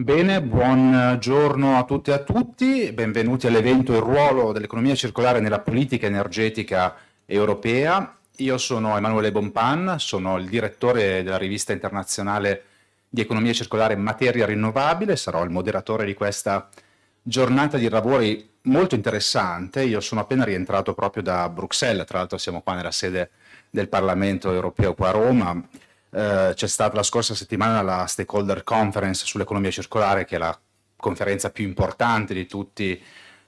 Bene, buongiorno eh, a tutte e a tutti, benvenuti all'evento Il ruolo dell'economia circolare nella politica energetica europea. Io sono Emanuele Bompan, sono il direttore della rivista internazionale di economia circolare materia rinnovabile, sarò il moderatore di questa giornata di lavori molto interessante. Io sono appena rientrato proprio da Bruxelles, tra l'altro siamo qua nella sede del Parlamento europeo qua a Roma eh, c'è stata la scorsa settimana la stakeholder conference sull'economia circolare, che è la conferenza più importante di tutti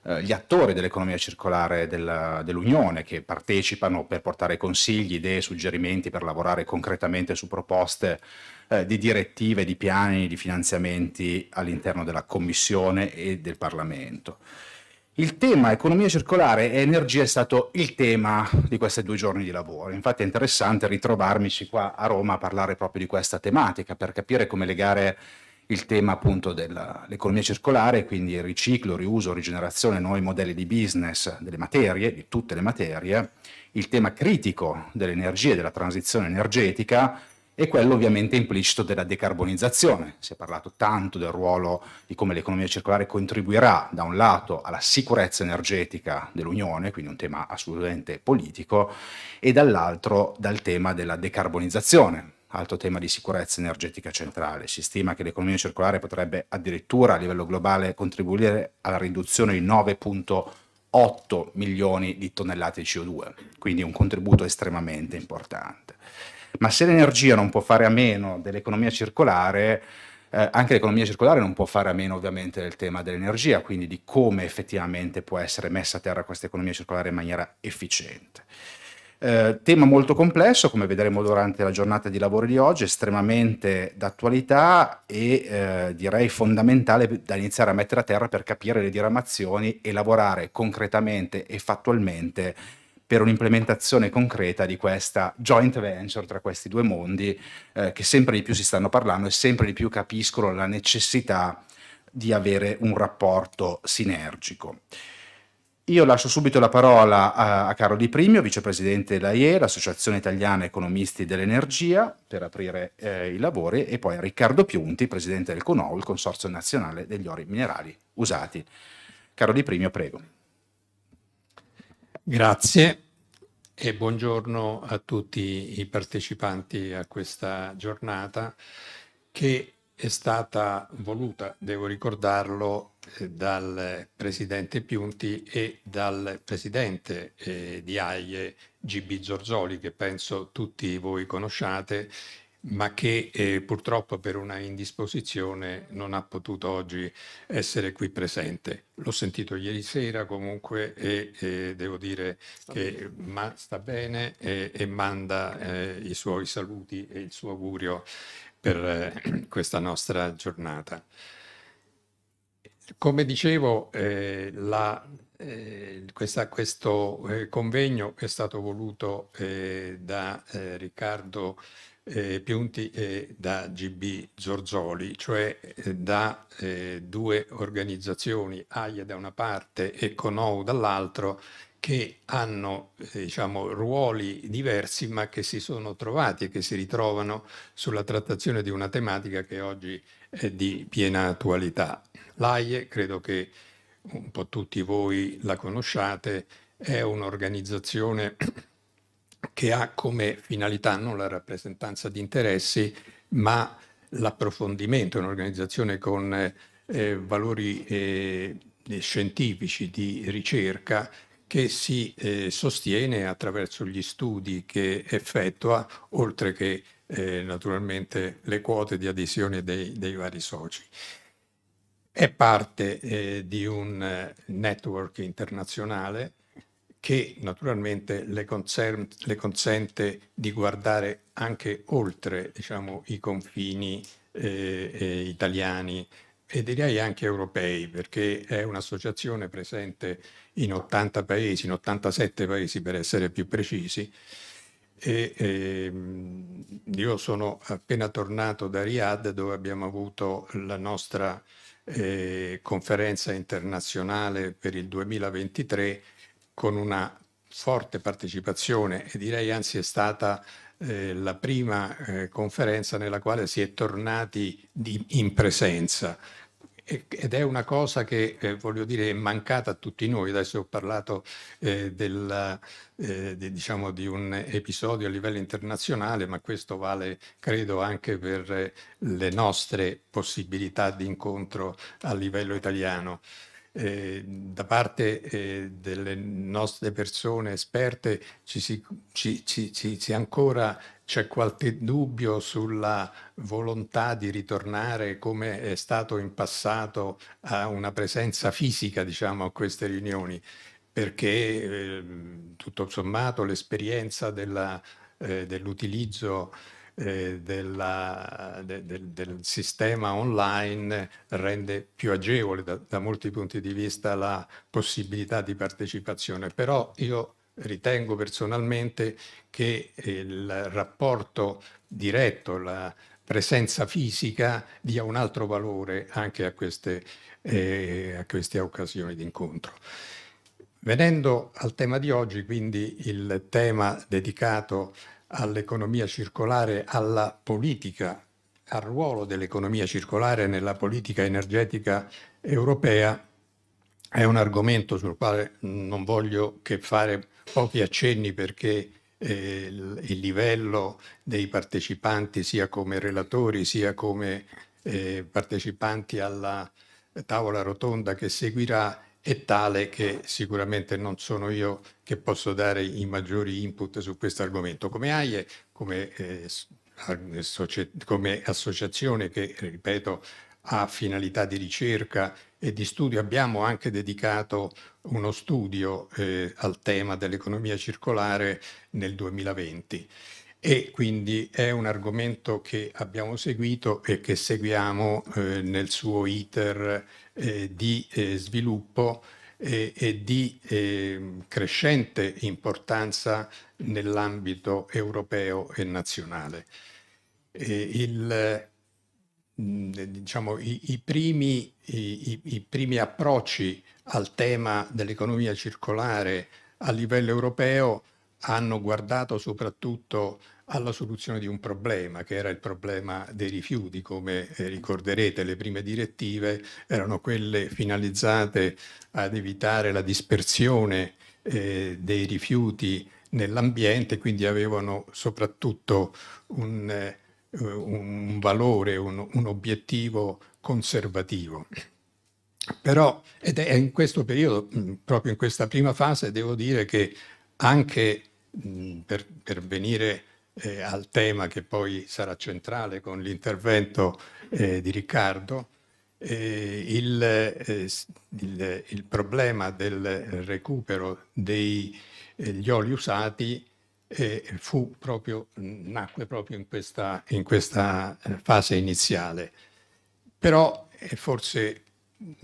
eh, gli attori dell'economia circolare della, dell'Unione che partecipano per portare consigli, idee, suggerimenti per lavorare concretamente su proposte eh, di direttive, di piani, di finanziamenti all'interno della Commissione e del Parlamento. Il tema economia circolare e energia è stato il tema di questi due giorni di lavoro. Infatti è interessante ritrovarmici qua a Roma a parlare proprio di questa tematica per capire come legare il tema appunto dell'economia circolare, quindi riciclo, riuso, rigenerazione, nuovi modelli di business delle materie, di tutte le materie, il tema critico dell'energia e della transizione energetica e quello ovviamente implicito della decarbonizzazione. Si è parlato tanto del ruolo di come l'economia circolare contribuirà da un lato alla sicurezza energetica dell'Unione, quindi un tema assolutamente politico, e dall'altro dal tema della decarbonizzazione, altro tema di sicurezza energetica centrale. Si stima che l'economia circolare potrebbe addirittura a livello globale contribuire alla riduzione di 9.8 milioni di tonnellate di CO2, quindi un contributo estremamente importante ma se l'energia non può fare a meno dell'economia circolare, eh, anche l'economia circolare non può fare a meno ovviamente del tema dell'energia, quindi di come effettivamente può essere messa a terra questa economia circolare in maniera efficiente. Eh, tema molto complesso, come vedremo durante la giornata di lavoro di oggi, estremamente d'attualità e eh, direi fondamentale da iniziare a mettere a terra per capire le diramazioni e lavorare concretamente e fattualmente per un'implementazione concreta di questa joint venture tra questi due mondi eh, che sempre di più si stanno parlando e sempre di più capiscono la necessità di avere un rapporto sinergico. Io lascio subito la parola a, a Carlo Di Primio, vicepresidente dell'AIE, l'Associazione Italiana Economisti dell'Energia, per aprire eh, i lavori, e poi a Riccardo Piunti, presidente del CONOL, il Consorzio Nazionale degli Ori Minerali Usati. Caro Di Primio, prego. Grazie e buongiorno a tutti i partecipanti a questa giornata che è stata voluta, devo ricordarlo, eh, dal presidente Piunti e dal presidente eh, di AIE GB Zorzoli, che penso tutti voi conosciate, ma che eh, purtroppo per una indisposizione non ha potuto oggi essere qui presente. L'ho sentito ieri sera comunque e, e devo dire sta che bene. Ma, sta bene e, e manda eh, i suoi saluti e il suo augurio per eh, questa nostra giornata. Come dicevo, eh, la, eh, questa, questo eh, convegno è stato voluto da Riccardo eh, Piunti e eh, da GB Zorzoli, cioè eh, da eh, due organizzazioni, AIA da una parte e CONOU dall'altro, che hanno eh, diciamo, ruoli diversi ma che si sono trovati e che si ritrovano sulla trattazione di una tematica che oggi è di piena attualità. L'AIE, credo che un po' tutti voi la conosciate, è un'organizzazione che ha come finalità non la rappresentanza di interessi, ma l'approfondimento, un'organizzazione con eh, eh valori eh, eh, scientifici di ricerca che si eh, sostiene attraverso gli studi che effettua, oltre che eh, naturalmente le quote di adesione dei, dei vari soci. È parte di un network internazionale che naturalmente le, le, consente di guardare anche oltre diciamo, i confini eh, eh, italiani e direi anche europei, perché è un'associazione presente in 80 paesi, in 87 paesi per essere più precisi. E, eh, io sono appena tornato da Riyadh dove abbiamo avuto la nostra eh, conferenza internazionale per il 2023 con una forte partecipazione e direi anzi è stata eh, la prima eh, conferenza nella quale si è tornati di, in presenza ed è una cosa che eh, voglio dire è mancata a tutti noi. Adesso ho parlato eh, della, eh, di, diciamo, di, un episodio a livello internazionale, ma questo vale credo anche per eh, le nostre possibilità di incontro a livello italiano eh, da parte eh, delle nostre persone esperte ci si, ci, ci, ci, ancora c'è qualche dubbio sulla volontà di ritornare come è stato in passato a una presenza fisica diciamo, a queste riunioni perché eh, tutto sommato l'esperienza eh, dell'utilizzo eh, della, de, de, del sistema online rende più agevole da, da molti punti di vista la possibilità di partecipazione, però io ritengo personalmente che il rapporto diretto, la presenza fisica dia un altro valore anche a queste, eh, a queste occasioni di incontro. Venendo al tema di oggi, quindi il tema dedicato all'economia circolare, alla politica, al ruolo dell'economia circolare nella politica energetica europea, è un argomento sul quale non voglio che fare pochi accenni perché eh, il livello dei partecipanti, sia come relatori, sia come eh, partecipanti alla tavola rotonda che seguirà, è tale che sicuramente non sono io che posso dare i maggiori input su questo argomento. Come AIE, come, eh, come associazione che, ripeto, ha finalità di ricerca e di studio, abbiamo anche dedicato uno studio eh, al tema dell'economia circolare nel 2020 e quindi è un argomento che abbiamo seguito e che seguiamo eh, nel suo iter eh, di eh, sviluppo e, di ehm, crescente importanza nell'ambito europeo e nazionale. E il, mm, eh, diciamo, i, i, primi, i, i primi approcci al tema dell'economia circolare a livello europeo hanno guardato soprattutto alla soluzione di un problema, che era il problema dei rifiuti. Come eh, ricorderete, le prime direttive erano quelle finalizzate ad evitare la dispersione eh, dei rifiuti nell'ambiente, quindi avevano soprattutto un, eh, un valore, un, un obiettivo conservativo. Però, ed è in questo periodo, proprio in questa prima fase, devo dire che anche Mm, per, per, venire eh, al tema che poi sarà centrale con l'intervento eh, di Riccardo, eh, il, eh, il, il, problema del recupero degli eh, oli usati eh, proprio, mm, nacque proprio in questa, in questa fase iniziale. Però forse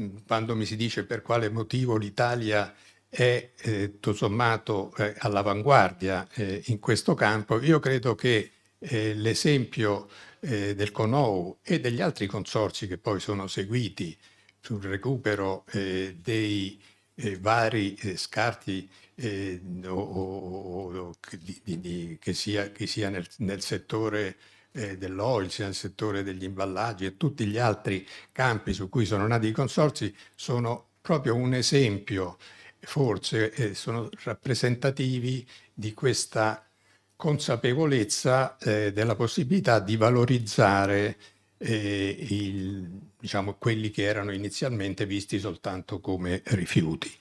mm, quando mi si dice per quale motivo l'Italia è eh, tutto sommato eh, all'avanguardia eh, in questo campo, io credo che eh, l'esempio eh, del CONOU e degli altri consorzi che poi sono seguiti sul recupero eh, dei vari scarti o, o, o, di, di, di, che, sia, che sia, nel, nel settore dell'oil, sia nel settore degli imballaggi e tutti gli altri campi su cui sono nati i consorsi sono proprio un esempio forse eh, sono rappresentativi di questa consapevolezza eh, della possibilità di valorizzare eh, il, diciamo, quelli che erano inizialmente visti soltanto come rifiuti.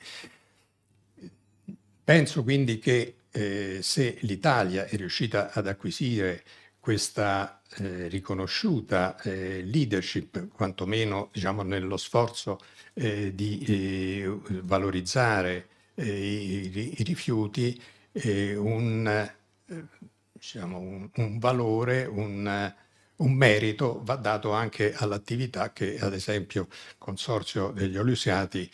Penso quindi che eh, se l'Italia è riuscita ad acquisire questa eh, riconosciuta eh, leadership, quantomeno diciamo, nello sforzo eh, di eh, valorizzare eh, i, i, rifiuti eh, un, eh, diciamo, un, un, valore, un, un merito va dato anche all'attività che ad esempio il Consorzio degli Oliusiati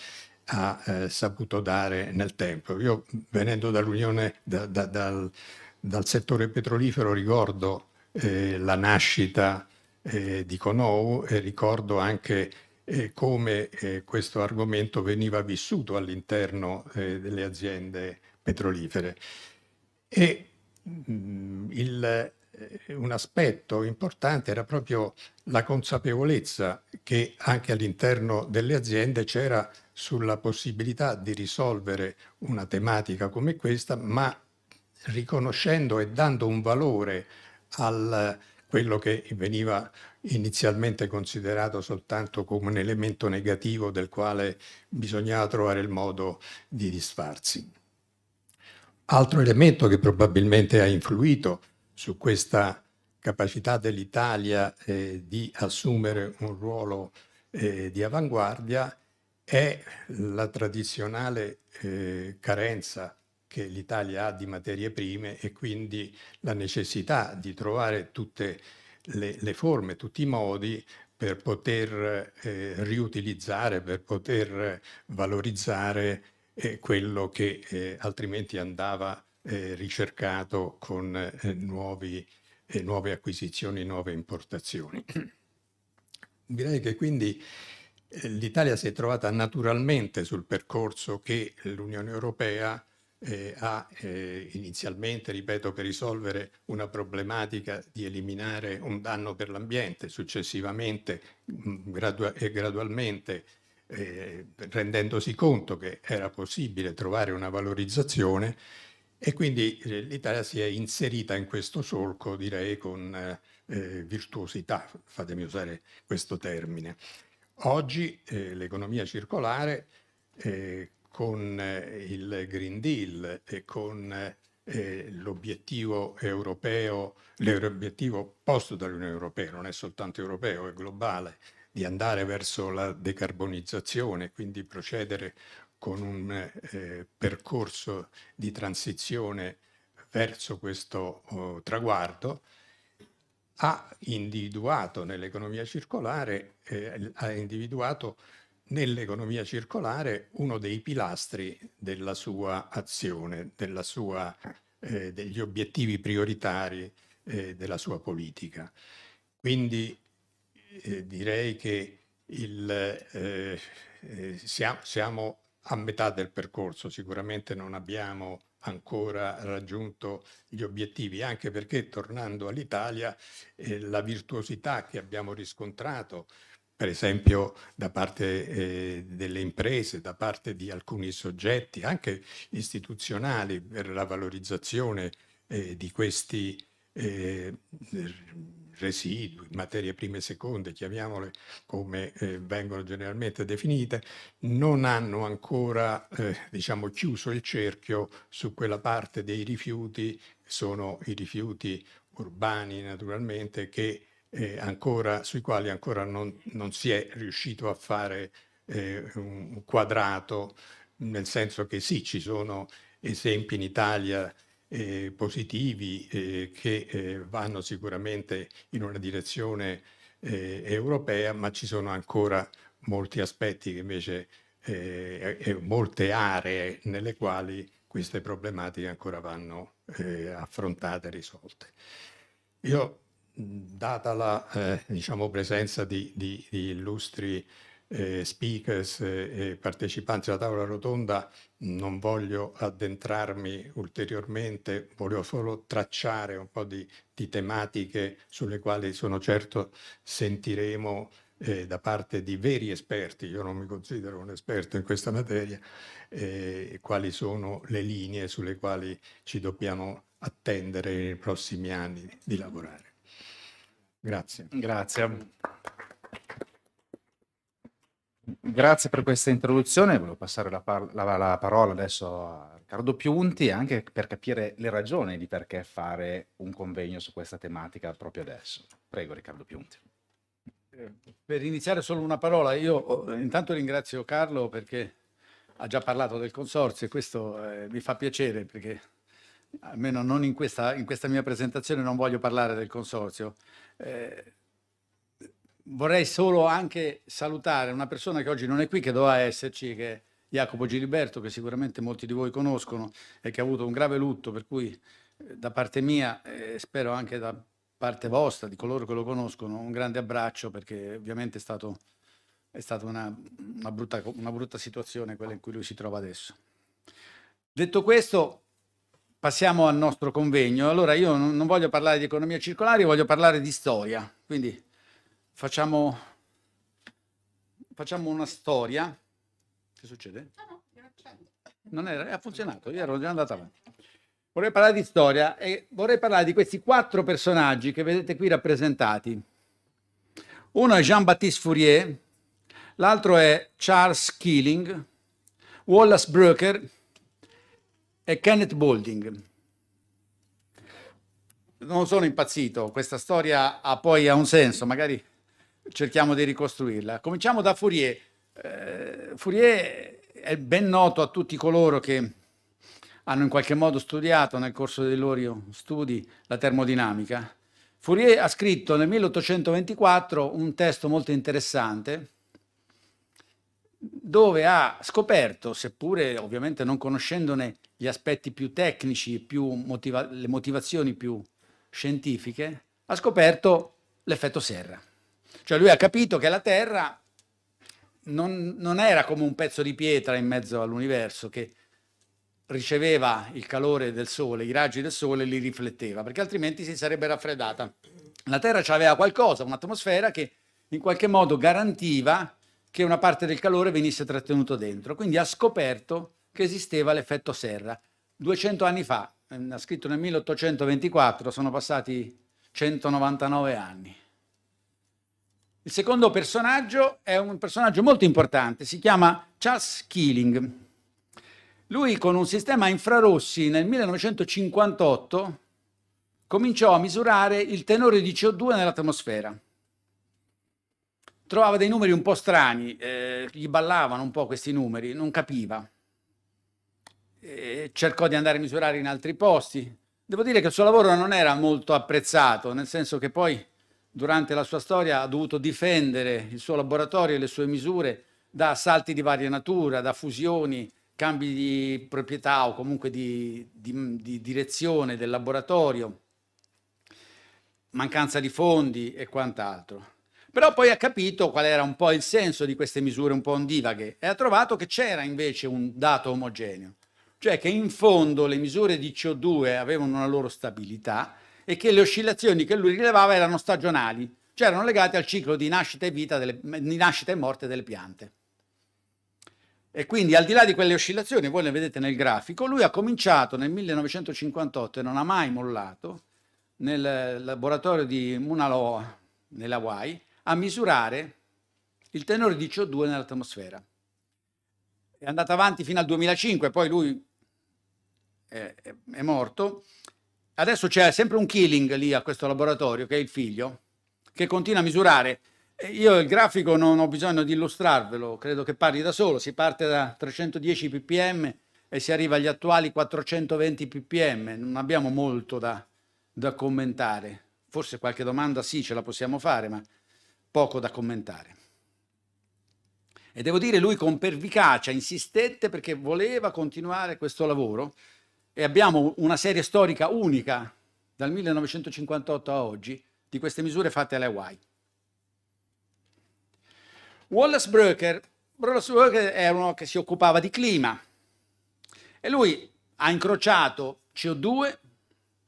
ha eh, saputo dare nel tempo. Io venendo dall'Unione, da, da, dal, dal, settore petrolifero ricordo eh, la nascita eh, di Conou e ricordo anche eh, come eh, questo argomento veniva vissuto all'interno eh, delle aziende petrolifere. E mh, mm, il, eh, un aspetto importante era proprio la consapevolezza che anche all'interno delle aziende c'era sulla possibilità di risolvere una tematica come questa, ma riconoscendo e dando un valore a quello che veniva inizialmente considerato soltanto come un elemento negativo del quale bisognava trovare il modo di disfarsi. Altro elemento che probabilmente ha influito su questa capacità dell'Italia eh, di assumere un ruolo eh, di avanguardia è la tradizionale eh, carenza che l'Italia ha di materie prime e quindi la necessità di trovare tutte le le, le forme, tutti i modi per poter eh, riutilizzare, per poter valorizzare eh, quello che eh, altrimenti andava eh, ricercato con eh, nuovi, eh, nuove acquisizioni, nuove importazioni. Direi che quindi l'Italia si è trovata naturalmente sul percorso che l'Unione Europea eh, ha eh, inizialmente, ripeto, per risolvere una problematica di eliminare un danno per l'ambiente, successivamente mm, gradua e gradualmente eh, rendendosi conto che era possibile trovare una valorizzazione e quindi eh, l'Italia si è inserita in questo solco, direi, con eh, virtuosità, fatemi usare questo termine. Oggi eh, l'economia circolare eh, con eh, il Green Deal e con eh, l'obiettivo europeo, l'obiettivo posto dall'Unione Europea, non è soltanto europeo, è globale, di andare verso la decarbonizzazione, quindi procedere con un eh, percorso di transizione verso questo oh, traguardo, ha individuato nell'economia circolare, eh, ha individuato nell'economia circolare uno dei pilastri della sua azione, della sua, eh, degli obiettivi prioritari eh, della sua politica. Quindi eh, direi che il, eh, eh, siamo, siamo a metà del percorso, sicuramente non abbiamo ancora raggiunto gli obiettivi, anche perché tornando all'Italia eh, la virtuosità che abbiamo riscontrato per esempio da parte eh, delle imprese, da parte di alcuni soggetti, anche istituzionali, per la valorizzazione eh, di questi eh, residui, materie prime e seconde, chiamiamole come eh, vengono generalmente definite, non hanno ancora eh, diciamo, chiuso il cerchio su quella parte dei rifiuti, sono i rifiuti urbani naturalmente, che ancora, sui quali ancora non, non, si è riuscito a fare eh, un quadrato, nel senso che sì, ci sono esempi in Italia eh, positivi eh, che eh, vanno sicuramente in una direzione eh, europea, ma ci sono ancora molti aspetti che invece eh, e molte aree nelle quali queste problematiche ancora vanno affrontate e risolte. Io data la eh, diciamo presenza di, di, di illustri eh, speakers eh, e partecipanti alla tavola rotonda, non voglio addentrarmi ulteriormente, volevo solo tracciare un po' di, di tematiche sulle quali sono certo sentiremo eh, da parte di veri esperti, io non mi considero un esperto in questa materia, eh, quali sono le linee sulle quali ci dobbiamo attendere nei prossimi anni di lavorare. Grazie. Grazie. Grazie per questa introduzione, volevo passare la, par- la, la, parola adesso a Riccardo Piunti anche per capire le ragioni di perché fare un convegno su questa tematica proprio adesso. Prego Riccardo Piunti. Eh, per iniziare solo una parola, io oh, intanto ringrazio Carlo perché ha già parlato del consorzio e questo eh, mi fa piacere perché almeno non in questa, in questa mia presentazione non voglio parlare del consorzio, eh, vorrei solo anche salutare una persona che oggi non è qui, che doveva esserci, che è Jacopo Giliberto, che sicuramente molti di voi conoscono e che ha avuto un grave lutto, per cui eh, da parte mia e eh, spero anche da parte vostra, di coloro che lo conoscono, un grande abbraccio perché ovviamente è, stato, è stata una, una, brutta, una brutta situazione quella in cui lui si trova adesso. Detto questo, passiamo al nostro convegno. Allora io non voglio parlare di economia circolare, voglio parlare di storia. Quindi facciamo, facciamo una storia. Che succede? No, no, non era, ha funzionato, io ero già andata avanti. Vorrei parlare di storia e vorrei parlare di questi quattro personaggi che vedete qui rappresentati. Uno è Jean-Baptiste Fourier, l'altro è Charles Keeling, Wallace Brooker, e Kenneth Boulding. Non sono impazzito, questa storia ha poi ha un senso, magari cerchiamo di ricostruirla. Cominciamo da Fourier. Eh, Fourier è ben noto a tutti coloro che hanno in qualche modo studiato nel corso dei loro studi la termodinamica. Fourier ha scritto nel 1824 un testo molto interessante dove ha scoperto, seppure ovviamente non conoscendone gli aspetti più tecnici, più motiva le motivazioni più scientifiche, ha scoperto l'effetto serra. Cioè lui ha capito che la Terra non, non era come un pezzo di pietra in mezzo all'universo che riceveva il calore del Sole, i raggi del Sole li rifletteva, perché altrimenti si sarebbe raffreddata. La Terra aveva qualcosa, un'atmosfera che in qualche modo garantiva che una parte del calore venisse trattenuto dentro. Quindi ha scoperto che esisteva l'effetto serra. 200 anni fa, ehm, scritto nel 1824, sono passati 199 anni. Il secondo personaggio è un personaggio molto importante, si chiama Charles Keeling. Lui con un sistema a infrarossi nel 1958 cominciò a misurare il tenore di CO2 nell'atmosfera. Trovava dei numeri un po' strani, eh, gli ballavano un po' questi numeri, non capiva. Eh, cercò di andare a misurare in altri posti. Devo dire che il suo lavoro non era molto apprezzato, nel senso che poi durante la sua storia ha dovuto difendere il suo laboratorio e le sue misure da assalti di varia natura, da fusioni, cambi di proprietà o comunque di, di, di direzione del laboratorio, mancanza di fondi e quant'altro. Però poi ha capito qual era un po' il senso di queste misure un po' ondivaghe e ha trovato che c'era invece un dato omogeneo cioè che in fondo le misure di CO2 avevano una loro stabilità e che le oscillazioni che lui rilevava erano stagionali, cioè erano legate al ciclo di nascita e, vita delle, di nascita e morte delle piante. E quindi al di là di quelle oscillazioni, voi le vedete nel grafico, lui ha cominciato nel 1958 e non ha mai mollato nel laboratorio di Munaloa, nell'Hawaii, a misurare il tenore di CO2 nell'atmosfera. È andato avanti fino al 2005, poi lui è, è morto. Adesso c'è sempre un killing lì a questo laboratorio, che è il figlio, che continua a misurare. Io il grafico non ho bisogno di illustrarvelo, credo che parli da solo. Si parte da 310 ppm e si arriva agli attuali 420 ppm. Non abbiamo molto da, da commentare. Forse qualche domanda sì, ce la possiamo fare, ma poco da commentare. E devo dire, lui con pervicacia insistette perché voleva continuare questo lavoro e abbiamo una serie storica unica dal 1958 a oggi di queste misure fatte alle Hawaii. Wallace Broecker, Wallace Broecker era uno che si occupava di clima e lui ha incrociato CO2,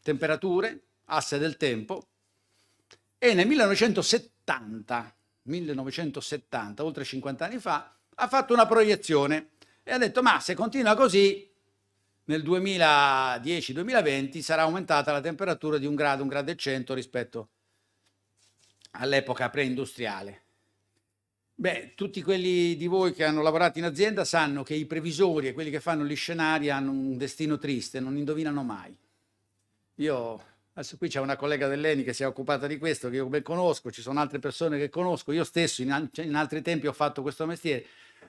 temperature, asse del tempo e nel 1970, 1970 oltre 50 anni fa, ha fatto una proiezione e ha detto ma se continua così nel 2010-2020 sarà aumentata la temperatura di un grado, un grado e cento rispetto all'epoca preindustriale. Beh, tutti quelli di voi che hanno lavorato in azienda sanno che i previsori e quelli che fanno gli scenari hanno un destino triste, non indovinano mai. Io, adesso qui c'è una collega dell'ENI che si è occupata di questo, che io ben conosco, ci sono altre persone che conosco, io stesso in, in altri tempi ho fatto questo mestiere.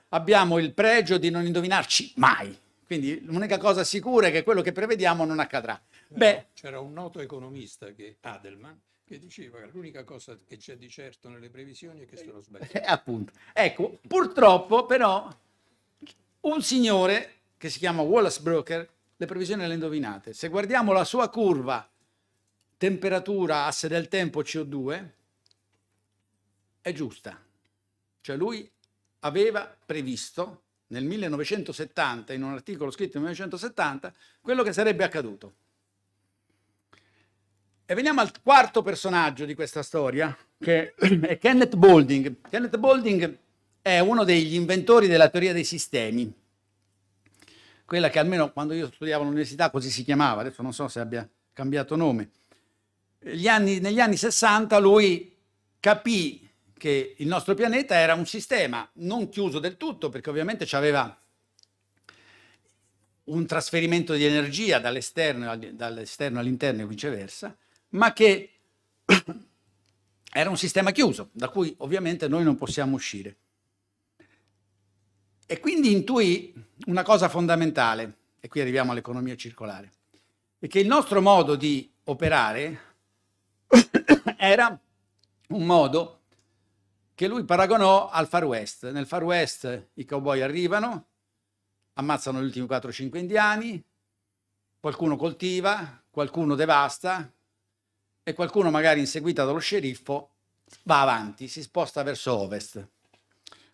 Abbiamo il pregio di non indovinarci mai quindi l'unica cosa sicura è che quello che prevediamo non accadrà. Beh, C'era un noto economista, che, Adelman, che diceva che l'unica cosa che c'è di certo nelle previsioni è che sono sbagliate. Eh, appunto. Ecco, purtroppo però un signore che si chiama Wallace Broker le previsioni le indovinate. Se guardiamo la sua curva temperatura, asse del tempo, CO2, è giusta. Cioè lui aveva previsto nel 1970, in un articolo scritto nel 1970, quello che sarebbe accaduto. E veniamo al quarto personaggio di questa storia, che è Kenneth Boulding. Kenneth Boulding è uno degli inventori della teoria dei sistemi, quella che almeno quando io studiavo all'università così si chiamava, adesso non so se abbia cambiato nome. Anni, negli anni 60 lui capì che il nostro pianeta era un sistema non chiuso del tutto, perché ovviamente c'aveva un trasferimento di energia dall'esterno, dall'esterno all'interno e viceversa, ma che era un sistema chiuso, da cui ovviamente noi non possiamo uscire. E quindi intuì una cosa fondamentale, e qui arriviamo all'economia circolare, è che il nostro modo di operare era un modo che lui paragonò al Far West. Nel Far West i cowboy arrivano, ammazzano gli ultimi 4-5 indiani, qualcuno coltiva, qualcuno devasta e qualcuno magari inseguita dallo sceriffo va avanti, si sposta verso ovest.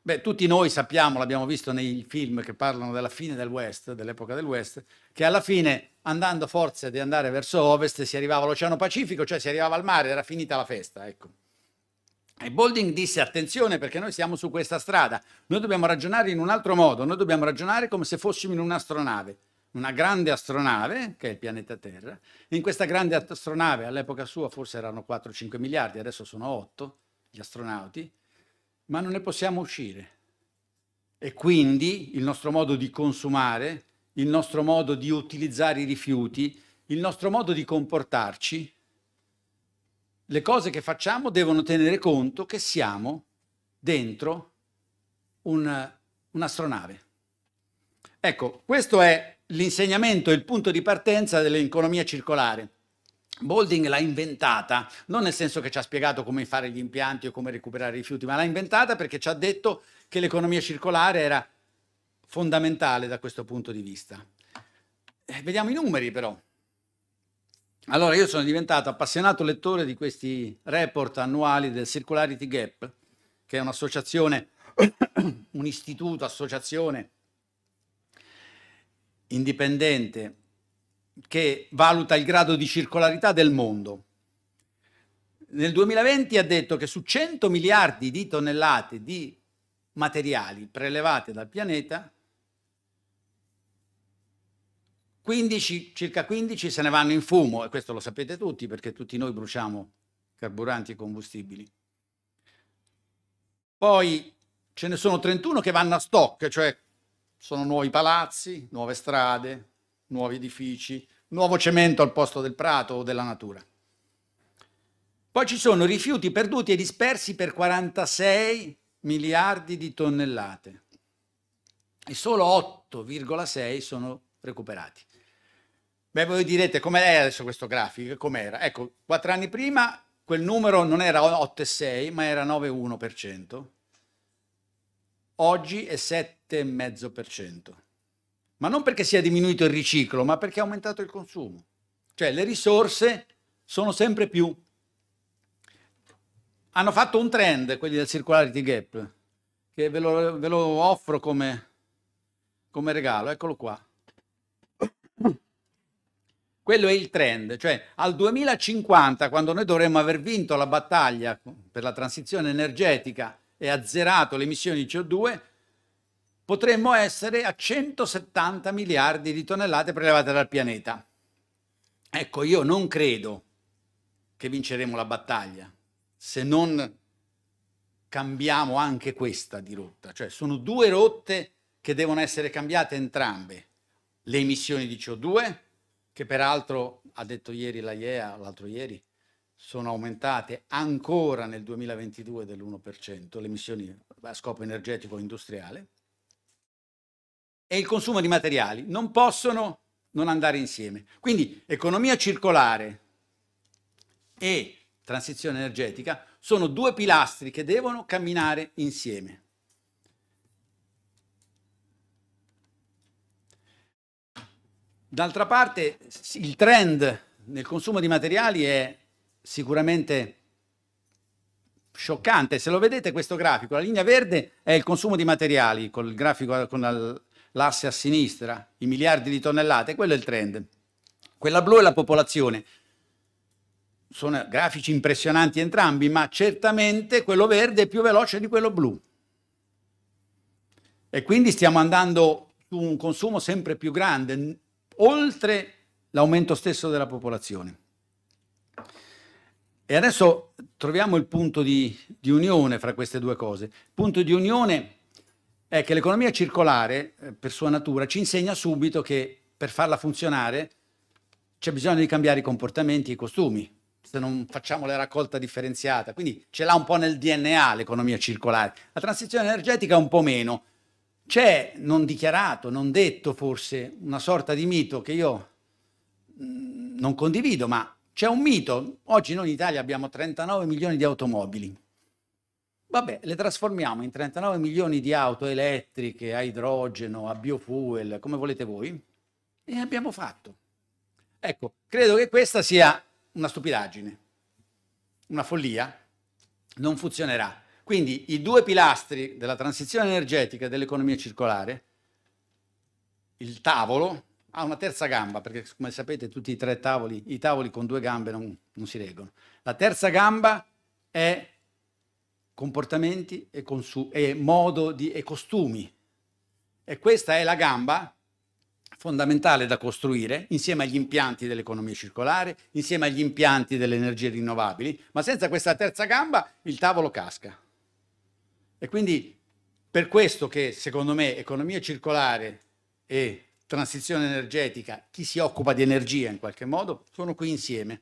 Beh, tutti noi sappiamo, l'abbiamo visto nei film che parlano della fine del West, dell'epoca del West, che alla fine, andando forza di andare verso ovest, si arrivava all'Oceano Pacifico, cioè si arrivava al mare, era finita la festa, ecco. E Bolding disse attenzione perché noi siamo su questa strada, noi dobbiamo ragionare in un altro modo, noi dobbiamo ragionare come se fossimo in un'astronave, una grande astronave che è il pianeta Terra, in questa grande astronave all'epoca sua forse erano 4-5 miliardi, adesso sono 8 gli astronauti, ma non ne possiamo uscire. E quindi il nostro modo di consumare, il nostro modo di utilizzare i rifiuti, il nostro modo di comportarci le cose che facciamo devono tenere conto che siamo dentro un'astronave. ecco, questo è l'insegnamento, il punto di partenza dell'economia circolare. Bolding l'ha inventata, non nel senso che ci ha spiegato come fare gli impianti o come recuperare i rifiuti, ma l'ha inventata perché ci ha detto che l'economia circolare era fondamentale da questo punto di vista. Eh, vediamo i numeri però. Allora, io sono diventato appassionato lettore di questi report annuali del Circularity Gap, che è un'associazione, un istituto, associazione indipendente che valuta il grado di circolarità del mondo. Nel 2020 ha detto che su 100 miliardi di tonnellate di materiali prelevate dal pianeta, 15, circa 15 se ne vanno in fumo, e questo lo sapete tutti perché tutti noi bruciamo carburanti e combustibili. Poi ce ne sono 31 che vanno a stock, cioè sono nuovi palazzi, nuove strade, nuovi edifici, nuovo cemento al posto del prato o della natura. Poi ci sono rifiuti perduti e dispersi per 46 miliardi di tonnellate e solo 8,6 sono recuperati. Beh, voi direte com'è adesso questo grafico, com'era? Ecco, quattro anni prima quel numero non era 8,6 ma era 9,1%, oggi è 7,5%, ma non perché sia diminuito il riciclo, ma perché è aumentato il consumo. Cioè le risorse sono sempre più. Hanno fatto un trend, quelli del circularity gap, che ve lo, ve lo offro come, come regalo, eccolo qua quello è il trend, cioè al 2050, quando noi dovremmo aver vinto la battaglia per la transizione energetica e azzerato le emissioni di CO2, potremmo essere a 170 miliardi di tonnellate prelevate dal pianeta. Ecco, io non credo che vinceremo la battaglia se non cambiamo anche questa di rotta, cioè sono due rotte che devono essere cambiate entrambe, le emissioni di CO2 che peraltro ha detto ieri la IEA, l'altro ieri, sono aumentate ancora nel 2022 dell'1% le emissioni a scopo energetico industriale e il consumo di materiali non possono non andare insieme. Quindi economia circolare e transizione energetica sono due pilastri che devono camminare insieme. D'altra parte il trend nel consumo di materiali è sicuramente scioccante. Se lo vedete questo grafico, la linea verde è il consumo di materiali, col grafico con l'asse a sinistra, i miliardi di tonnellate, quello è il trend. Quella blu è la popolazione. Sono grafici impressionanti entrambi, ma certamente quello verde è più veloce di quello blu. E quindi stiamo andando su un consumo sempre più grande oltre l'aumento stesso della popolazione. E adesso troviamo il punto di, di unione fra queste due cose. Il punto di unione è che l'economia circolare, eh, per sua natura, ci insegna subito che per farla funzionare c'è bisogno di cambiare i comportamenti e i costumi, se non facciamo la raccolta differenziata. Quindi ce l'ha un po' nel DNA l'economia circolare. La transizione energetica un po' meno, c'è, non dichiarato, non detto forse, una sorta di mito che io mm, non condivido, ma c'è un mito. Oggi noi in Italia abbiamo 39 milioni di automobili. Vabbè, le trasformiamo in 39 milioni di auto elettriche, a idrogeno, a biofuel, come volete voi, e abbiamo fatto. Ecco, credo che questa sia una stupidaggine, una follia, non funzionerà. Quindi i due pilastri della transizione energetica e dell'economia circolare, il tavolo ha una terza gamba, perché come sapete tutti i tre tavoli, i tavoli con due gambe non, non si reggono. La terza gamba è comportamenti e, e modo di, e costumi. E questa è la gamba fondamentale da costruire insieme agli impianti dell'economia circolare, insieme agli impianti delle energie rinnovabili, ma senza questa terza gamba il tavolo casca. E quindi per questo che secondo me economia circolare e transizione energetica, chi si occupa di energia in qualche modo, sono qui insieme,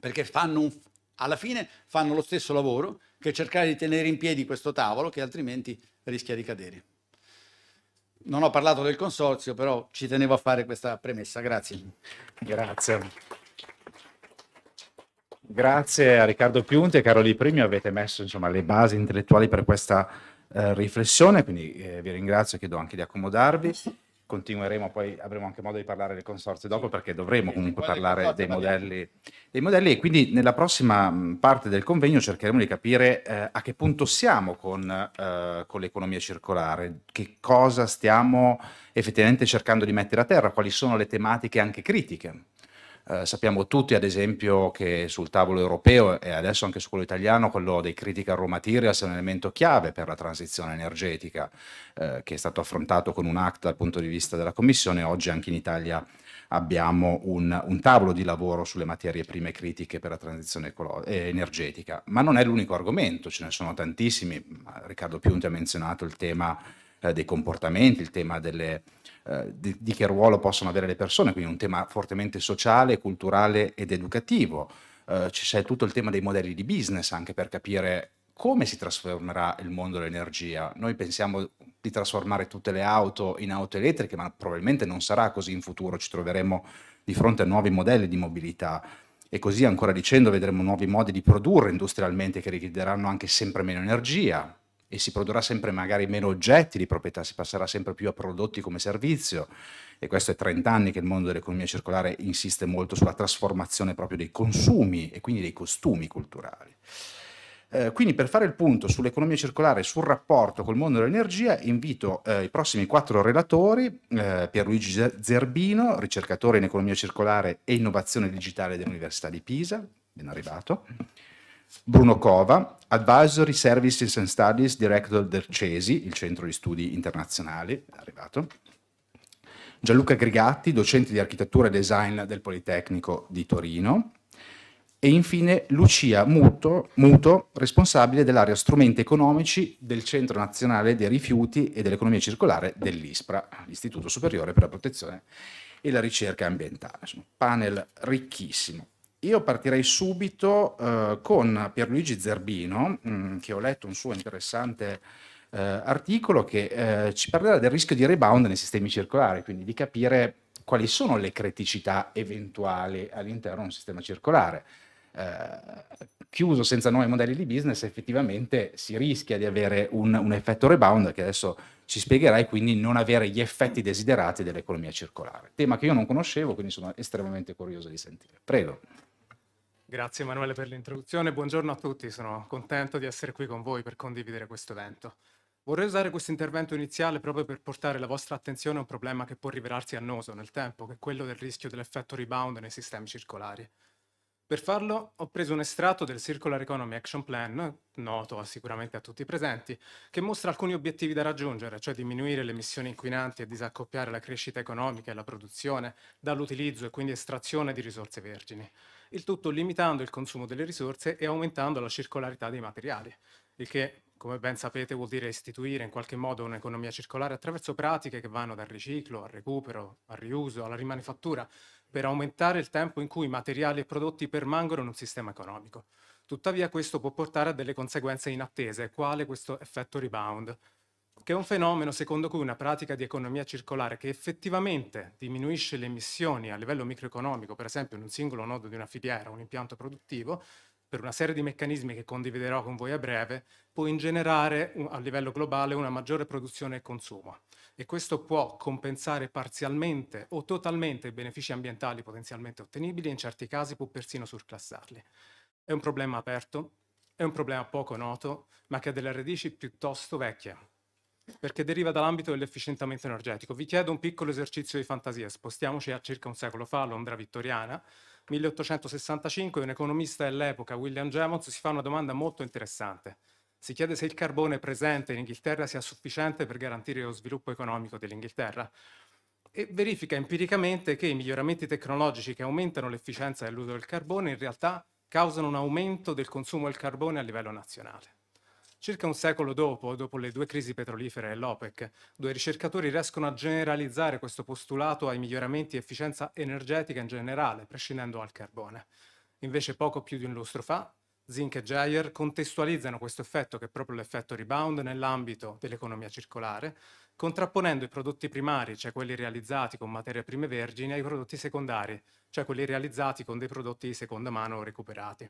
perché fanno un, alla fine fanno lo stesso lavoro che cercare di tenere in piedi questo tavolo che altrimenti rischia di cadere. Non ho parlato del consorzio, però ci tenevo a fare questa premessa. Grazie. Grazie. Grazie a Riccardo Piunti e Caroli Primi, avete messo insomma, le basi intellettuali per questa eh, riflessione, quindi eh, vi ringrazio e chiedo anche di accomodarvi. Continueremo, poi avremo anche modo di parlare del consorzio dopo perché dovremo comunque parlare dei modelli, dei modelli e quindi nella prossima mm, parte del convegno cercheremo di capire eh, a che punto siamo con, eh, con l'economia circolare, che cosa stiamo effettivamente cercando di mettere a terra, quali sono le tematiche anche critiche eh, sappiamo tutti, ad esempio, che sul tavolo europeo e adesso anche su quello italiano, quello dei critical raw materials è un elemento chiave per la transizione energetica, eh, che è stato affrontato con un act dal punto di vista della Commissione. Oggi anche in Italia abbiamo un, un tavolo di lavoro sulle materie prime critiche per la transizione eh, energetica. Ma non è l'unico argomento, ce ne sono tantissimi. Riccardo Piunti ha menzionato il tema eh, dei comportamenti, il tema delle eh, di, di, che ruolo possono avere le persone, quindi un tema fortemente sociale, culturale ed educativo. Eh, c'è tutto il tema dei modelli di business anche per capire come si trasformerà il mondo dell'energia. Noi pensiamo di trasformare tutte le auto in auto elettriche, ma probabilmente non sarà così in futuro, ci troveremo di fronte a nuovi modelli di mobilità. E così ancora dicendo vedremo nuovi modi di produrre industrialmente che richiederanno anche sempre meno energia, e si produrrà sempre magari meno oggetti di proprietà, si passerà sempre più a prodotti come servizio e questo è 30 anni che il mondo dell'economia circolare insiste molto sulla trasformazione proprio dei consumi e quindi dei costumi culturali. Eh, quindi per fare il punto sull'economia circolare e sul rapporto col mondo dell'energia invito eh, i prossimi quattro relatori, eh, Pierluigi Zerbino, ricercatore in economia circolare e innovazione digitale dell'Università di Pisa, ben arrivato, Bruno Cova, Advisory Services and Studies Director del CESI, il Centro di Studi Internazionali, è arrivato. Gianluca Grigatti, docente di architettura e design del Politecnico di Torino. E infine Lucia Muto, Muto responsabile dell'area strumenti economici del Centro Nazionale dei Rifiuti e dell'Economia Circolare dell'ISPRA, l'Istituto Superiore per la Protezione e la Ricerca Ambientale. un panel ricchissimo. Io partirei subito eh, con Pierluigi Zerbino, mh, mm, che ho letto un suo interessante eh, articolo che eh, ci parlerà del rischio di rebound nei sistemi circolari, quindi di capire quali sono le criticità eventuali all'interno di un sistema circolare. Eh, chiuso senza nuovi modelli di business, effettivamente si rischia di avere un, un effetto rebound che adesso ci spiegherai, quindi non avere gli effetti desiderati dell'economia circolare. Tema che io non conoscevo, quindi sono estremamente curioso di sentire. Prego. Grazie Emanuele per l'introduzione, buongiorno a tutti, sono contento di essere qui con voi per condividere questo evento. Vorrei usare questo intervento iniziale proprio per portare la vostra attenzione a un problema che può rivelarsi annoso nel tempo, che è quello del rischio dell'effetto rebound nei sistemi circolari. Per farlo ho preso un estratto del Circular Economy Action Plan, noto sicuramente a tutti i presenti, che mostra alcuni obiettivi da raggiungere, cioè diminuire le emissioni inquinanti e disaccoppiare la crescita economica e la produzione dall'utilizzo e quindi estrazione di risorse vergini il tutto limitando il consumo delle risorse e aumentando la circolarità dei materiali, il che come ben sapete vuol dire istituire in qualche modo un'economia circolare attraverso pratiche che vanno dal riciclo al recupero, al riuso, alla rimanifattura, per aumentare il tempo in cui materiali e prodotti permangono in un sistema economico. Tuttavia questo può portare a delle conseguenze inattese, quale questo effetto rebound, che è un fenomeno secondo cui una pratica di economia circolare che effettivamente diminuisce le emissioni a livello microeconomico, per esempio in un singolo nodo di una filiera, un impianto produttivo, per una serie di meccanismi che condividerò con voi a breve, può ingenerare a livello globale una maggiore produzione e consumo. E questo può compensare parzialmente o totalmente i benefici ambientali potenzialmente ottenibili e in certi casi può persino surclassarli. È un problema aperto, è un problema poco noto, ma che ha delle radici piuttosto vecchie, perché deriva dall'ambito dell'efficientamento energetico. Vi chiedo un piccolo esercizio di fantasia, spostiamoci a circa un secolo fa, Londra vittoriana, 1865, un economista dell'epoca, William Jamons, si fa una domanda molto interessante. Si chiede se il carbone presente in Inghilterra sia sufficiente per garantire lo sviluppo economico dell'Inghilterra e verifica empiricamente che i miglioramenti tecnologici che aumentano l'efficienza dell'uso del carbone in realtà causano un aumento del consumo del carbone a livello nazionale. Circa un secolo dopo, dopo le due crisi petrolifere e l'OPEC, due ricercatori riescono a generalizzare questo postulato ai miglioramenti di efficienza energetica in generale, prescindendo dal carbone. Invece poco più di un lustro fa, Zink e Jayer contestualizzano questo effetto, che è proprio l'effetto rebound, nell'ambito dell'economia circolare, contrapponendo i prodotti primari, cioè quelli realizzati con materie prime vergini, ai prodotti secondari, cioè quelli realizzati con dei prodotti di seconda mano recuperati.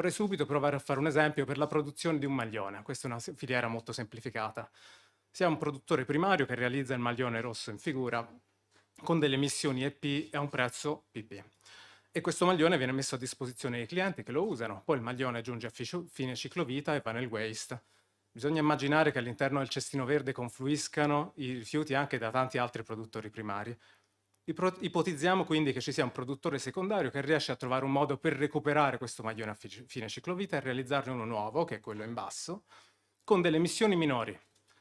Vorrei subito provare a fare un esempio per la produzione di un maglione. Questa è una filiera molto semplificata. Si ha un produttore primario che realizza il maglione rosso in figura con delle emissioni EP a un prezzo PP. E questo maglione viene messo a disposizione dei clienti che lo usano. Poi il maglione giunge a fine ciclovita e panel waste. Bisogna immaginare che all'interno del cestino verde confluiscano i rifiuti anche da tanti altri produttori primari. Ipotizziamo quindi che ci sia un produttore secondario che riesce a trovare un modo per recuperare questo maglione a fine ciclovita e realizzarne uno nuovo, che è quello in basso, con delle emissioni minori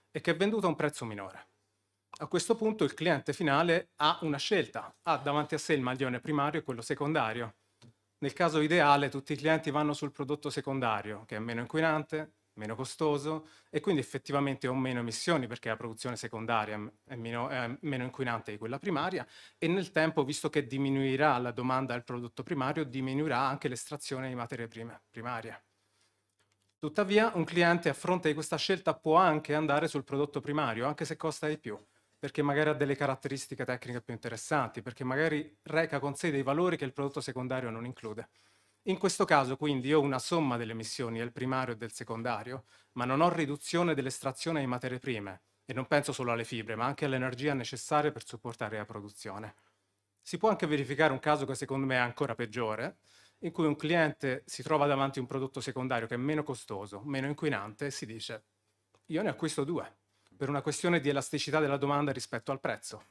e che è venduto a un prezzo minore. A questo punto il cliente finale ha una scelta, ha davanti a sé il maglione primario e quello secondario. Nel caso ideale tutti i clienti vanno sul prodotto secondario, che è meno inquinante, meno costoso e quindi effettivamente ho meno emissioni perché la produzione secondaria è meno, è meno, inquinante di quella primaria e nel tempo, visto che diminuirà la domanda del prodotto primario, diminuirà anche l'estrazione di materie prime primarie. Tuttavia un cliente a fronte di questa scelta può anche andare sul prodotto primario, anche se costa di più, perché magari ha delle caratteristiche tecniche più interessanti, perché magari reca con sé dei valori che il prodotto secondario non include. In questo caso quindi ho una somma delle emissioni del primario e del secondario, ma non ho riduzione dell'estrazione di materie prime, e non penso solo alle fibre, ma anche all'energia necessaria per supportare la produzione. Si può anche verificare un caso che secondo me è ancora peggiore, in cui un cliente si trova davanti a un prodotto secondario che è meno costoso, meno inquinante e si dice io ne acquisto due, per una questione di elasticità della domanda rispetto al prezzo.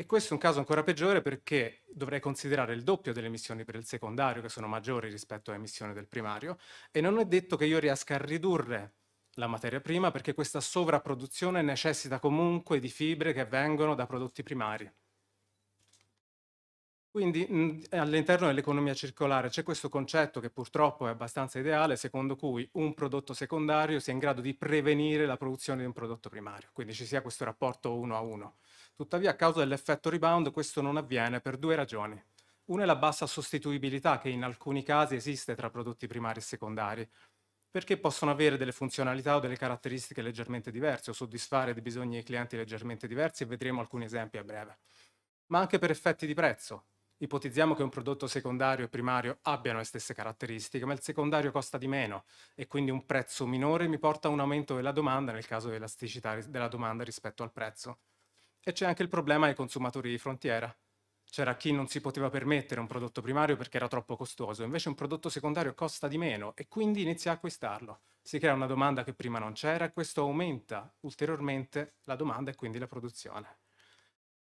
E questo è un caso ancora peggiore perché dovrei considerare il doppio delle emissioni per il secondario, che sono maggiori rispetto alle emissioni del primario, e non è detto che io riesca a ridurre la materia prima perché questa sovrapproduzione necessita comunque di fibre che vengono da prodotti primari. Quindi all'interno dell'economia circolare c'è questo concetto che purtroppo è abbastanza ideale, secondo cui un prodotto secondario sia in grado di prevenire la produzione di un prodotto primario, quindi ci sia questo rapporto uno a uno. Tuttavia, a causa dell'effetto rebound, questo non avviene per due ragioni. Una è la bassa sostituibilità che in alcuni casi esiste tra prodotti primari e secondari, perché possono avere delle funzionalità o delle caratteristiche leggermente diverse o soddisfare dei bisogni dei clienti leggermente diversi e vedremo alcuni esempi a breve. Ma anche per effetti di prezzo. Ipotizziamo che un prodotto secondario e primario abbiano le stesse caratteristiche, ma il secondario costa di meno e quindi un prezzo minore mi porta a un aumento della domanda nel caso di elasticità della domanda rispetto al prezzo. E c'è anche il problema ai consumatori di frontiera. C'era chi non si poteva permettere un prodotto primario perché era troppo costoso, invece un prodotto secondario costa di meno e quindi inizia a acquistarlo. Si crea una domanda che prima non c'era e questo aumenta ulteriormente la domanda e quindi la produzione.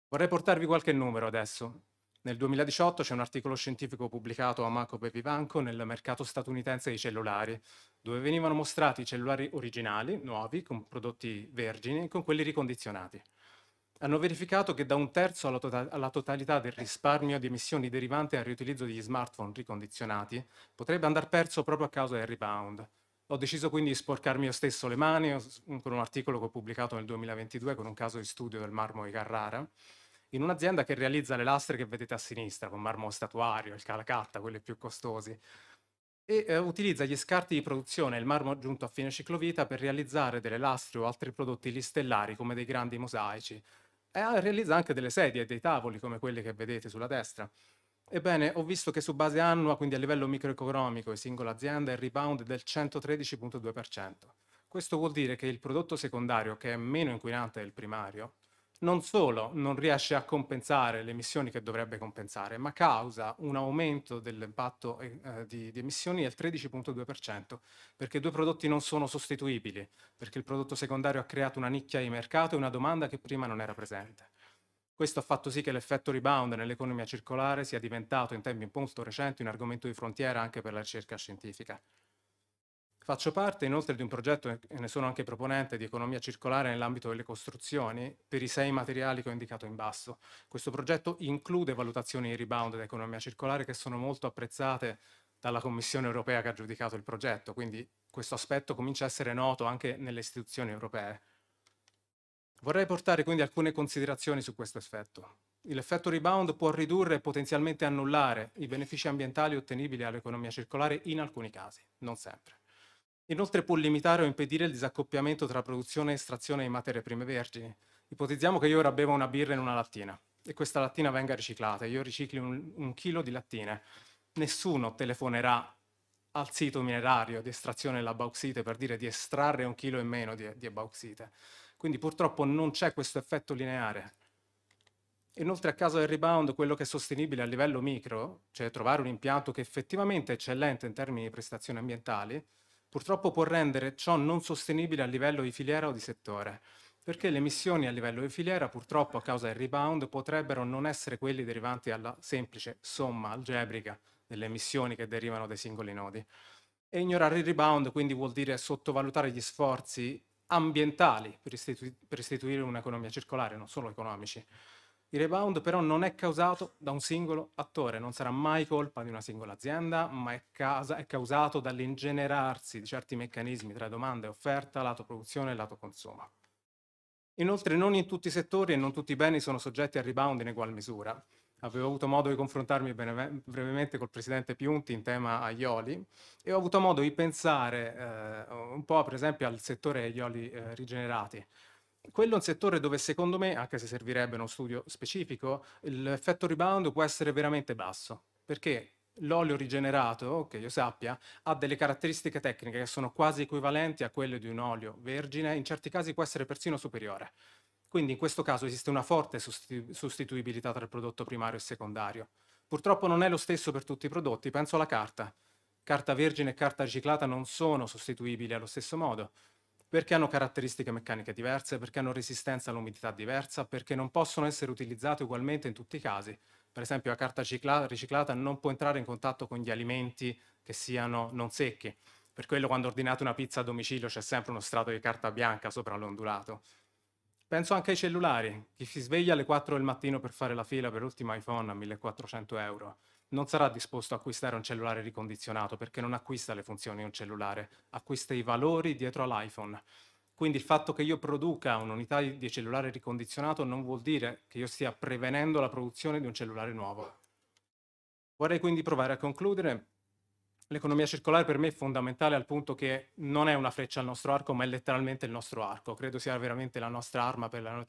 Vorrei portarvi qualche numero adesso. Nel 2018 c'è un articolo scientifico pubblicato a Marco Bevivanco nel mercato statunitense dei cellulari, dove venivano mostrati i cellulari originali, nuovi, con prodotti vergini, con quelli ricondizionati hanno verificato che da un terzo alla, to- tota-, alla, totalità del risparmio di emissioni derivante dal riutilizzo degli smartphone ricondizionati potrebbe andare perso proprio a causa del rebound. Ho deciso quindi di sporcarmi io stesso le mani con un articolo che ho pubblicato nel 2022 con un caso di studio del marmo di Carrara, in un'azienda che realizza le lastre che vedete a sinistra, con marmo statuario, il calacatta, quelli più costosi, e eh, utilizza gli scarti di produzione e il marmo aggiunto a fine ciclovita per realizzare delle lastre o altri prodotti listellari come dei grandi mosaici, e realizza anche delle sedie e dei tavoli come quelli che vedete sulla destra. Ebbene, ho visto che su base annua, quindi a livello microeconomico e singola azienda, il rebound è del 113.2%. Questo vuol dire che il prodotto secondario, che è meno inquinante del primario, non solo non riesce a compensare le emissioni che dovrebbe compensare, ma causa un aumento dell'impatto eh, eh di, di, emissioni del 13.2%, perché due prodotti non sono sostituibili, perché il prodotto secondario ha creato una nicchia di mercato e una domanda che prima non era presente. Questo ha fatto sì che l'effetto rebound nell'economia circolare sia diventato in tempi molto recenti un argomento di frontiera anche per la ricerca scientifica. Faccio parte inoltre di un progetto, e ne sono anche proponente, di economia circolare nell'ambito delle costruzioni per i sei materiali che ho indicato in basso. Questo progetto include valutazioni di rebound ed economia circolare che sono molto apprezzate dalla Commissione europea che ha giudicato il progetto, quindi questo aspetto comincia a essere noto anche nelle istituzioni europee. Vorrei portare quindi alcune considerazioni su questo effetto. L'effetto rebound può ridurre e potenzialmente annullare i benefici ambientali ottenibili all'economia circolare in alcuni casi, non sempre. Inoltre può limitare o impedire il disaccoppiamento tra produzione e estrazione di materie prime vergini. Ipotizziamo che io ora bevo una birra in una lattina e questa lattina venga riciclata. Io ricicli un, un chilo di lattine. Nessuno telefonerà al sito minerario di estrazione della bauxite per dire di estrarre un chilo in meno di, di bauxite. Quindi purtroppo non c'è questo effetto lineare. Inoltre a causa del rebound quello che è sostenibile a livello micro, cioè trovare un impianto che effettivamente è eccellente in termini di prestazioni ambientali, purtroppo può rendere ciò non sostenibile a livello di filiera o di settore, perché le emissioni a livello di filiera purtroppo a causa del rebound potrebbero non essere quelli derivanti dalla semplice somma algebrica delle emissioni che derivano dai singoli nodi. E ignorare il rebound quindi vuol dire sottovalutare gli sforzi ambientali per, istitu- per istituire un'economia circolare, non solo economici. Il rebound però non è causato da un singolo attore, non sarà mai colpa di una singola azienda, ma è, causa- è causato dall'ingenerarsi di certi meccanismi tra domanda e offerta, lato produzione e lato consumo. Inoltre non in tutti i settori e non tutti i beni sono soggetti al rebound in egual misura. Avevo avuto modo di confrontarmi breve- brevemente col presidente Piunti in tema aioli e ho avuto modo di pensare eh, un po' per esempio al settore aioli eh, rigenerati quello è un settore dove secondo me, anche se servirebbe uno studio specifico, l'effetto rebound può essere veramente basso, perché l'olio rigenerato, che io sappia, ha delle caratteristiche tecniche che sono quasi equivalenti a quelle di un olio vergine, in certi casi può essere persino superiore. Quindi in questo caso esiste una forte sostituibilità tra il prodotto primario e secondario. Purtroppo non è lo stesso per tutti i prodotti, penso alla carta. Carta vergine e carta riciclata non sono sostituibili allo stesso modo perché hanno caratteristiche meccaniche diverse, perché hanno resistenza all'umidità diversa, perché non possono essere utilizzate ugualmente in tutti i casi. Per esempio la carta riciclata non può entrare in contatto con gli alimenti che siano non secchi. Per quello quando ordinate una pizza a domicilio c'è sempre uno strato di carta bianca sopra l'ondulato. Penso anche ai cellulari, chi si sveglia alle 4 del mattino per fare la fila per l'ultimo iPhone a 1400 euro non sarà disposto a acquistare un cellulare ricondizionato perché non acquista le funzioni di un cellulare, acquista i valori dietro all'iPhone. Quindi il fatto che io produca un'unità di cellulare ricondizionato non vuol dire che io stia prevenendo la produzione di un cellulare nuovo. Vorrei quindi provare a concludere. L'economia circolare per me è fondamentale al punto che non è una freccia al nostro arco, ma è letteralmente il nostro arco. Credo sia veramente la nostra arma per la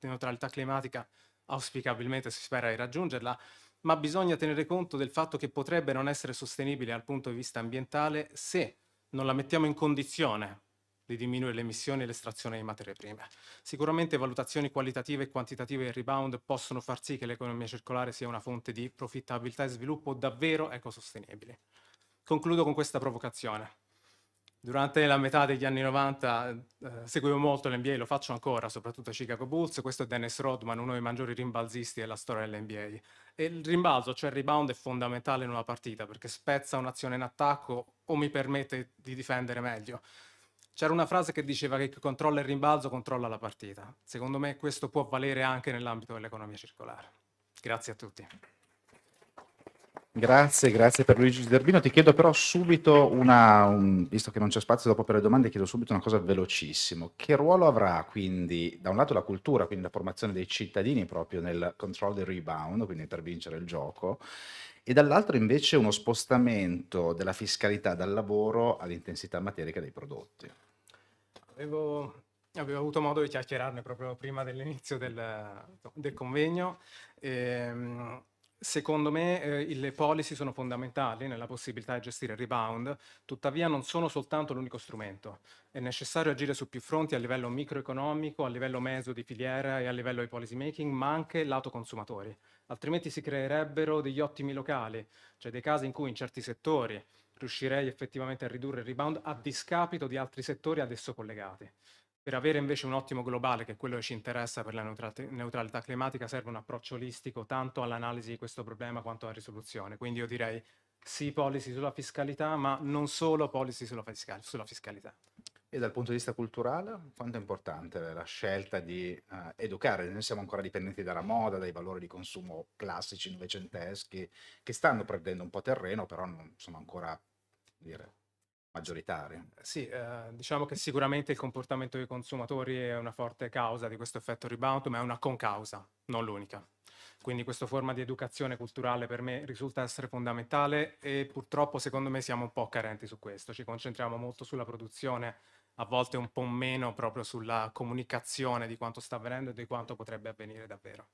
neutralità climatica. Auspicabilmente si spera di raggiungerla ma bisogna tenere conto del fatto che potrebbe non essere sostenibile dal punto di vista ambientale se non la mettiamo in condizione di diminuire le emissioni e l'estrazione di materie prime. Sicuramente valutazioni qualitative e quantitative del rebound possono far sì che l'economia circolare sia una fonte di profittabilità e sviluppo davvero ecosostenibili. Concludo con questa provocazione. Durante la metà degli anni 90 eh, seguivo molto l'NBA, lo faccio ancora, soprattutto a Chicago Bulls. Questo è Dennis Rodman, uno dei maggiori rimbalzisti della storia dell'NBA. E il rimbalzo, cioè il rebound, è fondamentale in una partita perché spezza un'azione in attacco o mi permette di difendere meglio. C'era una frase che diceva che chi controlla il rimbalzo controlla la partita. Secondo me questo può valere anche nell'ambito dell'economia circolare. Grazie a tutti. Grazie, grazie per Luigi Zerbino. Ti chiedo però subito una, un, visto che non c'è spazio dopo per le domande, chiedo subito una cosa velocissimo. Che ruolo avrà quindi, da un lato, la cultura, quindi la formazione dei cittadini proprio nel control del rebound, quindi per vincere il gioco, e dall'altro invece uno spostamento della fiscalità dal lavoro all'intensità materica dei prodotti? Avevo avevo avuto modo di chiacchierarne proprio prima dell'inizio del, del convegno. E, ehm, Secondo me eh, le policy sono fondamentali nella possibilità di gestire il rebound, tuttavia non sono soltanto l'unico strumento. È necessario agire su più fronti a livello microeconomico, a livello meso di filiera e a livello di policy making, ma anche lato consumatori. Altrimenti si creerebbero degli ottimi locali, cioè dei casi in cui in certi settori riuscirei effettivamente a ridurre il rebound a discapito di altri settori ad esso collegati. Per avere invece un ottimo globale, che è quello che ci interessa per la neutralità climatica, serve un approccio olistico tanto all'analisi di questo problema quanto alla risoluzione. Quindi io direi sì policy sulla fiscalità, ma non solo policy sulla, fiscal sulla fiscalità. E dal punto di vista culturale, quanto è importante la scelta di eh, educare? Noi siamo ancora dipendenti dalla moda, dai valori di consumo classici, novecenteschi, che stanno perdendo un po' terreno, però non sono ancora dire, maggioritario. Eh, sì, eh, diciamo che sicuramente il comportamento dei consumatori è una forte causa di questo effetto rebound, ma è una concausa, non l'unica. Quindi questa forma di educazione culturale per me risulta essere fondamentale e purtroppo secondo me siamo un po' carenti su questo, ci concentriamo molto sulla produzione, a volte un po' meno proprio sulla comunicazione di quanto sta avvenendo e di quanto potrebbe avvenire davvero.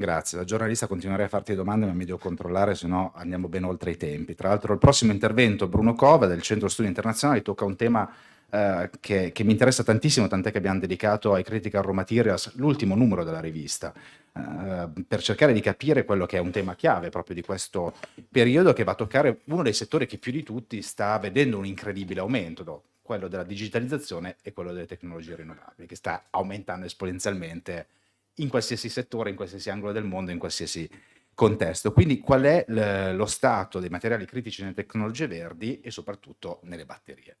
Grazie, da giornalista continuerei a farti domande, ma mi devo controllare, se no andiamo ben oltre i tempi. Tra l'altro, il prossimo intervento, Bruno Cova del Centro Studi Internazionali, tocca un tema eh, che, che, mi interessa tantissimo, tant'è che abbiamo dedicato ai Critical Raw Materials l'ultimo numero della rivista, eh, per cercare di capire quello che è un tema chiave proprio di questo periodo, che va a toccare uno dei settori che più di tutti sta vedendo un incredibile aumento. No? quello della digitalizzazione e quello delle tecnologie rinnovabili, che sta aumentando esponenzialmente in qualsiasi settore, in qualsiasi angolo del mondo, in qualsiasi contesto. Quindi qual è l- lo stato dei materiali critici nelle tecnologie verdi e soprattutto nelle batterie?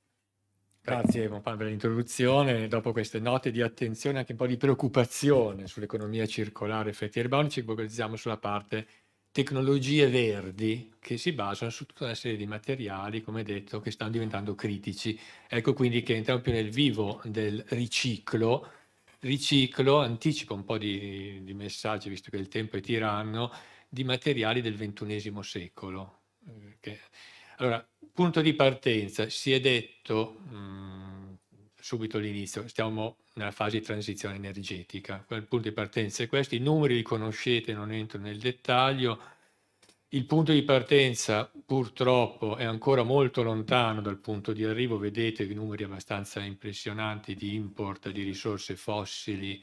Grazie Mopan per l'introduzione. Dopo queste note di attenzione, anche un po' di preoccupazione sull'economia circolare e effetti urbani, ci focalizziamo sulla parte tecnologie verdi che si basano su tutta una serie di materiali, come detto, che stanno diventando critici. Ecco quindi che entriamo più nel vivo del riciclo riciclo, anticipo un po' di, di messaggi, visto che il tempo è tiranno, di materiali del XXI secolo. Perché, eh, allora, punto di partenza, si è detto mh, mm, subito all'inizio, stiamo nella fase di transizione energetica, il punto di partenza è questo, i numeri li conoscete, non entro nel dettaglio, il punto di partenza purtroppo è ancora molto lontano dal punto di arrivo, vedete i numeri abbastanza impressionanti di import di risorse fossili eh,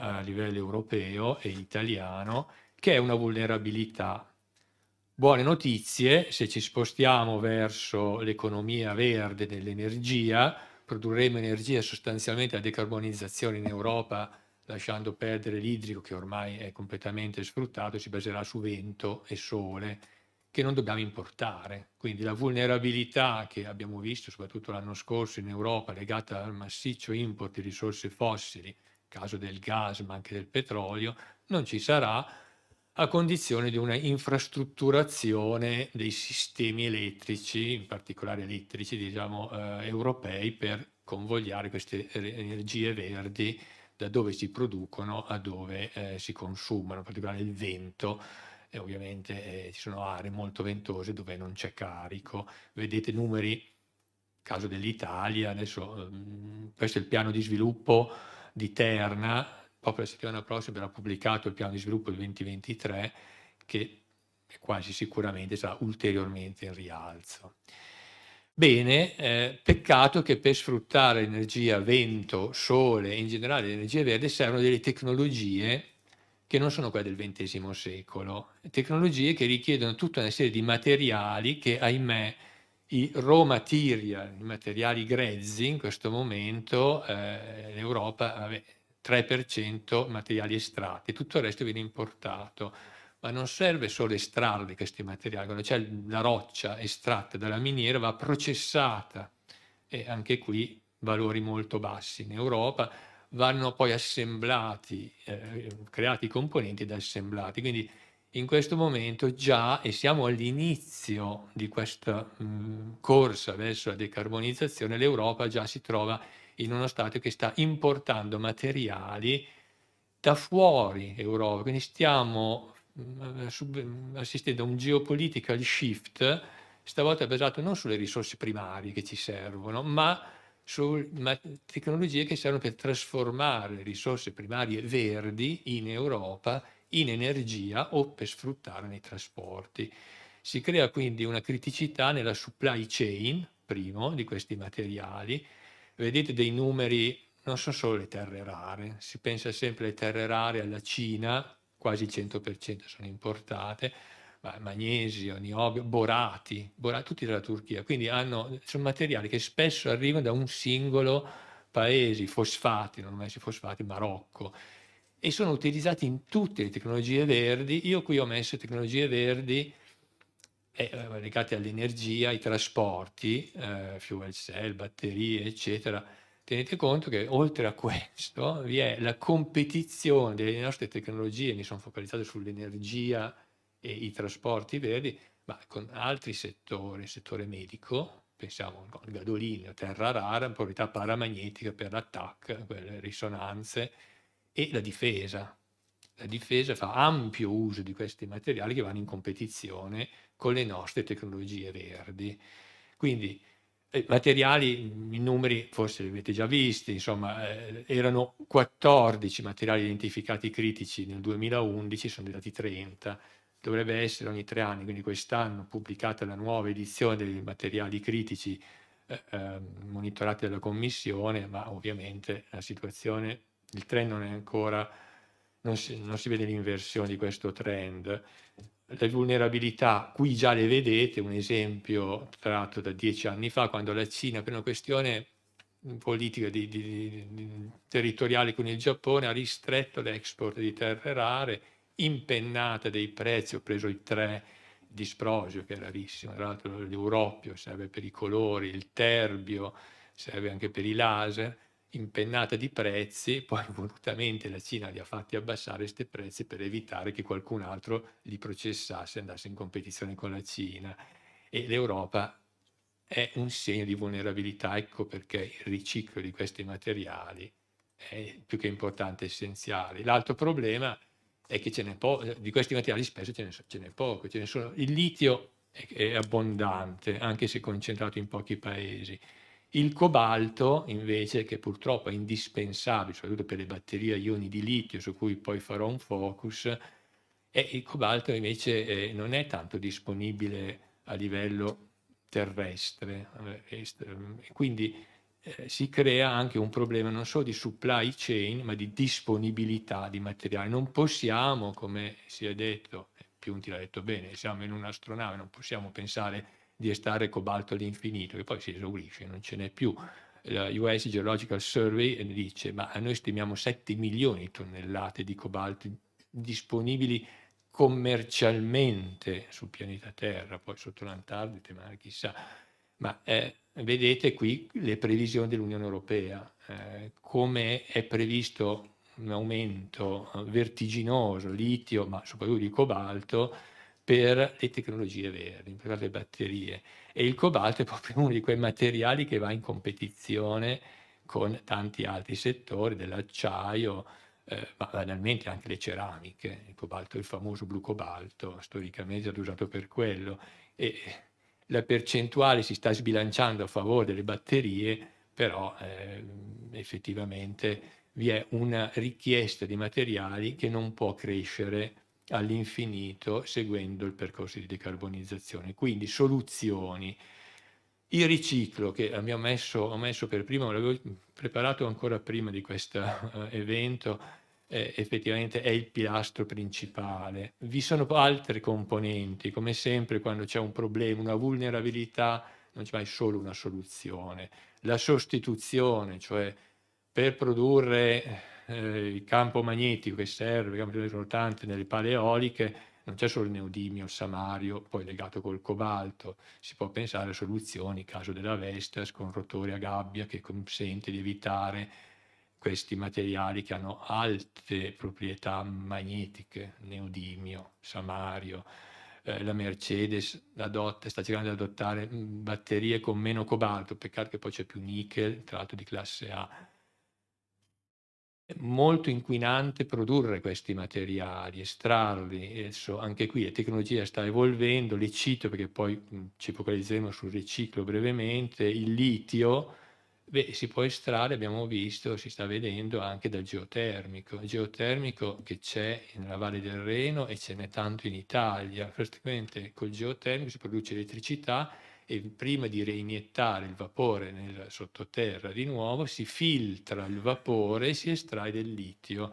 a livello europeo e italiano, che è una vulnerabilità. Buone notizie, se ci spostiamo verso l'economia verde dell'energia, produrremo energia sostanzialmente a decarbonizzazione in Europa lasciando perdere l'idrico che ormai è completamente sfruttato, si baserà su vento e sole che non dobbiamo importare. Quindi la vulnerabilità che abbiamo visto soprattutto l'anno scorso in Europa legata al massiccio import di risorse fossili, caso del gas ma anche del petrolio, non ci sarà a condizione di una infrastrutturazione dei sistemi elettrici, in particolare elettrici, diciamo, eh, europei per convogliare queste energie verdi da dove si producono a dove eh, si consumano, in particolare il vento. E eh, ovviamente eh, ci sono aree molto ventose dove non c'è carico. Vedete numeri, caso dell'Italia, adesso mm, questo è il piano di sviluppo di Terna, proprio la settimana prossima verrà pubblicato il piano di sviluppo del 2023 che quasi sicuramente sarà ulteriormente in rialzo. Bene, eh, peccato che per sfruttare energia, vento, sole e in generale l'energia verde servono delle tecnologie che non sono quelle del XX secolo, tecnologie che richiedono tutta una serie di materiali che ahimè i raw material, i materiali grezzi in questo momento, eh, l'Europa 3% materiali estratti, tutto il resto viene importato ma non serve solo estrarli questi materiali, quando c'è la roccia estratta dalla miniera va processata e anche qui valori molto bassi in Europa, vanno poi assemblati, eh, creati i componenti ed assemblati. Quindi in questo momento già, e siamo all'inizio di questa mh, mm, corsa verso la decarbonizzazione, l'Europa già si trova in uno stato che sta importando materiali da fuori Europa, quindi stiamo Mm, eh, mm, assistendo a un geopolitical shift, stavolta basato non sulle risorse primarie che ci servono, ma su tecnologie che servono per trasformare le risorse primarie verdi in Europa in energia o per sfruttarle nei trasporti. Si crea quindi una criticità nella supply chain, primo, di questi materiali. Vedete dei numeri, non sono solo le terre rare, si pensa sempre alle terre rare, alla Cina, quasi 100% sono importate, magnesio, niobio, borati, borati, tutti dalla Turchia, quindi hanno, sono materiali che spesso arrivano da un singolo paese, fosfati, non ho messo i fosfati, Marocco, e sono utilizzati in tutte le tecnologie verdi. Io qui ho messo tecnologie verdi eh, legate all'energia, ai trasporti, eh, fuel cell, batterie, eccetera, tenete conto che oltre a questo vi è la competizione delle nostre tecnologie, mi sono focalizzato sull'energia e i trasporti verdi, ma con altri settori, il settore medico, pensiamo al gadolino, terra rara, proprietà paramagnetica per l'attacco, quelle risonanze, e la difesa. La difesa fa ampio uso di questi materiali che vanno in competizione con le nostre tecnologie verdi. Quindi eh, materiali, i numeri forse li avete già visti, insomma, eh, erano 14 materiali identificati critici nel 2011, sono diventati 30, dovrebbe essere ogni tre anni, quindi quest'anno pubblicata la nuova edizione dei materiali critici eh, ehm, monitorati dalla Commissione, ma ovviamente la situazione, il trend non è ancora, non si, non si vede l'inversione di questo trend le vulnerabilità qui già le vedete, un esempio tratto da dieci anni fa quando la Cina per una questione politica di, di, di, territoriale con il Giappone ha ristretto l'export di terre rare, impennata dei prezzi, ho preso i tre di sprosio che è rarissimo, tra l'altro l'europio serve per i colori, il terbio serve anche per i laser, impennata di prezzi, poi volutamente la Cina li ha fatti abbassare questi prezzi per evitare che qualcun altro li processasse e andasse in competizione con la Cina. E l'Europa è un segno di vulnerabilità, ecco perché il riciclo di questi materiali è più che importante, essenziale. L'altro problema è che ce n'è po- di questi materiali spesso ce ne, ce n'è poco, ce ne sono- il litio è-, è abbondante, anche se concentrato in pochi paesi il cobalto, invece, che purtroppo è indispensabile, soprattutto per le batterie a ioni di litio, su cui poi farò un focus, e il cobalto invece eh, non è tanto disponibile a livello terrestre, eh, eh, quindi eh, si crea anche un problema non solo di supply chain, ma di disponibilità di materiale. Non possiamo, come si è detto, Piunti l'ha detto bene, siamo in un'astronave, non possiamo pensare di estrarre cobalto all'infinito, che poi si esaurisce, non ce n'è più. La US Geological Survey dice, ma noi stimiamo 7 milioni di tonnellate di cobalto disponibili commercialmente sul pianeta Terra, poi sotto l'Antartide, ma chissà. Ma eh, vedete qui le previsioni dell'Unione Europea, eh, come è previsto un aumento eh, vertiginoso litio, ma soprattutto di cobalto, per le tecnologie verdi, per le batterie. E il cobalto è proprio uno di quei materiali che va in competizione con tanti altri settori, dell'acciaio, eh, ma banalmente anche le ceramiche, il cobalto, il famoso blu cobalto, storicamente è usato per quello. E la percentuale si sta sbilanciando a favore delle batterie, però eh, effettivamente vi è una richiesta di materiali che non può crescere all'infinito seguendo il percorso di decarbonizzazione. Quindi soluzioni. Il riciclo che abbiamo messo, ho messo per primo, l'avevo preparato ancora prima di questo eh, evento, eh, effettivamente è il pilastro principale. Vi sono altre componenti, come sempre quando c'è un problema, una vulnerabilità, non c'è mai solo una soluzione. La sostituzione, cioè per produrre eh, il campo magnetico che serve, il campo magnetico nelle paleoliche, non c'è solo il neodimio, il samario, poi legato col cobalto, si può pensare a soluzioni, caso della Vestas, con rotori a gabbia che consente di evitare questi materiali che hanno alte proprietà magnetiche, neodimio, samario, eh, la Mercedes la sta cercando di adottare batterie con meno cobalto, peccato che poi c'è più nickel, tra l'altro di classe A, molto inquinante produrre questi materiali, estrarli, Adesso anche qui la tecnologia sta evolvendo, li cito perché poi ci focalizzeremo sul riciclo brevemente, il litio beh, si può estrarre, abbiamo visto, si sta vedendo anche dal geotermico, il geotermico che c'è nella Valle del Reno e ce n'è tanto in Italia, praticamente col geotermico si produce elettricità e prima di reiniettare il vapore nel sottoterra di nuovo si filtra il vapore e si estrae del litio.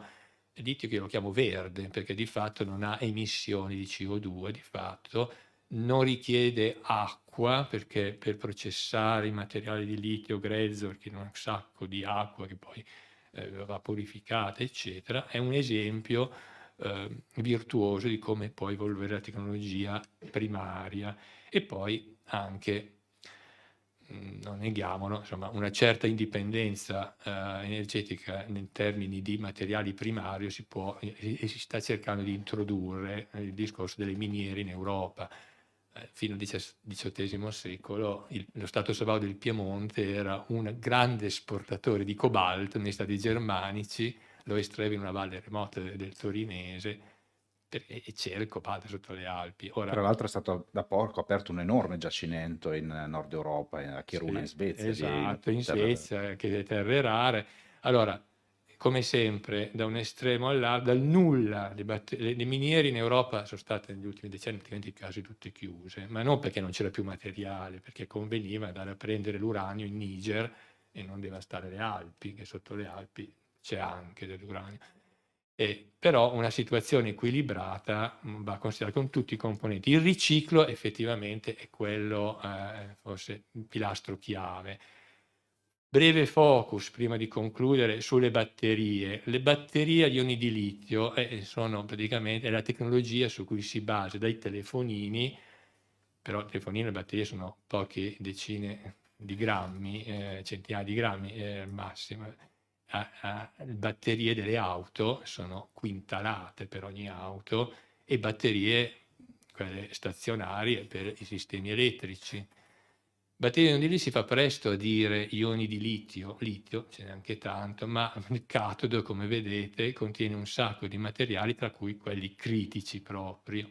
Il litio che io lo chiamo verde perché di fatto non ha emissioni di CO2, di fatto non richiede acqua perché per processare i materiali di litio grezzo richiedono un sacco di acqua che poi eh, va purificata, eccetera. È un esempio eh, virtuoso di come può evolvere la tecnologia primaria e poi anche mm, non neghiamolo, insomma, una certa indipendenza eh, energetica in termini di materiali primari si può, e si sta cercando di introdurre il discorso delle miniere in Europa. Eh, fino al XVIII secolo il, lo Stato Savao del Piemonte era un grande esportatore di cobalto nei stati germanici, lo estraeva in una valle remota del, del Torinese, e cerco padre sotto le Alpi. Ora, Tra l'altro è stato da porco aperto un enorme giacimento in Nord Europa, a Kiruna sì, in Svezia. Esatto, in, terra... in Svezia, eh, che è terre rare. Allora, come sempre, da un estremo all'altro, dal nulla, le, batte- le, le miniere in Europa sono state negli ultimi decenni quasi tutte chiuse, ma non perché non c'era più materiale, perché conveniva andare a prendere l'uranio in Niger e non devastare le Alpi, che sotto le Alpi c'è anche dell'uranio. Eh, però una situazione equilibrata mm, va considerata con tutti i componenti. Il riciclo effettivamente è quello, eh, forse, il pilastro chiave. Breve focus, prima di concludere, sulle batterie. Le batterie agli ioni di litio eh, eh, sono praticamente la tecnologia su cui si basa dai telefonini, però telefonini e le batterie sono poche decine di grammi, eh, centinaia di grammi al eh, massimo, batterie delle auto, sono quintalate per ogni auto, e batterie quelle stazionarie per i sistemi elettrici. Batterie di lì si fa presto a dire ioni di litio, litio ce n'è anche tanto, ma il catodo, come vedete, contiene un sacco di materiali, tra cui quelli critici proprio.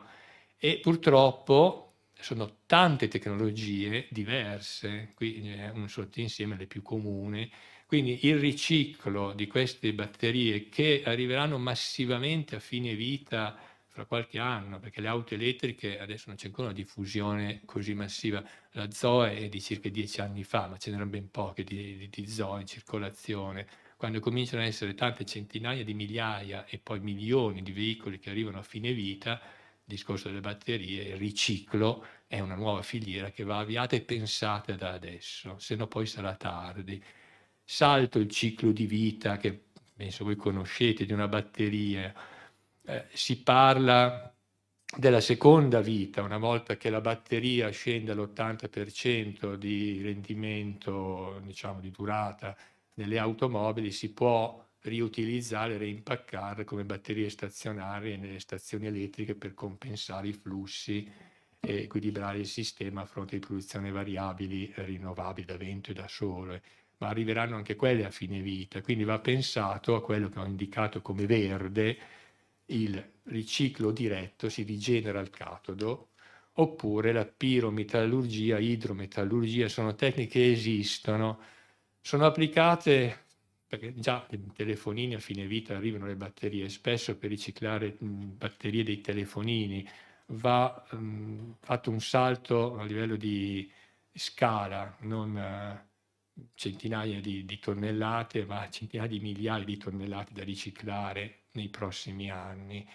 E purtroppo sono tante tecnologie diverse, qui è eh, un sottoinsieme le più comune, quindi il riciclo di queste batterie che arriveranno massivamente a fine vita fra qualche anno, perché le auto elettriche adesso non c'è ancora una diffusione così massiva, la Zoe è di circa dieci anni fa, ma ce n'erano ben poche di, di, di Zoe in circolazione, quando cominciano ad essere tante centinaia di migliaia e poi milioni di veicoli che arrivano a fine vita, il discorso delle batterie, il riciclo è una nuova filiera che va avviata e pensata da adesso, se no poi sarà tardi salto il ciclo di vita che penso voi conoscete di una batteria, eh, si parla della seconda vita, una volta che la batteria scende all'80% di rendimento, diciamo di durata delle automobili, si può riutilizzare, reimpaccare come batterie stazionarie nelle stazioni elettriche per compensare i flussi e equilibrare il sistema a fronte di produzione variabili rinnovabili da vento e da sole ma arriveranno anche quelle a fine vita, quindi va pensato a quello che ho indicato come verde, il riciclo diretto, si rigenera il catodo, oppure la pirometallurgia, idrometallurgia, sono tecniche che esistono, sono applicate perché già i telefonini a fine vita arrivano le batterie, spesso per riciclare batterie dei telefonini va um, fatto un salto a livello di scala, non centinaia di, di tonnellate, ma centinaia di migliaia di tonnellate da riciclare nei prossimi anni.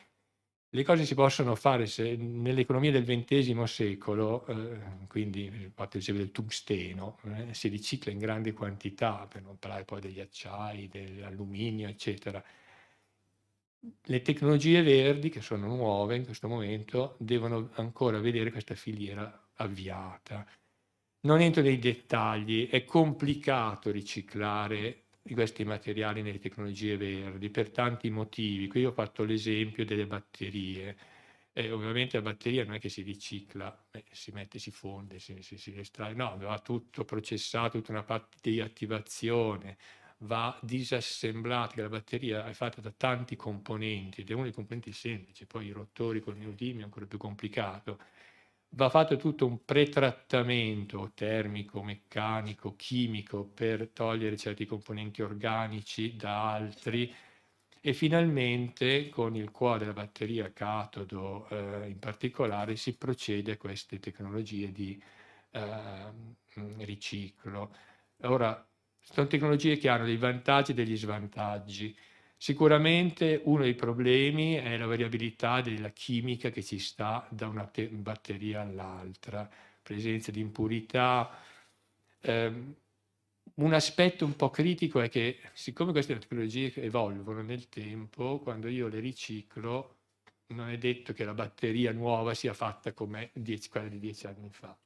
Le cose si possono fare se nell'economia del XX secolo, eh, quindi fatto esempio del tungsteno, eh, si ricicla in grandi quantità, per non parlare poi degli acciai, dell'alluminio, eccetera. Le tecnologie verdi, che sono nuove in questo momento, devono ancora vedere questa filiera avviata. Non entro nei dettagli, è complicato riciclare questi materiali nelle tecnologie verdi per tanti motivi. Qui ho fatto l'esempio delle batterie. Eh, ovviamente la batteria non è che si ricicla, eh, si mette, si fonde, si, si, si estrae, no, va tutto processato, tutta una parte di attivazione, va disassemblata, la batteria è fatta da tanti componenti ed è uno dei componenti semplici, poi i rottori con i neodimi è ancora più complicato, va fatto tutto un pretrattamento termico, meccanico, chimico per togliere certi componenti organici da altri e finalmente con il cuore della batteria catodo eh, in particolare si procede a queste tecnologie di eh, riciclo. Ora, sono tecnologie che hanno dei vantaggi e degli svantaggi. Sicuramente uno dei problemi è la variabilità della chimica che ci sta da una batteria all'altra, presenza di impurità. Eh, un aspetto un po' critico è che siccome queste tecnologie evolvono nel tempo, quando io le riciclo non è detto che la batteria nuova sia fatta come quella di dieci anni fa.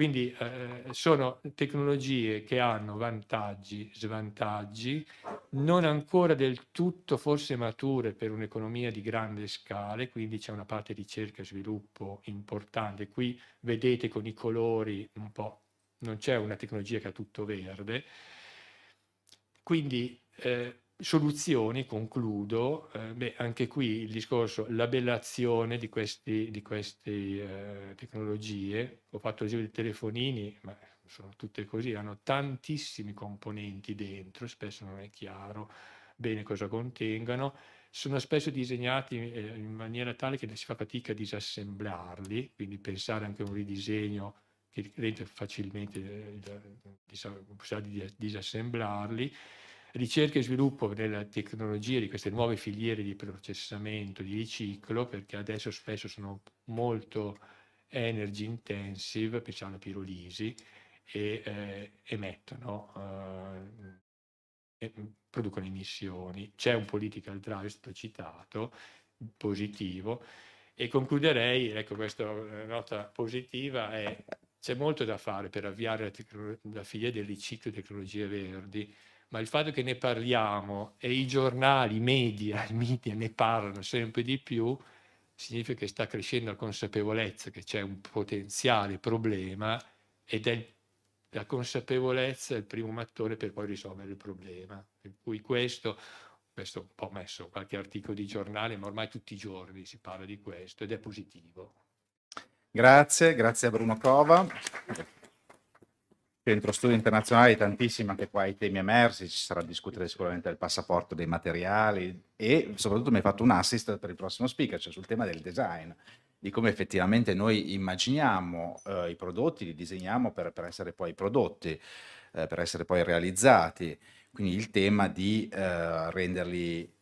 Quindi eh, sono tecnologie che hanno vantaggi, svantaggi, non ancora del tutto forse mature per un'economia di grande scala, quindi c'è una parte di ricerca e sviluppo importante. Qui vedete con i colori un po', non c'è una tecnologia che ha tutto verde. Quindi eh, Soluzioni, concludo, eh, beh, anche qui il discorso, l'abellazione di, questi, di queste eh, tecnologie, ho fatto l'esempio dei telefonini, ma sono tutte così, hanno tantissimi componenti dentro, spesso non è chiaro bene cosa contengano, sono spesso disegnati eh, in maniera tale che si fa fatica a disassemblarli, quindi pensare anche a un ridisegno che rende facilmente la eh, possibilità di disassemblarli, ricerca e sviluppo della tecnologia di queste nuove filiere di processamento, di riciclo, perché adesso spesso sono molto energy intensive, pensiamo alla pirolisi, e eh, emettono, eh, producono emissioni. C'è un political drive, è stato citato, positivo, e concluderei, ecco questa eh, nota positiva è c'è molto da fare per avviare la, la filiera del riciclo di tecnologie verdi, ma il fatto che ne parliamo e i giornali, i media, i media ne parlano sempre di più, significa che sta crescendo la consapevolezza che c'è un potenziale problema ed è la consapevolezza il primo mattone per poi risolvere il problema. Per cui questo, questo un po' messo qualche articolo di giornale, ma ormai tutti i giorni si parla di questo ed è positivo. Grazie, grazie a Bruno Cova centro Studio Internazionale, tantissimi anche qua i temi emersi, ci sarà a discutere sicuramente del passaporto dei materiali e soprattutto mi hai fatto un assist per il prossimo speaker, cioè sul tema del design, di come effettivamente noi immaginiamo eh, i prodotti, li disegniamo per, per essere poi prodotti, eh, per essere poi realizzati, quindi il tema di eh, renderli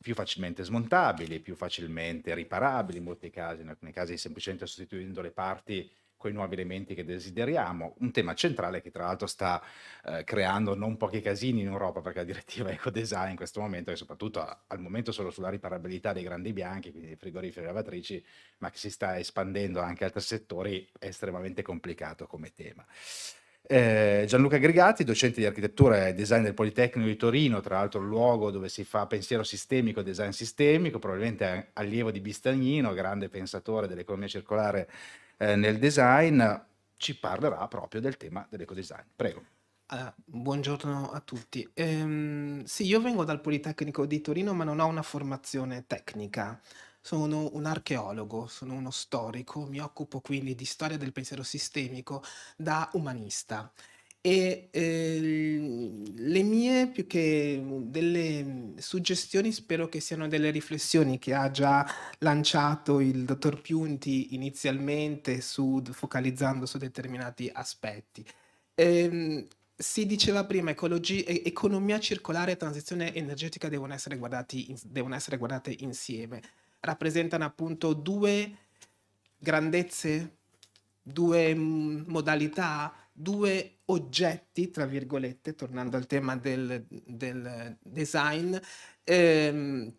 più facilmente smontabili, più facilmente riparabili in molti casi, in alcuni casi semplicemente sostituendo le parti con nuovi elementi che desideriamo. Un tema centrale che tra l'altro sta eh, creando non pochi casini in Europa perché la direttiva ecodesign in questo momento, e soprattutto al momento solo sulla riparabilità dei grandi bianchi, quindi dei frigoriferi e lavatrici, ma che si sta espandendo anche ad altri settori, è estremamente complicato come tema. Eh, Gianluca Grigati, docente di architettura e design del Politecnico di Torino, tra l'altro luogo dove si fa pensiero sistemico e design sistemico, probabilmente allievo di Bistagnino, grande pensatore dell'economia circolare eh, nel design, ci parlerà proprio del tema dell'ecodesign. Prego. Uh, buongiorno a tutti. Ehm, sì, io vengo dal Politecnico di Torino, ma non ho una formazione tecnica. Sono un archeologo, sono uno storico, mi occupo quindi di storia del pensiero sistemico da umanista e eh, le mie più che delle suggestioni spero che siano delle riflessioni che ha già lanciato il dottor Piunti inizialmente su, focalizzando su determinati aspetti. Eh, si diceva prima, economia circolare e transizione energetica devono essere, guardati, devono essere guardate insieme. Rappresentano appunto due grandezze, due mm, modalità, due oggetti, tra virgolette, tornando al tema del, del design, ehm,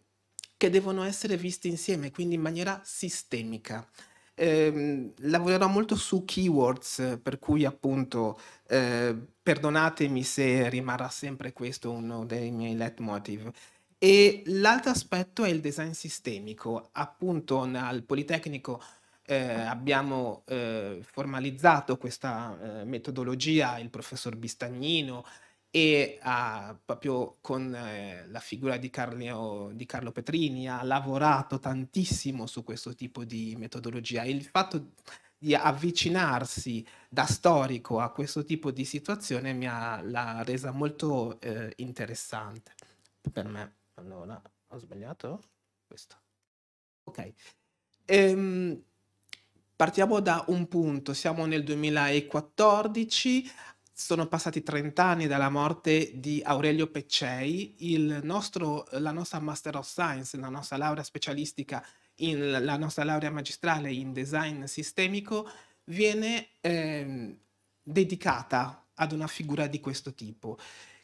che devono essere visti insieme, quindi in maniera sistemica. Eh, lavorerò molto su keywords, per cui appunto eh, perdonatemi se rimarrà sempre questo uno dei miei leitmotiv. E l'altro aspetto è il design sistemico. Appunto al Politecnico eh, abbiamo eh, formalizzato questa eh, metodologia il professor Bistagnino e ha, ah, proprio con eh, la figura di Carlo, di Carlo, Petrini ha lavorato tantissimo su questo tipo di metodologia. Il fatto di avvicinarsi da storico a questo tipo di situazione mi ha l'ha resa molto eh, interessante per me. Allora, ho sbagliato questo. Ok. Ehm, Partiamo da un punto, siamo nel 2014, sono passati 30 anni dalla morte di Aurelio Peccei, nostro, la nostra Master of Science, la nostra laurea specialistica, in, la nostra laurea magistrale in design sistemico, viene eh, dedicata ad una figura di questo tipo.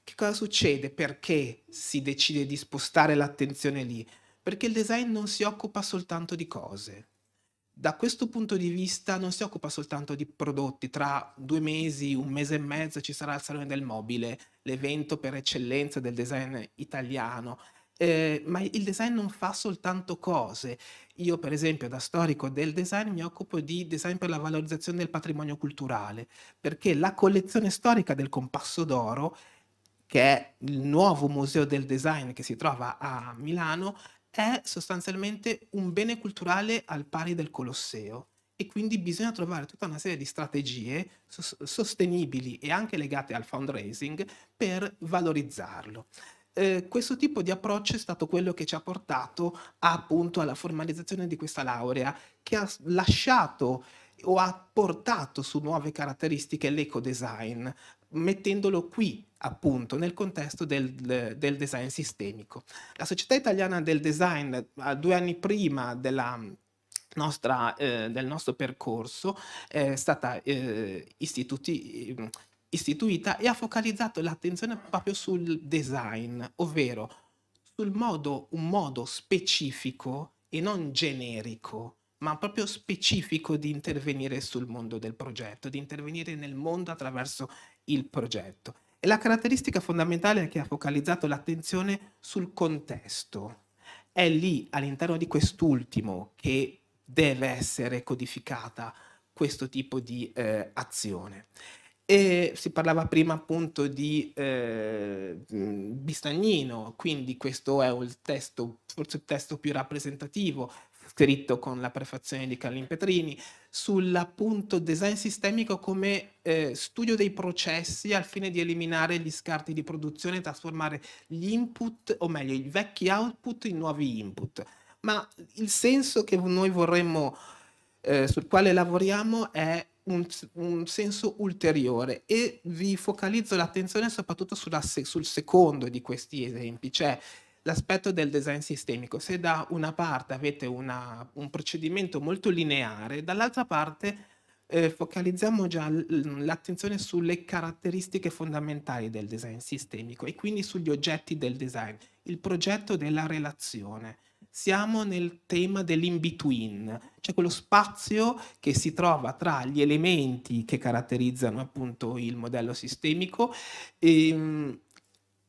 Che cosa succede? Perché si decide di spostare l'attenzione lì? Perché il design non si occupa soltanto di cose, da questo punto di vista non si occupa soltanto di prodotti, tra due mesi, un mese e mezzo ci sarà il Salone del Mobile, l'evento per eccellenza del design italiano, eh, ma il design non fa soltanto cose. Io per esempio da storico del design mi occupo di design per la valorizzazione del patrimonio culturale, perché la collezione storica del Compasso d'Oro che è il nuovo museo del design che si trova a Milano, è sostanzialmente un bene culturale al pari del Colosseo e quindi bisogna trovare tutta una serie di strategie sostenibili e anche legate al fundraising per valorizzarlo. Eh, questo tipo di approccio è stato quello che ci ha portato a, appunto alla formalizzazione di questa laurea che ha lasciato o ha portato su nuove caratteristiche l'eco design, mettendolo qui appunto nel contesto del, del, design sistemico. La Società Italiana del Design, eh, due anni prima della, mm, nostra, eh, del nostro percorso, è stata eh, istituti, mm, istituita e ha focalizzato l'attenzione proprio sul design, ovvero sul modo, un modo specifico e non generico ma proprio specifico di intervenire sul mondo del progetto, di intervenire nel mondo attraverso il progetto. E la caratteristica fondamentale è che ha focalizzato l'attenzione sul contesto. È lì, all'interno di quest'ultimo, che deve essere codificata questo tipo di eh, azione. E si parlava prima appunto di eh, mm, Bistagnino, quindi questo è il testo, forse il testo più rappresentativo scritto con la prefazione di Carlin Petrini, sull'appunto design sistemico come eh, studio dei processi al fine di eliminare gli scarti di produzione e trasformare gli input, o meglio, i vecchi output in nuovi input. Ma il senso che noi vorremmo, eh, sul quale lavoriamo, è un, un, senso ulteriore e vi focalizzo l'attenzione soprattutto sulla, sul secondo di questi esempi, cioè l'aspetto del design sistemico. Se da una parte avete una, un procedimento molto lineare, dall'altra parte eh, focalizziamo già l'attenzione sulle caratteristiche fondamentali del design sistemico e quindi sugli oggetti del design, il progetto della relazione. Siamo nel tema dell'in-between, cioè quello spazio che si trova tra gli elementi che caratterizzano appunto il modello sistemico e, ehm,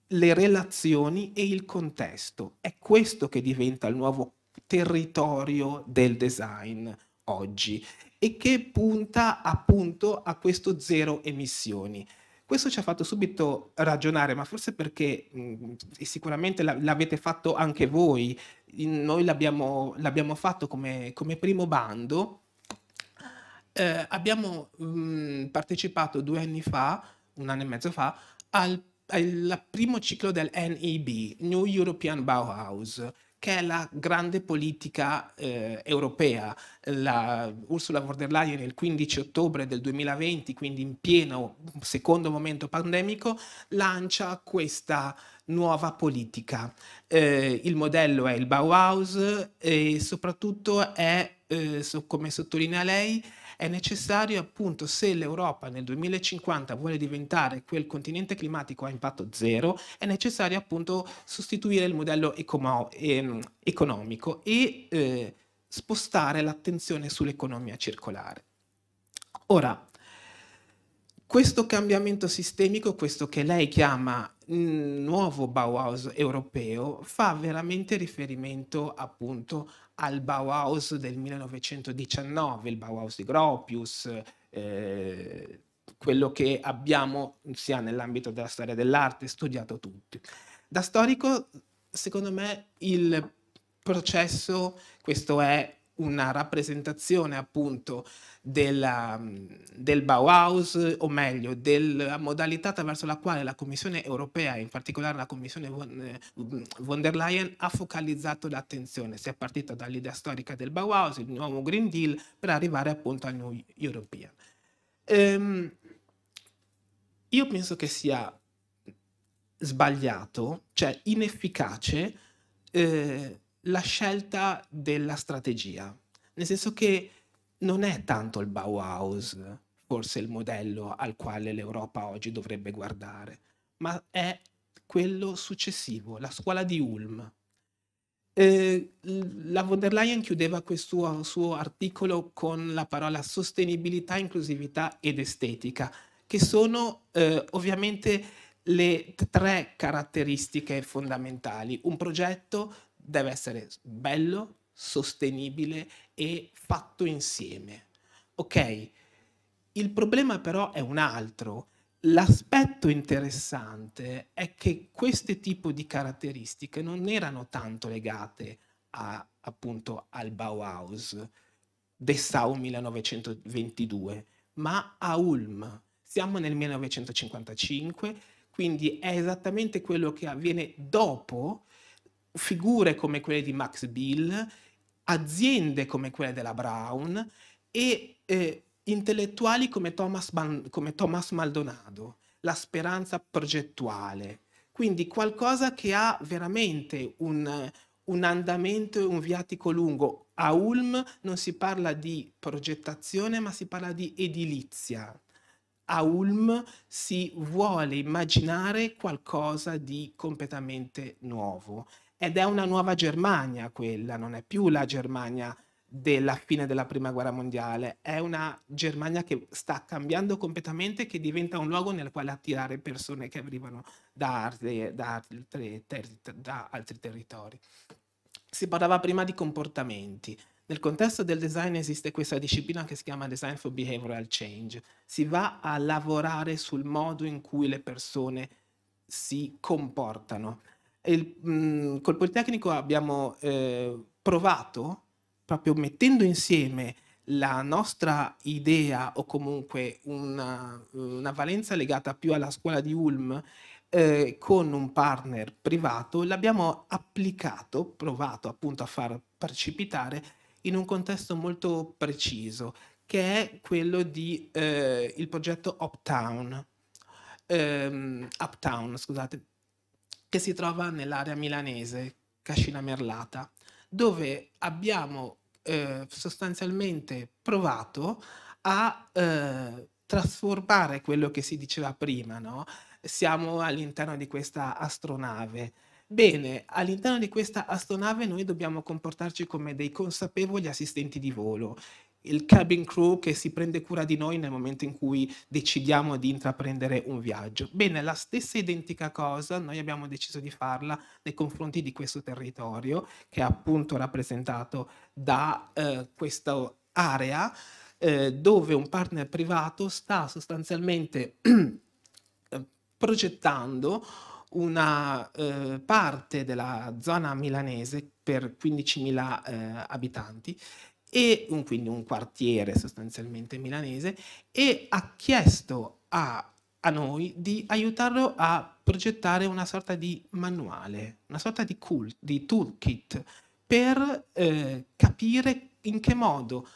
le relazioni e il contesto. È questo che diventa il nuovo territorio del design oggi e che punta appunto a questo zero emissioni. Questo ci ha fatto subito ragionare, ma forse perché mh, mm, sicuramente l'avete fatto anche voi, noi l'abbiamo, l'abbiamo fatto come, come, primo bando, eh, abbiamo mh, mm, partecipato due anni fa, un anno e mezzo fa, al il primo ciclo del NEB, New European Bauhaus, che è la grande politica eh, europea. La, Ursula von der Leyen il 15 ottobre del 2020, quindi in pieno secondo momento pandemico, lancia questa nuova politica. Eh, il modello è il Bauhaus e soprattutto è, eh, come sottolinea lei, è necessario appunto se l'Europa nel 2050 vuole diventare quel continente climatico a impatto zero, è necessario appunto sostituire il modello ecomo- ehm, economico e eh, spostare l'attenzione sull'economia circolare. Ora, questo cambiamento sistemico, questo che lei chiama mm, nuovo Bauhaus europeo, fa veramente riferimento appunto al Bauhaus del 1919, il Bauhaus di Gropius, eh, quello che abbiamo sia nell'ambito della storia dell'arte studiato tutti. Da storico, secondo me, il processo, questo è una rappresentazione appunto della, del Bauhaus, o meglio, della modalità attraverso la quale la Commissione europea, in particolare la Commissione eh, von, der Leyen, ha focalizzato l'attenzione. Si è partita dall'idea storica del Bauhaus, il nuovo Green Deal, per arrivare appunto al New European. Ehm, io penso che sia sbagliato, cioè inefficace, eh, la scelta della strategia, nel senso che non è tanto il Bauhaus forse il modello al quale l'Europa oggi dovrebbe guardare, ma è quello successivo, la scuola di Ulm. Eh, la von der Leyen chiudeva questo suo articolo con la parola sostenibilità, inclusività ed estetica, che sono eh, ovviamente le tre caratteristiche fondamentali. Un progetto deve essere bello, sostenibile e fatto insieme. Ok? Il problema però è un altro. L'aspetto interessante è che questo tipo di caratteristiche non erano tanto legate a, appunto al Bauhaus, Dessau 1922, ma a Ulm. Siamo nel 1955, quindi è esattamente quello che avviene dopo figure come quelle di Max Bill, aziende come quelle della Brown e eh, intellettuali come Thomas, Ban- come Thomas Maldonado, la speranza progettuale. Quindi qualcosa che ha veramente un, un andamento e un viatico lungo. A Ulm non si parla di progettazione, ma si parla di edilizia. A Ulm si vuole immaginare qualcosa di completamente nuovo ed è una nuova Germania quella, non è più la Germania della fine della prima guerra mondiale, è una Germania che sta cambiando completamente, che diventa un luogo nel quale attirare persone che arrivano da, altri, da altri, ter, da altri territori. Si parlava prima di comportamenti. Nel contesto del design esiste questa disciplina che si chiama Design for Behavioral Change. Si va a lavorare sul modo in cui le persone si comportano il, mh, mm, col Politecnico abbiamo eh, provato, proprio mettendo insieme la nostra idea o comunque una, una valenza legata più alla scuola di Ulm eh, con un partner privato, l'abbiamo applicato, provato appunto a far precipitare in un contesto molto preciso, che è quello del eh, progetto Uptown. Um, Uptown, scusate, che si trova nell'area milanese, Cascina Merlata, dove abbiamo eh, sostanzialmente provato a eh, trasformare quello che si diceva prima, no? siamo all'interno di questa astronave. Bene, all'interno di questa astronave noi dobbiamo comportarci come dei consapevoli assistenti di volo il cabin crew che si prende cura di noi nel momento in cui decidiamo di intraprendere un viaggio. Bene, la stessa identica cosa noi abbiamo deciso di farla nei confronti di questo territorio che è appunto rappresentato da eh, questa area eh, dove un partner privato sta sostanzialmente eh, progettando una eh, parte della zona milanese per 15.000 eh, abitanti e un, quindi un quartiere sostanzialmente milanese, e ha chiesto a, a noi di aiutarlo a progettare una sorta di manuale, una sorta di, cult, di toolkit per eh, capire in che modo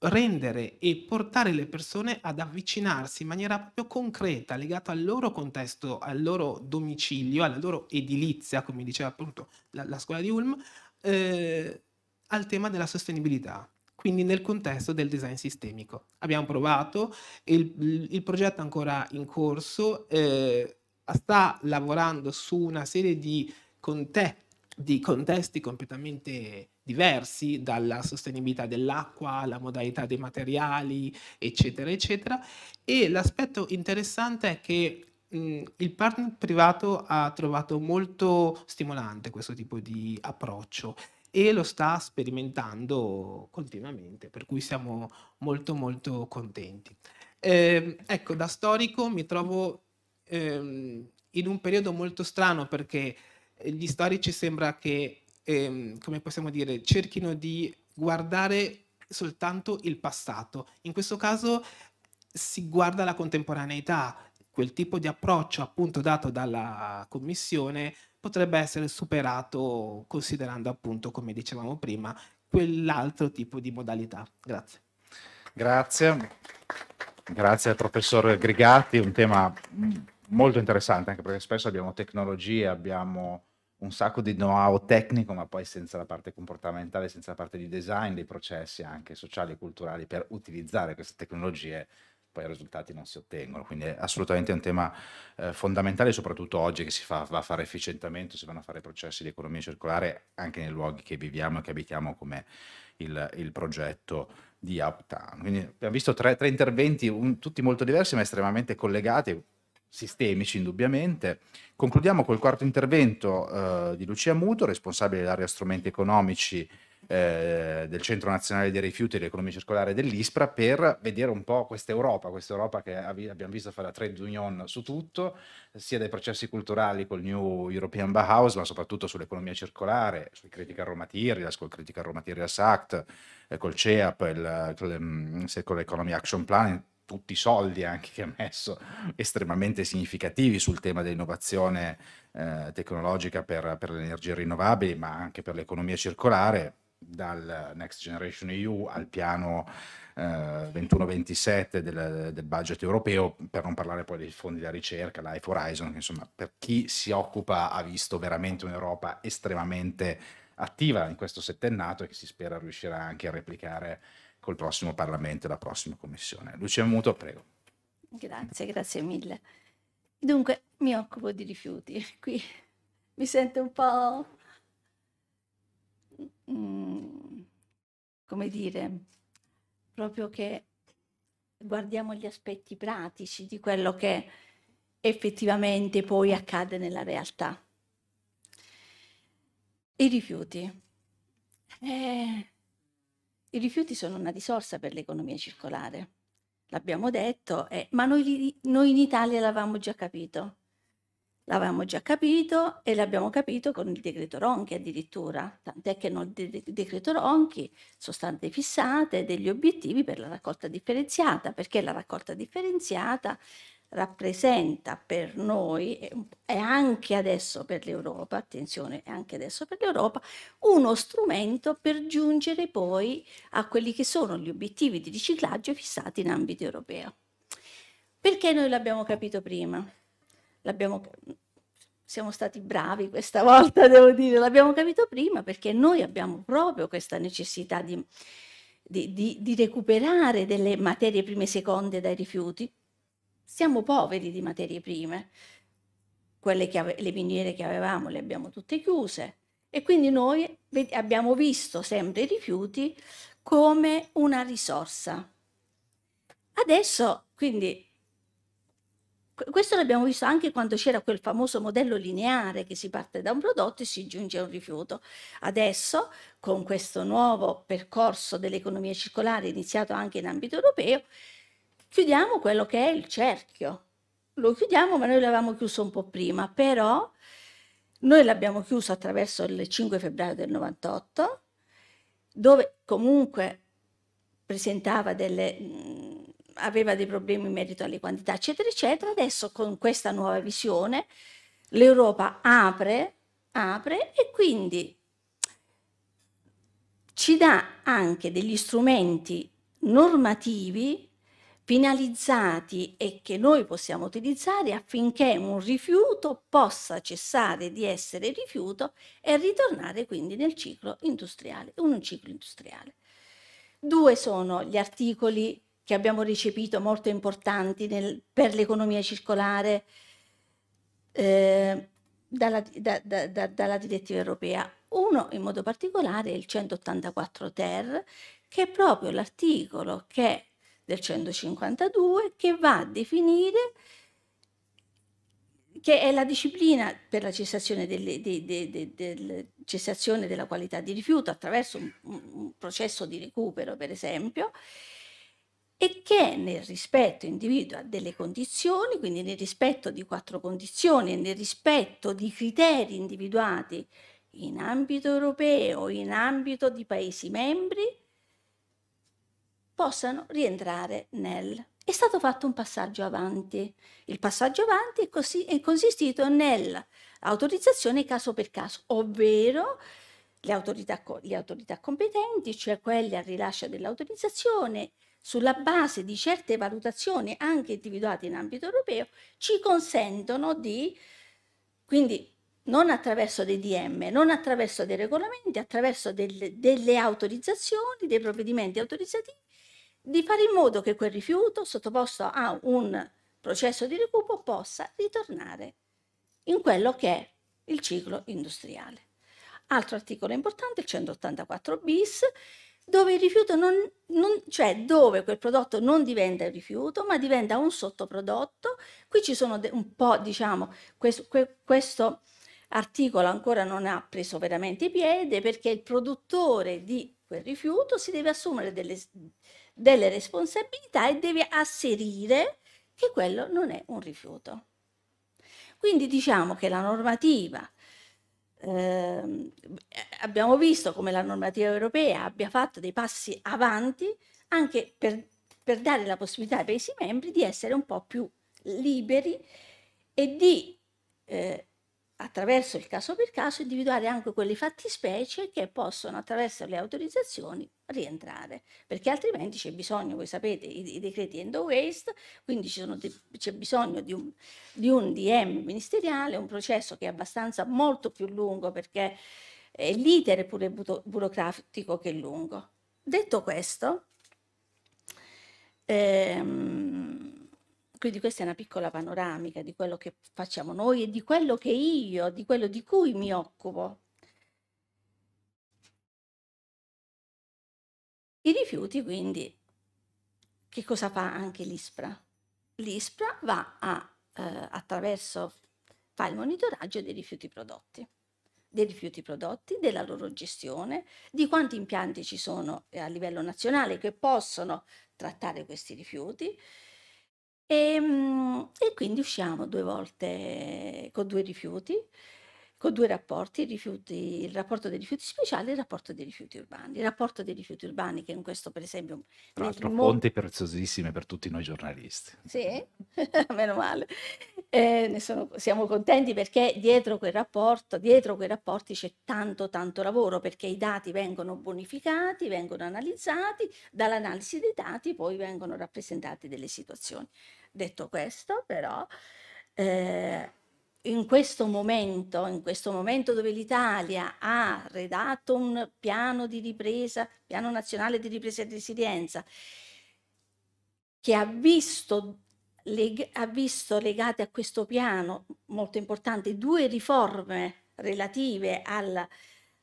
rendere e portare le persone ad avvicinarsi in maniera proprio concreta, legata al loro contesto, al loro domicilio, alla loro edilizia, come diceva appunto la, la scuola di Ulm, eh, al tema della sostenibilità quindi nel contesto del design sistemico. Abbiamo provato, il, il progetto è ancora in corso, eh, sta lavorando su una serie di, conte, di contesti completamente diversi, dalla sostenibilità dell'acqua alla modalità dei materiali, eccetera, eccetera. E l'aspetto interessante è che mh, il partner privato ha trovato molto stimolante questo tipo di approccio e lo sta sperimentando continuamente, per cui siamo molto molto contenti. Eh, ecco, da storico mi trovo ehm, in un periodo molto strano perché gli storici sembra che, ehm, come possiamo dire, cerchino di guardare soltanto il passato. In questo caso si guarda la contemporaneità, quel tipo di approccio appunto dato dalla Commissione potrebbe essere superato considerando appunto, come dicevamo prima, quell'altro tipo di modalità. Grazie. Grazie. Grazie al professor Grigatti, un tema molto interessante anche perché spesso abbiamo tecnologie, abbiamo un sacco di know-how tecnico, ma poi senza la parte comportamentale, senza la parte di design dei processi anche sociali e culturali per utilizzare queste tecnologie poi i risultati non si ottengono. Quindi è assolutamente un tema eh, fondamentale, soprattutto oggi che si fa, va a fare efficientamento, si vanno a fare processi di economia circolare anche nei luoghi che viviamo e che abitiamo come il, il progetto di Uptown. Quindi abbiamo visto tre, tre interventi, un, tutti molto diversi ma estremamente collegati, sistemici indubbiamente. Concludiamo col quarto intervento eh, di Lucia Muto, responsabile dell'area strumenti economici eh, del Centro Nazionale dei Rifiuti e dell'Economia Circolare dell'ISPRA per vedere un po' questa Europa, questa Europa che av- abbiamo visto fare la trade union su tutto, sia dai processi culturali col New European Bauhaus, ma soprattutto sull'economia circolare, sui Critical Raw Materials, col Critical Raw Materials Act, eh, col CEAP, il, ehm, con l'Economy Action Plan, tutti i soldi anche che ha messo, estremamente significativi sul tema dell'innovazione eh, tecnologica per, per le energie rinnovabili, ma anche per l'economia circolare dal Next Generation EU al piano eh, 21-27 del, del, budget europeo, per non parlare poi dei fondi della ricerca, l'Ife Horizon, insomma per chi si occupa ha visto veramente un'Europa estremamente attiva in questo settennato e che si spera riuscirà anche a replicare col prossimo Parlamento e la prossima Commissione. Lucia Muto, prego. Grazie, grazie mille. Dunque, mi occupo di rifiuti, qui mi sento un po' Mm, come dire, proprio che guardiamo gli aspetti pratici di quello che effettivamente poi accade nella realtà. I rifiuti. Eh, I rifiuti sono una risorsa per l'economia circolare, l'abbiamo detto, eh, ma noi, noi in Italia l'avevamo già capito. L'avevamo già capito e l'abbiamo capito con il decreto Ronchi addirittura, tant'è che nel decreto Ronchi sono state fissate degli obiettivi per la raccolta differenziata, perché la raccolta differenziata rappresenta per noi e anche adesso per l'Europa, attenzione, è anche adesso per l'Europa, uno strumento per giungere poi a quelli che sono gli obiettivi di riciclaggio fissati in ambito europeo. Perché noi l'abbiamo capito prima? siamo stati bravi questa volta, devo dire, l'abbiamo capito prima perché noi abbiamo proprio questa necessità di, di, di, di recuperare delle materie prime seconde dai rifiuti. Siamo poveri di materie prime, quelle che ave, le miniere che avevamo le abbiamo tutte chiuse e quindi noi abbiamo visto sempre i rifiuti come una risorsa. Adesso, quindi, questo l'abbiamo visto anche quando c'era quel famoso modello lineare che si parte da un prodotto e si giunge a un rifiuto. Adesso, con questo nuovo percorso dell'economia circolare iniziato anche in ambito europeo, chiudiamo quello che è il cerchio. Lo chiudiamo, ma noi l'avevamo chiuso un po' prima, però noi l'abbiamo chiuso attraverso il 5 febbraio del 98, dove comunque presentava delle aveva dei problemi in merito alle quantità, eccetera, eccetera. Adesso con questa nuova visione l'Europa apre, apre e quindi ci dà anche degli strumenti normativi finalizzati e che noi possiamo utilizzare affinché un rifiuto possa cessare di essere rifiuto e ritornare quindi nel ciclo industriale, in un ciclo industriale. Due sono gli articoli che abbiamo recepito molto importanti nel, per l'economia circolare eh, dalla, da, da, da, dalla direttiva europea. Uno in modo particolare è il 184 ter, che è proprio l'articolo che, del 152 che va a definire che è la disciplina per la cessazione, delle, de, de, de, cessazione della qualità di rifiuto attraverso un, un processo di recupero, per esempio, e che nel rispetto individua delle condizioni, quindi nel rispetto di quattro condizioni e nel rispetto di criteri individuati in ambito europeo, in ambito di Paesi membri, possano rientrare nel. È stato fatto un passaggio avanti. Il passaggio avanti è, così, è consistito nell'autorizzazione caso per caso, ovvero le autorità, le autorità competenti, cioè quelle al rilascio dell'autorizzazione, sulla base di certe valutazioni anche individuate in ambito europeo, ci consentono di, quindi non attraverso dei DM, non attraverso dei regolamenti, attraverso del, delle autorizzazioni, dei provvedimenti autorizzativi, di fare in modo che quel rifiuto sottoposto a un processo di recupero possa ritornare in quello che è il ciclo industriale. Altro articolo importante, il 184 bis, dove il rifiuto non, non, cioè dove quel prodotto non diventa rifiuto, ma diventa un sottoprodotto. Qui ci sono un po', diciamo, questo, questo articolo ancora non ha preso veramente piede perché il produttore di quel rifiuto si deve assumere delle, delle responsabilità e deve asserire che quello non è un rifiuto. Quindi diciamo che la normativa eh, abbiamo visto come la normativa europea abbia fatto dei passi avanti anche per, per dare la possibilità ai Paesi membri di essere un po' più liberi e di eh, attraverso il caso per caso, individuare anche quelle fattispecie che possono, attraverso le autorizzazioni, rientrare, perché altrimenti c'è bisogno, voi sapete, i, i decreti end waste, quindi c'è bisogno di un, di un DM ministeriale, un processo che è abbastanza molto più lungo perché è l'iter pure bu burocratico che è lungo. Detto questo, ehm, quindi questa è una piccola panoramica di quello che facciamo noi e di quello che io, di quello di cui mi occupo. I rifiuti quindi, che cosa fa anche l'ISPRA? L'ISPRA va a, eh, attraverso, fa il monitoraggio dei rifiuti prodotti dei rifiuti prodotti, della loro gestione, di quanti impianti ci sono eh, a livello nazionale che possono trattare questi rifiuti e, ehm, e quindi usciamo due volte con due rifiuti con due rapporti, il, rifiuti, il, rapporto dei rifiuti speciali e il rapporto dei rifiuti urbani. Il rapporto dei rifiuti urbani, che in questo per esempio... Tra l'altro mondo... fonti preziosissime per tutti noi giornalisti. Sì, meno male. Eh, sono, siamo contenti perché dietro quel rapporto, dietro quei rapporti c'è tanto tanto lavoro perché i dati vengono bonificati, vengono analizzati, dall'analisi dei dati poi vengono rappresentati delle situazioni. Detto questo, però... Eh, in questo momento, in questo momento dove l'Italia ha redatto un piano di ripresa, piano nazionale di ripresa e resilienza, che ha visto, leg- ha visto legate a questo piano molto importante due riforme relative al,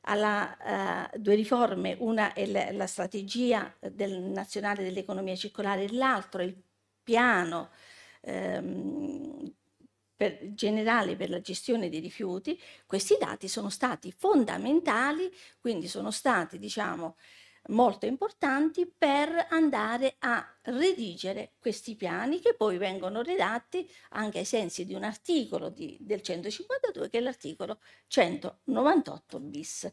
alla uh, due riforme, una è la, la strategia del, nazionale dell'economia circolare e l'altro è il piano ehm, per, generale per la gestione dei rifiuti, questi dati sono stati fondamentali, quindi sono stati diciamo, molto importanti per andare a redigere questi piani che poi vengono redatti anche ai sensi di un articolo di, del 152 che è l'articolo 198 bis,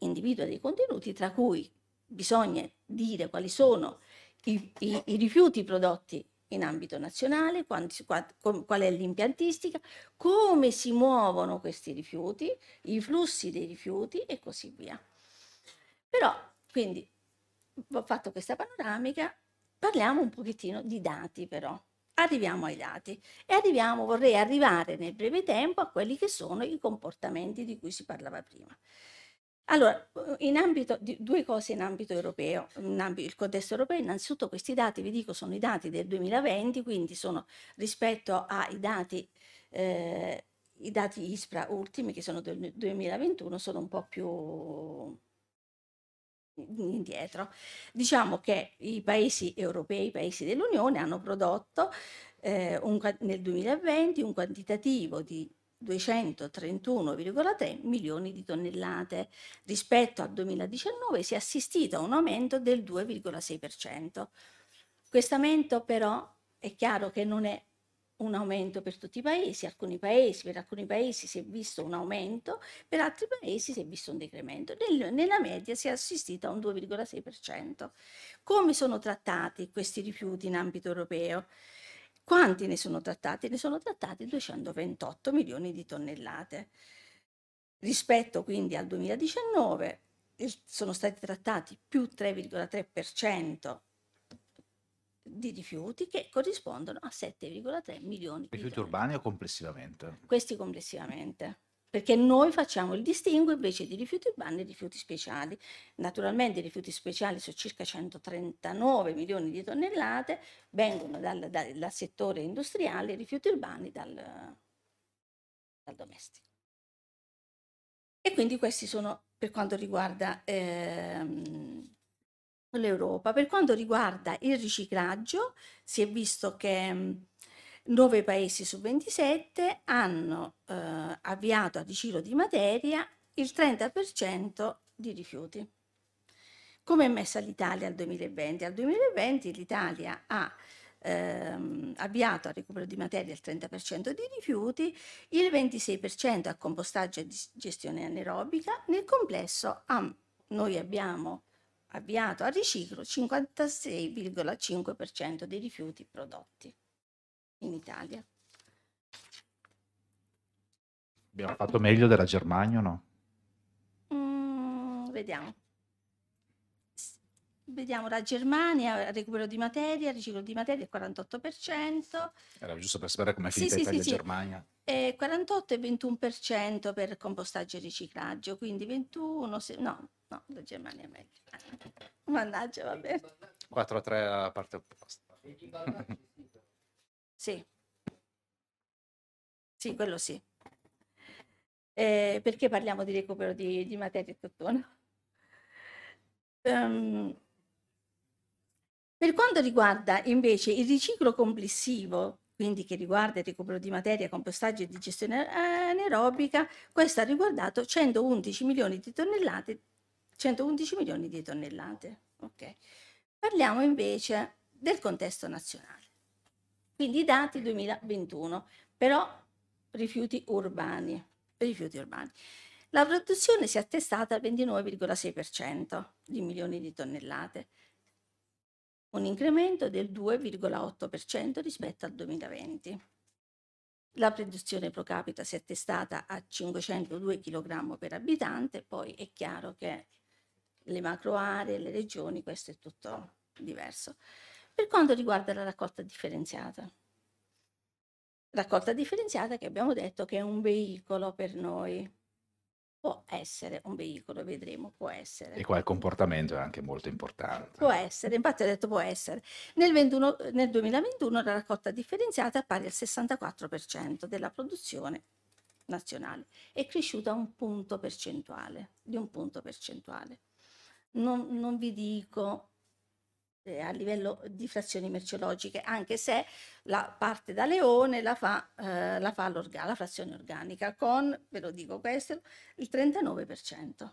individua dei contenuti tra cui bisogna dire quali sono i, i, i rifiuti prodotti in ambito nazionale, quanti, qual, qual è l'impiantistica, come si muovono questi rifiuti, i flussi dei rifiuti e così via. Però, quindi, ho fatto questa panoramica, parliamo un pochettino di dati però. Arriviamo ai dati e arriviamo, vorrei arrivare nel breve tempo a quelli che sono i comportamenti di cui si parlava prima. Allora, in ambito, due cose in ambito europeo, in ambito, il contesto europeo, innanzitutto questi dati, vi dico, sono i dati del 2020, quindi sono rispetto ai dati, eh, i dati ISPRA ultimi, che sono del 2021, sono un po' più indietro. Diciamo che i paesi europei, i paesi dell'Unione, hanno prodotto eh, un, nel 2020 un quantitativo di 231,3 milioni di tonnellate. Rispetto al 2019 si è assistito a un aumento del 2,6%. Questo aumento però è chiaro che non è un aumento per tutti i paesi, alcuni paesi, per alcuni paesi si è visto un aumento, per altri paesi si è visto un decremento. Nel, nella media si è assistito a un 2,6%. Come sono trattati questi rifiuti in ambito europeo? Quanti ne sono trattati? Ne sono trattati 228 milioni di tonnellate. Rispetto quindi al 2019 sono stati trattati più 3,3% di rifiuti che corrispondono a 7,3 milioni rifiuti di rifiuti urbani o complessivamente? Questi complessivamente perché noi facciamo il distinguo invece di rifiuti urbani e rifiuti speciali. Naturalmente i rifiuti speciali sono circa 139 milioni di tonnellate, vengono dal, dal, dal settore industriale, i rifiuti urbani dal, dal, domestico. E quindi questi sono per quanto riguarda ehm, l'Europa. Per quanto riguarda il riciclaggio, si è visto che 9 paesi su 27 hanno eh, avviato a riciclo di materia il 30% di rifiuti. Come è messa l'Italia al 2020? Al 2020 l'Italia ha ehm, avviato a recupero di materia il 30% di rifiuti, il 26% a compostaggio e gestione anaerobica, nel complesso ah, noi abbiamo avviato a riciclo 56,5% dei rifiuti prodotti in Italia. Abbiamo fatto meglio della Germania o no? Mm, vediamo. S- Vediamo la Germania, recupero di materia, riciclo di materia il 48%, Era giusto per sapere come è finita sì, Italia sì, sì. Eh, e Germania. e 48 e 21% per compostaggio e riciclaggio, quindi 21, se- no, no, la Germania è meglio. Ah, mannaggia, va bene. 4 a 3 a parte opposta. Sì. Sì, quello sì. Eh, perché parliamo di recupero di, di materia e Um, per quanto riguarda invece il riciclo complessivo, quindi che riguarda il recupero di materia, compostaggio e digestione eh, anaerobica, questo ha riguardato 111 milioni di tonnellate. 111 milioni di tonnellate. Okay. Parliamo invece del contesto nazionale. Quindi i dati 2021, però rifiuti urbani. Rifiuti urbani. La produzione si è attestata al 29,6% di milioni di tonnellate, un incremento del 2,8% rispetto al 2020. La produzione pro capita si è attestata a 502 kg per abitante, poi è chiaro che le macro aree, le regioni, questo è tutto diverso. Per quanto riguarda la raccolta differenziata, raccolta differenziata che abbiamo detto che è un veicolo per noi, può essere un veicolo, vedremo, può essere. E qua il comportamento è anche molto importante. Può essere, infatti ho detto può essere. Nel, 21, nel 2021 la raccolta differenziata è pari al 64% della produzione nazionale, è cresciuta un punto percentuale, di un punto percentuale. Non, non vi dico eh, a livello di frazioni merceologiche, anche se la parte da leone la fa, eh, la, fa la frazione organica con, ve lo dico questo, il 39%.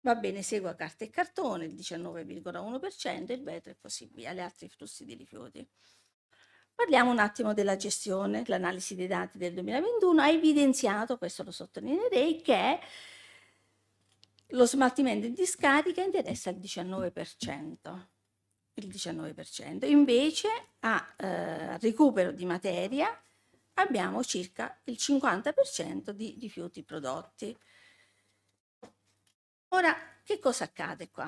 Va bene, segua carta e cartone, il 19,1%, il vetro e così via, gli altri flussi di rifiuti. Parliamo un attimo della gestione. L'analisi dei dati del 2021 ha evidenziato, questo lo sottolineerei, che lo smaltimento in discarica interessa il 19% il 19%, invece a eh, recupero di materia abbiamo circa il 50% di rifiuti prodotti. Ora, che cosa accade qua?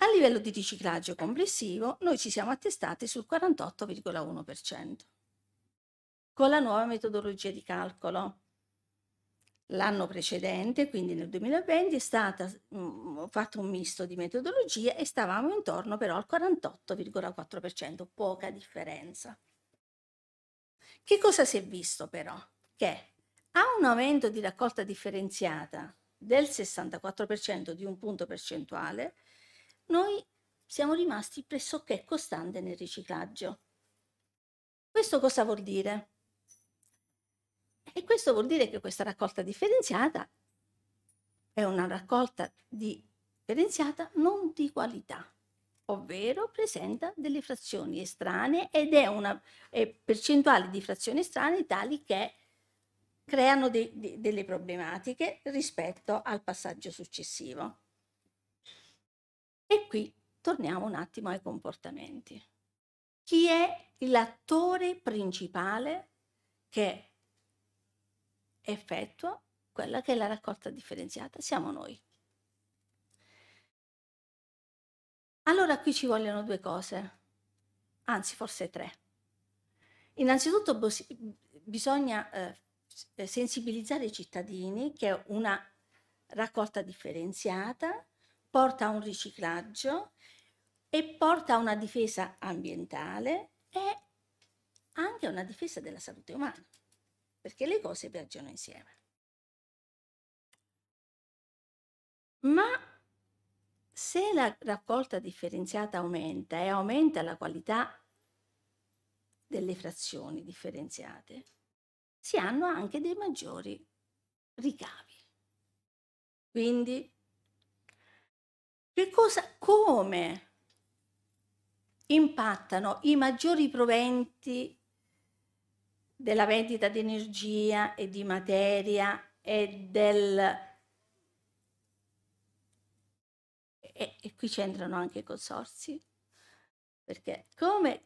A livello di riciclaggio complessivo noi ci siamo attestati sul 48,1% con la nuova metodologia di calcolo L'anno precedente, quindi nel 2020, è stato mhmm, fatto un misto di metodologie e stavamo intorno però al 48,4%, poca differenza. Che cosa si è visto però? Che a un aumento di raccolta differenziata del 64% di un punto percentuale, noi siamo rimasti pressoché costante nel riciclaggio. Questo cosa vuol dire? E questo vuol dire che questa raccolta differenziata è una raccolta differenziata non di qualità, ovvero presenta delle frazioni estranee ed è una è percentuale di frazioni estranee tali che creano de, de, delle problematiche rispetto al passaggio successivo. E qui torniamo un attimo ai comportamenti. Chi è l'attore principale che effettua quella che è la raccolta differenziata, siamo noi. Allora qui ci vogliono due cose, anzi forse tre. Innanzitutto bisogna eh, sensibilizzare i cittadini che una raccolta differenziata porta a un riciclaggio e porta a una difesa ambientale e anche a una difesa della salute umana perché le cose viaggiano insieme. Ma se la raccolta differenziata aumenta e aumenta la qualità delle frazioni differenziate, si hanno anche dei maggiori ricavi. Quindi, che cosa, come impattano i maggiori proventi della vendita di energia e di materia e del... E, e qui c'entrano anche i consorsi, perché come,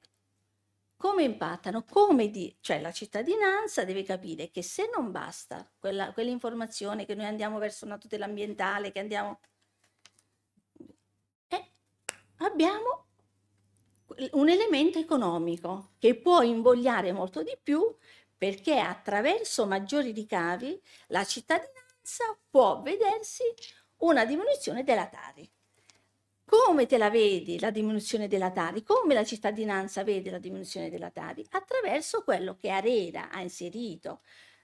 come impattano, come di, cioè la cittadinanza deve capire che se non basta quella, quell'informazione che noi andiamo verso una tutela ambientale, che andiamo, eh, abbiamo un elemento economico che può invogliare molto di più perché attraverso maggiori ricavi la cittadinanza può vedersi una diminuzione della Tari. Come te la vedi la diminuzione della Tari? Come la cittadinanza vede la diminuzione della Tari? Attraverso quello che Arena ha inserito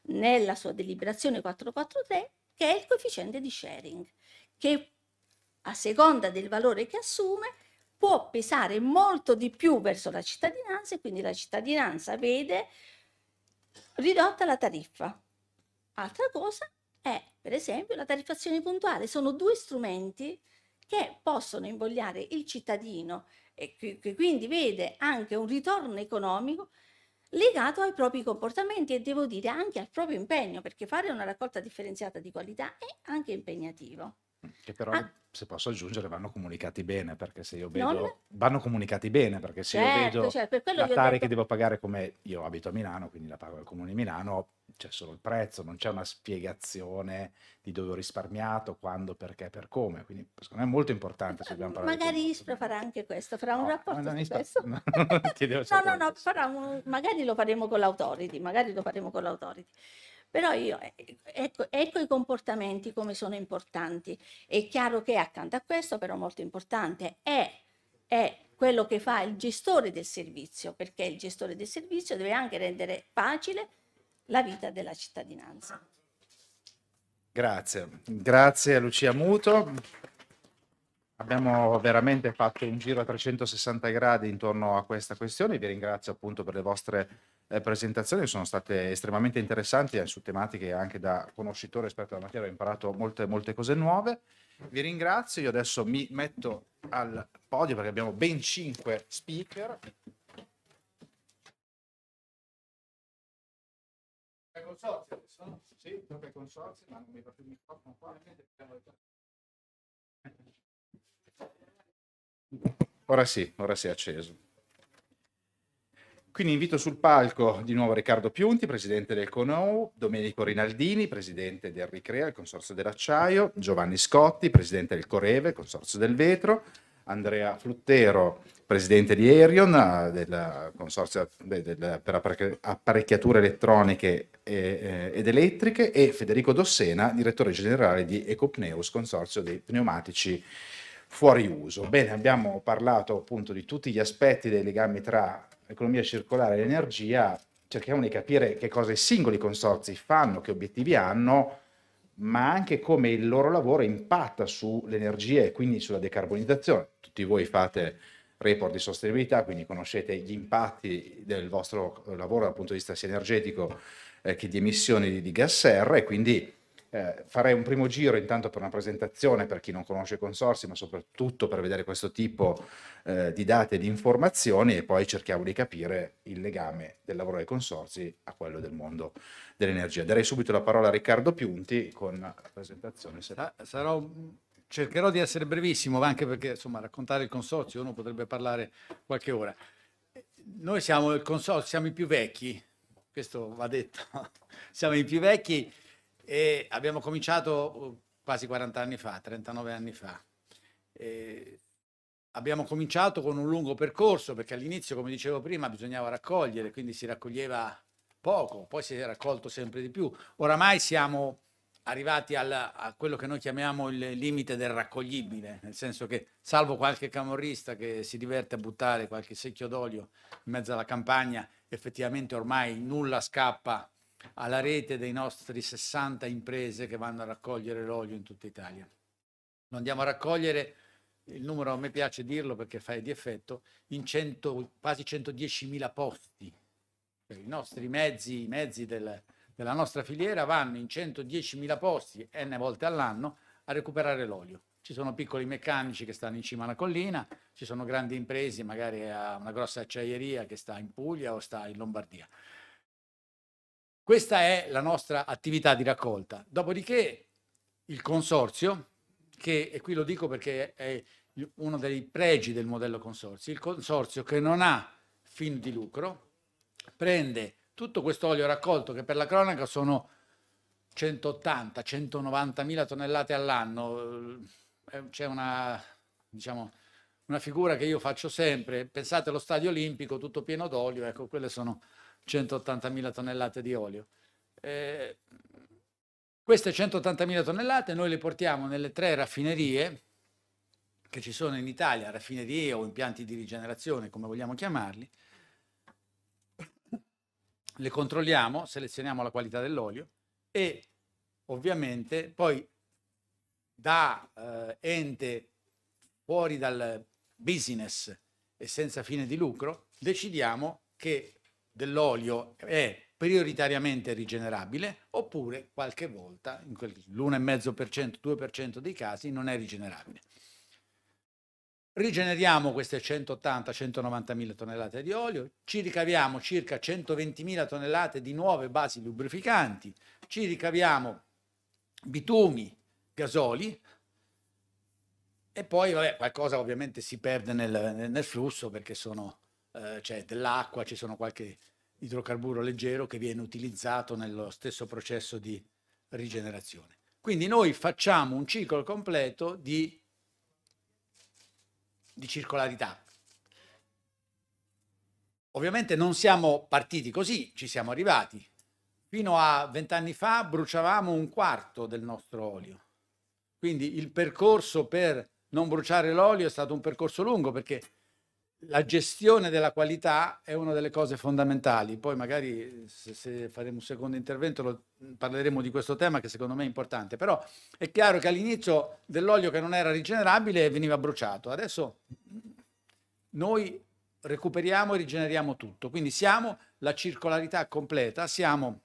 nella sua deliberazione 443, che è il coefficiente di sharing, che a seconda del valore che assume può pesare molto di più verso la cittadinanza e quindi la cittadinanza vede ridotta la tariffa. Altra cosa è, per esempio, la tariffazione puntuale. Sono due strumenti che possono invogliare il cittadino e che quindi vede anche un ritorno economico legato ai propri comportamenti e devo dire anche al proprio impegno, perché fare una raccolta differenziata di qualità è anche impegnativo. Che però, ah. se posso aggiungere, vanno comunicati bene perché se io vedo. Non? Vanno comunicati bene perché se certo, io vedo certo, la tare che devo pagare come io abito a Milano, quindi la pago al comune di Milano, c'è solo il prezzo, non c'è una spiegazione di dove ho risparmiato, quando, perché, per come. Quindi secondo me è molto importante. Se dobbiamo parlare magari ISPRA farà anche questo, farà no, un rapporto no, su No, no, no, farà un... magari lo faremo con l'autority, magari lo faremo con l'autority. Però io, eh, ecco, ecco, i comportamenti come sono importanti. È chiaro che accanto a questo, però molto importante, è, è quello che fa il gestore del servizio, perché il gestore del servizio deve anche rendere facile la vita della cittadinanza. Grazie, grazie a Lucia Muto. Abbiamo veramente fatto un giro a 360 gradi intorno a questa questione. Vi ringrazio appunto per le vostre eh, presentazioni, sono state estremamente interessanti eh, su tematiche anche da conoscitore esperto della materia, ho imparato molte, molte cose nuove. Vi ringrazio, io adesso mi metto al podio perché abbiamo ben 5 speaker. consorzio adesso? Sì, troppo consorzio, ma non mi fa più il microfono qua. Eh, Ora sì, ora si è acceso. Quindi invito sul palco di nuovo Riccardo Piunti, presidente del CONOU, Domenico Rinaldini, presidente del Ricrea, il consorzio dell'acciaio, Giovanni Scotti, presidente del Coreve, consorzio del vetro, Andrea Fluttero, presidente di Erion, eh, del consorzio per apparecchiature elettroniche eh, ed elettriche, e Federico Dossena, direttore generale di Ecopneus, consorzio dei pneumatici fuori uso. Bene, abbiamo parlato appunto di tutti gli aspetti dei legami tra economia circolare e energia, cerchiamo di capire che cosa i singoli consorzi fanno, che obiettivi hanno, ma anche come il loro lavoro impatta sull'energia e quindi sulla decarbonizzazione. Tutti voi fate report di sostenibilità, quindi conoscete gli impatti del vostro lavoro dal punto di vista sia energetico eh, che di emissioni di, di gas serra e quindi eh, farei un primo giro intanto per una presentazione per chi non conosce i consorsi, ma soprattutto per vedere questo tipo eh, di date e di informazioni e poi cerchiamo di capire il legame del lavoro dei consorsi a quello del mondo dell'energia. Darei subito la parola a Riccardo Piunti con la presentazione. Sarò cercherò di essere brevissimo, anche perché insomma, raccontare il consorzio uno potrebbe parlare qualche ora. Noi siamo il consorzio, siamo i più vecchi, questo va detto, siamo i più vecchi e abbiamo cominciato uh, quasi 40 anni fa, 39 anni fa. E abbiamo cominciato con un lungo percorso perché all'inizio, come dicevo prima, bisognava raccogliere, quindi si raccoglieva poco, poi si è raccolto sempre di più. Oramai siamo arrivati al, a quello che noi chiamiamo il limite del raccoglibile, nel senso che salvo qualche camorrista che si diverte a buttare qualche secchio d'olio in mezzo alla campagna, effettivamente ormai nulla scappa alla rete dei nostri 60 imprese che vanno a raccogliere l'olio in tutta Italia. Lo andiamo a raccogliere, il numero a me piace dirlo perché fa di effetto, in 100, quasi 110.000 posti. Cioè, I nostri mezzi, i mezzi del, della nostra filiera vanno in 110.000 posti, n volte all'anno, a recuperare l'olio. Ci sono piccoli meccanici che stanno in cima alla collina, ci sono grandi imprese, magari una grossa acciaieria che sta in Puglia o sta in Lombardia. Questa è la nostra attività di raccolta. Dopodiché il consorzio, che, e qui lo dico perché è uno dei pregi del modello consorzio, il consorzio che non ha fin di lucro, prende tutto questo olio raccolto, che per la cronaca sono 180-190 mila tonnellate all'anno, c'è una, diciamo, una figura che io faccio sempre, pensate allo stadio olimpico tutto pieno d'olio, ecco, quelle sono 180.000 tonnellate di olio. Eh, queste 180.000 tonnellate noi le portiamo nelle tre raffinerie che ci sono in Italia, raffinerie o impianti di rigenerazione, come vogliamo chiamarli, le controlliamo, selezioniamo la qualità dell'olio e ovviamente poi da eh, ente fuori dal business e senza fine di lucro decidiamo che dell'olio è prioritariamente rigenerabile oppure qualche volta, in quel, l'1,5%, 2% dei casi, non è rigenerabile. Rigeneriamo queste 180-190 mila tonnellate di olio, ci ricaviamo circa 120 mila tonnellate di nuove basi lubrificanti, ci ricaviamo bitumi, gasoli e poi vabbè, qualcosa ovviamente si perde nel, nel flusso perché sono eh, c'è dell'acqua, ci sono qualche idrocarburo leggero che viene utilizzato nello stesso processo di rigenerazione. Quindi noi facciamo un ciclo completo di, di circolarità. Ovviamente non siamo partiti così, ci siamo arrivati. Fino a vent'anni fa bruciavamo un quarto del nostro olio. Quindi il percorso per non bruciare l'olio è stato un percorso lungo perché la gestione della qualità è una delle cose fondamentali. Poi magari se, se, faremo un secondo intervento lo, mm, parleremo di questo tema che secondo me è importante. Però è chiaro che all'inizio dell'olio che non era rigenerabile veniva bruciato. Adesso mm, noi recuperiamo e rigeneriamo tutto. Quindi siamo la circolarità completa, siamo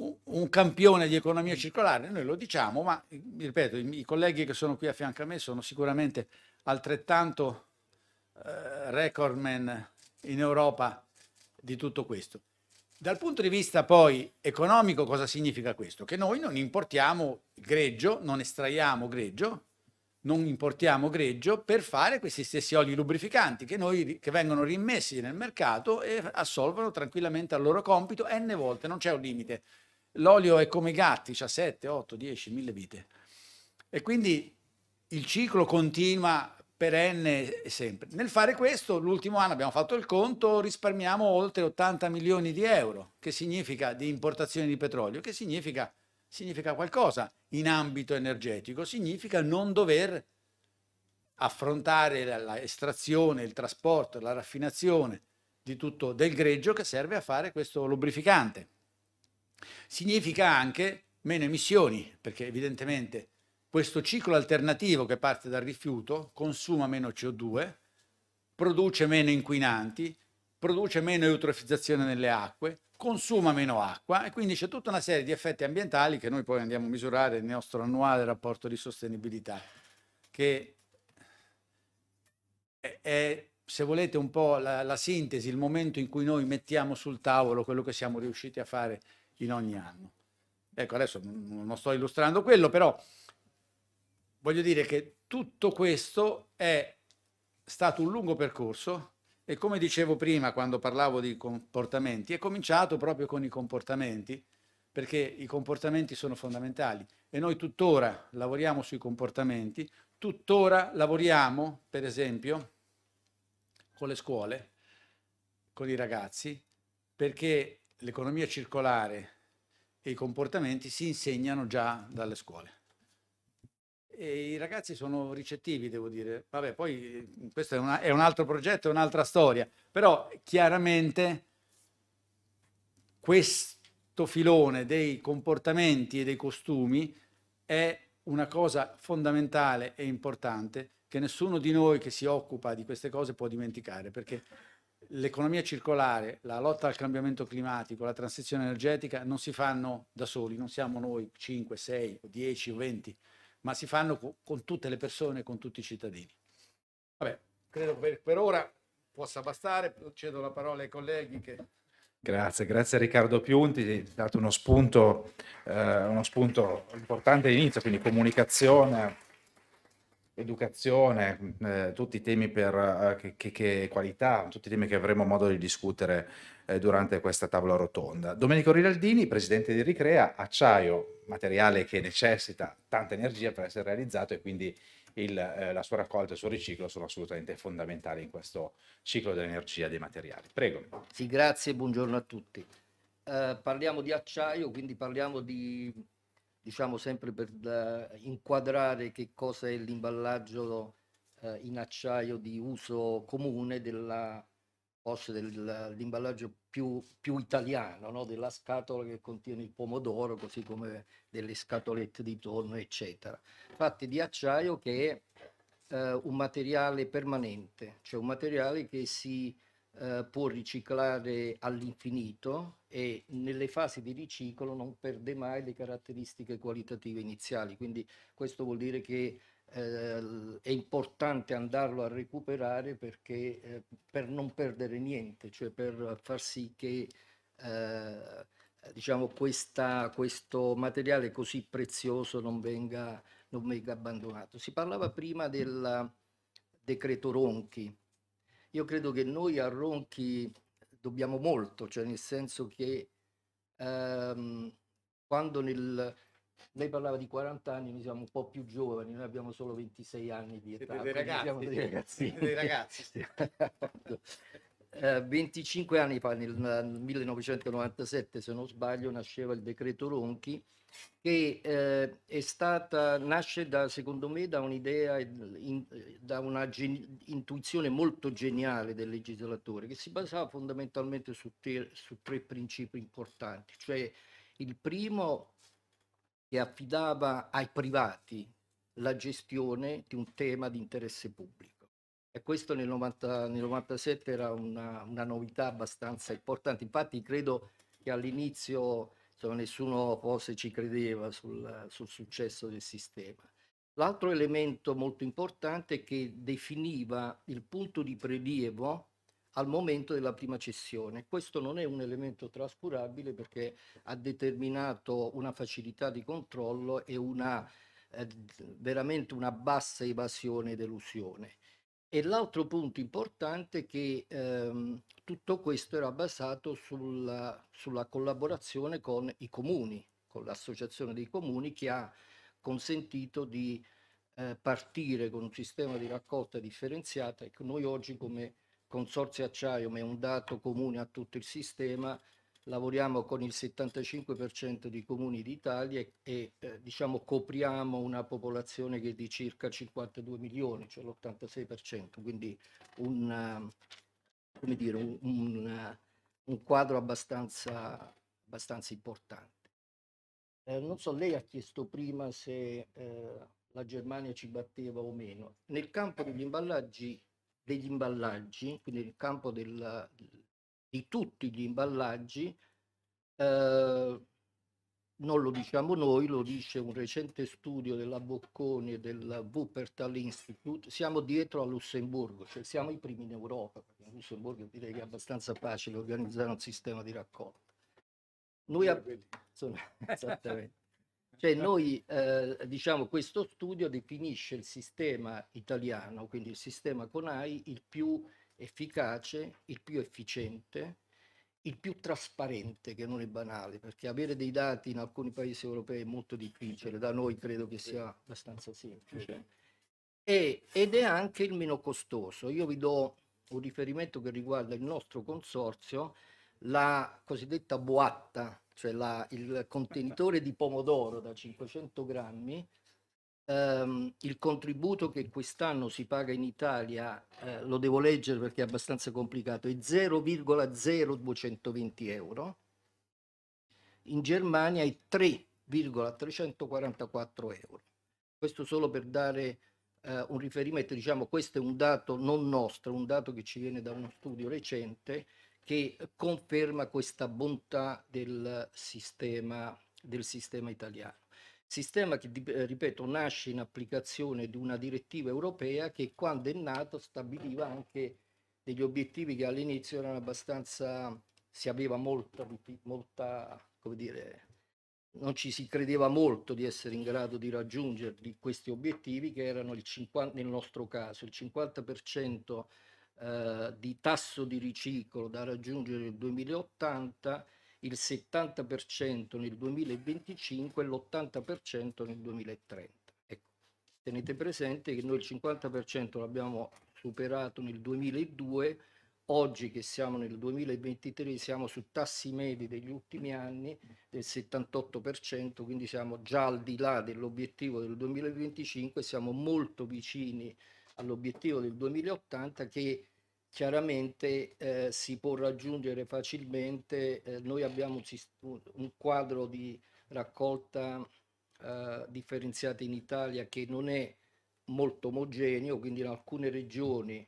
un campione di economia circolare, noi lo diciamo, ma mm, ripeto, i, i colleghi che sono qui a fianco a me sono sicuramente altrettanto eh, recordman in Europa di tutto questo. Dal punto di vista poi economico cosa significa questo? Che noi non importiamo greggio, non estraiamo greggio, non importiamo greggio per fare questi stessi oli lubrificanti che, noi, che vengono rimessi nel mercato e assolvono tranquillamente al loro compito n volte, non c'è un limite. L'olio è come i gatti, ha 7, 8, 10, 1000 vite. E quindi il ciclo continua perenne e sempre. Nel fare questo, l'ultimo anno abbiamo fatto il conto, risparmiamo oltre 80 milioni di euro, che significa di importazioni di petrolio, che significa, significa qualcosa in ambito energetico, significa non dover affrontare l'estrazione, il trasporto, la raffinazione di tutto del greggio che serve a fare questo lubrificante. Significa anche meno emissioni, perché evidentemente questo ciclo alternativo che parte dal rifiuto consuma meno CO2, produce meno inquinanti, produce meno eutrofizzazione nelle acque, consuma meno acqua e quindi c'è tutta una serie di effetti ambientali che noi poi andiamo a misurare nel nostro annuale rapporto di sostenibilità, che è, se volete, un po' la, la sintesi, il momento in cui noi mettiamo sul tavolo quello che siamo riusciti a fare in ogni anno. Ecco, adesso non sto illustrando quello, però voglio dire che tutto questo è stato un lungo percorso e come dicevo prima quando parlavo di comportamenti, è cominciato proprio con i comportamenti, perché i comportamenti sono fondamentali e noi tuttora lavoriamo sui comportamenti, tuttora lavoriamo per esempio con le scuole, con i ragazzi, perché l'economia circolare e i comportamenti si insegnano già dalle scuole e i ragazzi sono ricettivi, devo dire. Vabbè, poi mm, questo è, una, è un altro progetto, è un'altra storia, però chiaramente questo filone dei comportamenti e dei costumi è una cosa fondamentale e importante che nessuno di noi che si occupa di queste cose può dimenticare, perché l'economia circolare, la lotta al cambiamento climatico, la transizione energetica non si fanno da soli, non siamo noi 5, 6, 10 o 20, ma si fanno co- con tutte le persone, con tutti i cittadini. Vabbè, credo per, per ora possa bastare, cedo la parola ai colleghi che... Grazie, grazie Riccardo Piunti, hai dato uno spunto, eh, uno spunto importante all'inizio, quindi comunicazione Educazione, mm, eh, tutti i temi per eh, che, che, che qualità, tutti i temi che avremo modo di discutere eh, durante questa tavola rotonda. Domenico Rinaldini, presidente di Ricrea, acciaio, materiale che necessita tanta energia per essere realizzato e quindi il, eh, la sua raccolta e il suo riciclo sono assolutamente fondamentali in questo ciclo dell'energia dei materiali. Prego. Sì, grazie, buongiorno a tutti. Eh, parliamo di acciaio, quindi parliamo di diciamo sempre per da, inquadrare che cosa è l'imballaggio eh, in acciaio di uso comune della, forse dell'imballaggio più, più, italiano, no? della scatola che contiene il pomodoro, così come delle scatolette di tonno, eccetera. Fatte di acciaio che è eh, un materiale permanente, cioè un materiale che si eh, può riciclare all'infinito e nelle fasi di riciclo non perde mai le caratteristiche qualitative iniziali, quindi questo vuol dire che eh, è importante andarlo a recuperare perché, eh, per non perdere niente, cioè per far sì che eh, diciamo questa, questo materiale così prezioso non venga, non venga abbandonato. Si parlava prima del decreto Ronchi, io credo che noi a Ronchi dobbiamo molto, cioè nel senso che ehm, quando nel... Lei parlava di 40 anni, noi siamo un po' più giovani, noi abbiamo solo 26 anni di età. Siete dei ragazzi. Siamo dei ragazzi. Dei ragazzi. eh, 25 anni fa, nel 1997 se non sbaglio, nasceva il decreto Ronchi, che eh, è stata, nasce da, secondo me da un'idea, eh, in, eh, da una gen, intuizione molto geniale del legislatore, che si basava fondamentalmente su, te, su tre principi importanti, cioè il primo che affidava ai privati la gestione di un tema di interesse pubblico. E questo nel, 90, 97 era una, una novità abbastanza importante, infatti credo che all'inizio insomma, cioè, nessuno forse ci credeva sul, sul successo del sistema. L'altro elemento molto importante è che definiva il punto di prelievo al momento della prima cessione. Questo non è un elemento trascurabile perché ha determinato una facilità di controllo e una, eh, veramente una bassa evasione ed elusione. E l'altro punto importante è che ehm, tutto questo era basato sulla, sulla, collaborazione con i comuni, con l'associazione dei comuni che ha consentito di eh, partire con un sistema di raccolta differenziata e ecco, noi oggi come Consorzio Acciaio, ma è un dato comune a tutto il sistema, lavoriamo con il 75% dei comuni d'Italia e, e eh, diciamo copriamo una popolazione che è di circa 52 milioni, cioè l'86%, quindi un, uh, dire, un, un, uh, un quadro abbastanza, abbastanza importante. Eh, non so, lei ha chiesto prima se eh, la Germania ci batteva o meno. Nel campo degli imballaggi, degli imballaggi quindi nel campo del, di tutti gli imballaggi, eh, non lo diciamo noi, lo dice un recente studio della Bocconi e del Wuppertal Institute, siamo dietro a Lussemburgo, cioè siamo i primi in Europa, perché in Lussemburgo direi che è abbastanza facile organizzare un sistema di raccolta. Noi, sono, esattamente. Cioè noi eh, diciamo questo studio definisce il sistema italiano, quindi il sistema CONAI, il più efficace, il più efficiente, il più trasparente, che non è banale, perché avere dei dati in alcuni paesi europei è molto difficile, da noi credo che sia abbastanza semplice, e, ed è anche il meno costoso. Io vi do un riferimento che riguarda il nostro consorzio, la cosiddetta boatta, cioè la, il contenitore di pomodoro da 500 grammi, ehm, il contributo che quest'anno si paga in Italia, eh, lo devo leggere perché è abbastanza complicato, è 0,0220 euro, in Germania è 3,344 euro. Questo solo per dare eh, un riferimento, diciamo questo è un dato non nostro, un dato che ci viene da uno studio recente che conferma questa bontà del sistema, del sistema italiano. Sistema che, eh, ripeto, nasce in applicazione di una direttiva europea che quando è nato stabiliva anche degli obiettivi che all'inizio erano abbastanza, si aveva molta, molta come dire, non ci si credeva molto di essere in grado di raggiungere questi obiettivi che erano 50, nel nostro caso il 50% eh, di tasso di riciclo da raggiungere nel 2080 il 70% nel 2025 e l'80% nel 2030. Ecco, tenete presente che noi il 50% l'abbiamo superato nel 2002, oggi che siamo nel 2023 siamo su tassi medi degli ultimi anni del 78%, quindi siamo già al di là dell'obiettivo del 2025, siamo molto vicini all'obiettivo del 2080 che chiaramente eh, si può raggiungere facilmente, eh, noi abbiamo un, un, quadro di raccolta eh, differenziata in Italia che non è molto omogeneo, quindi in alcune regioni,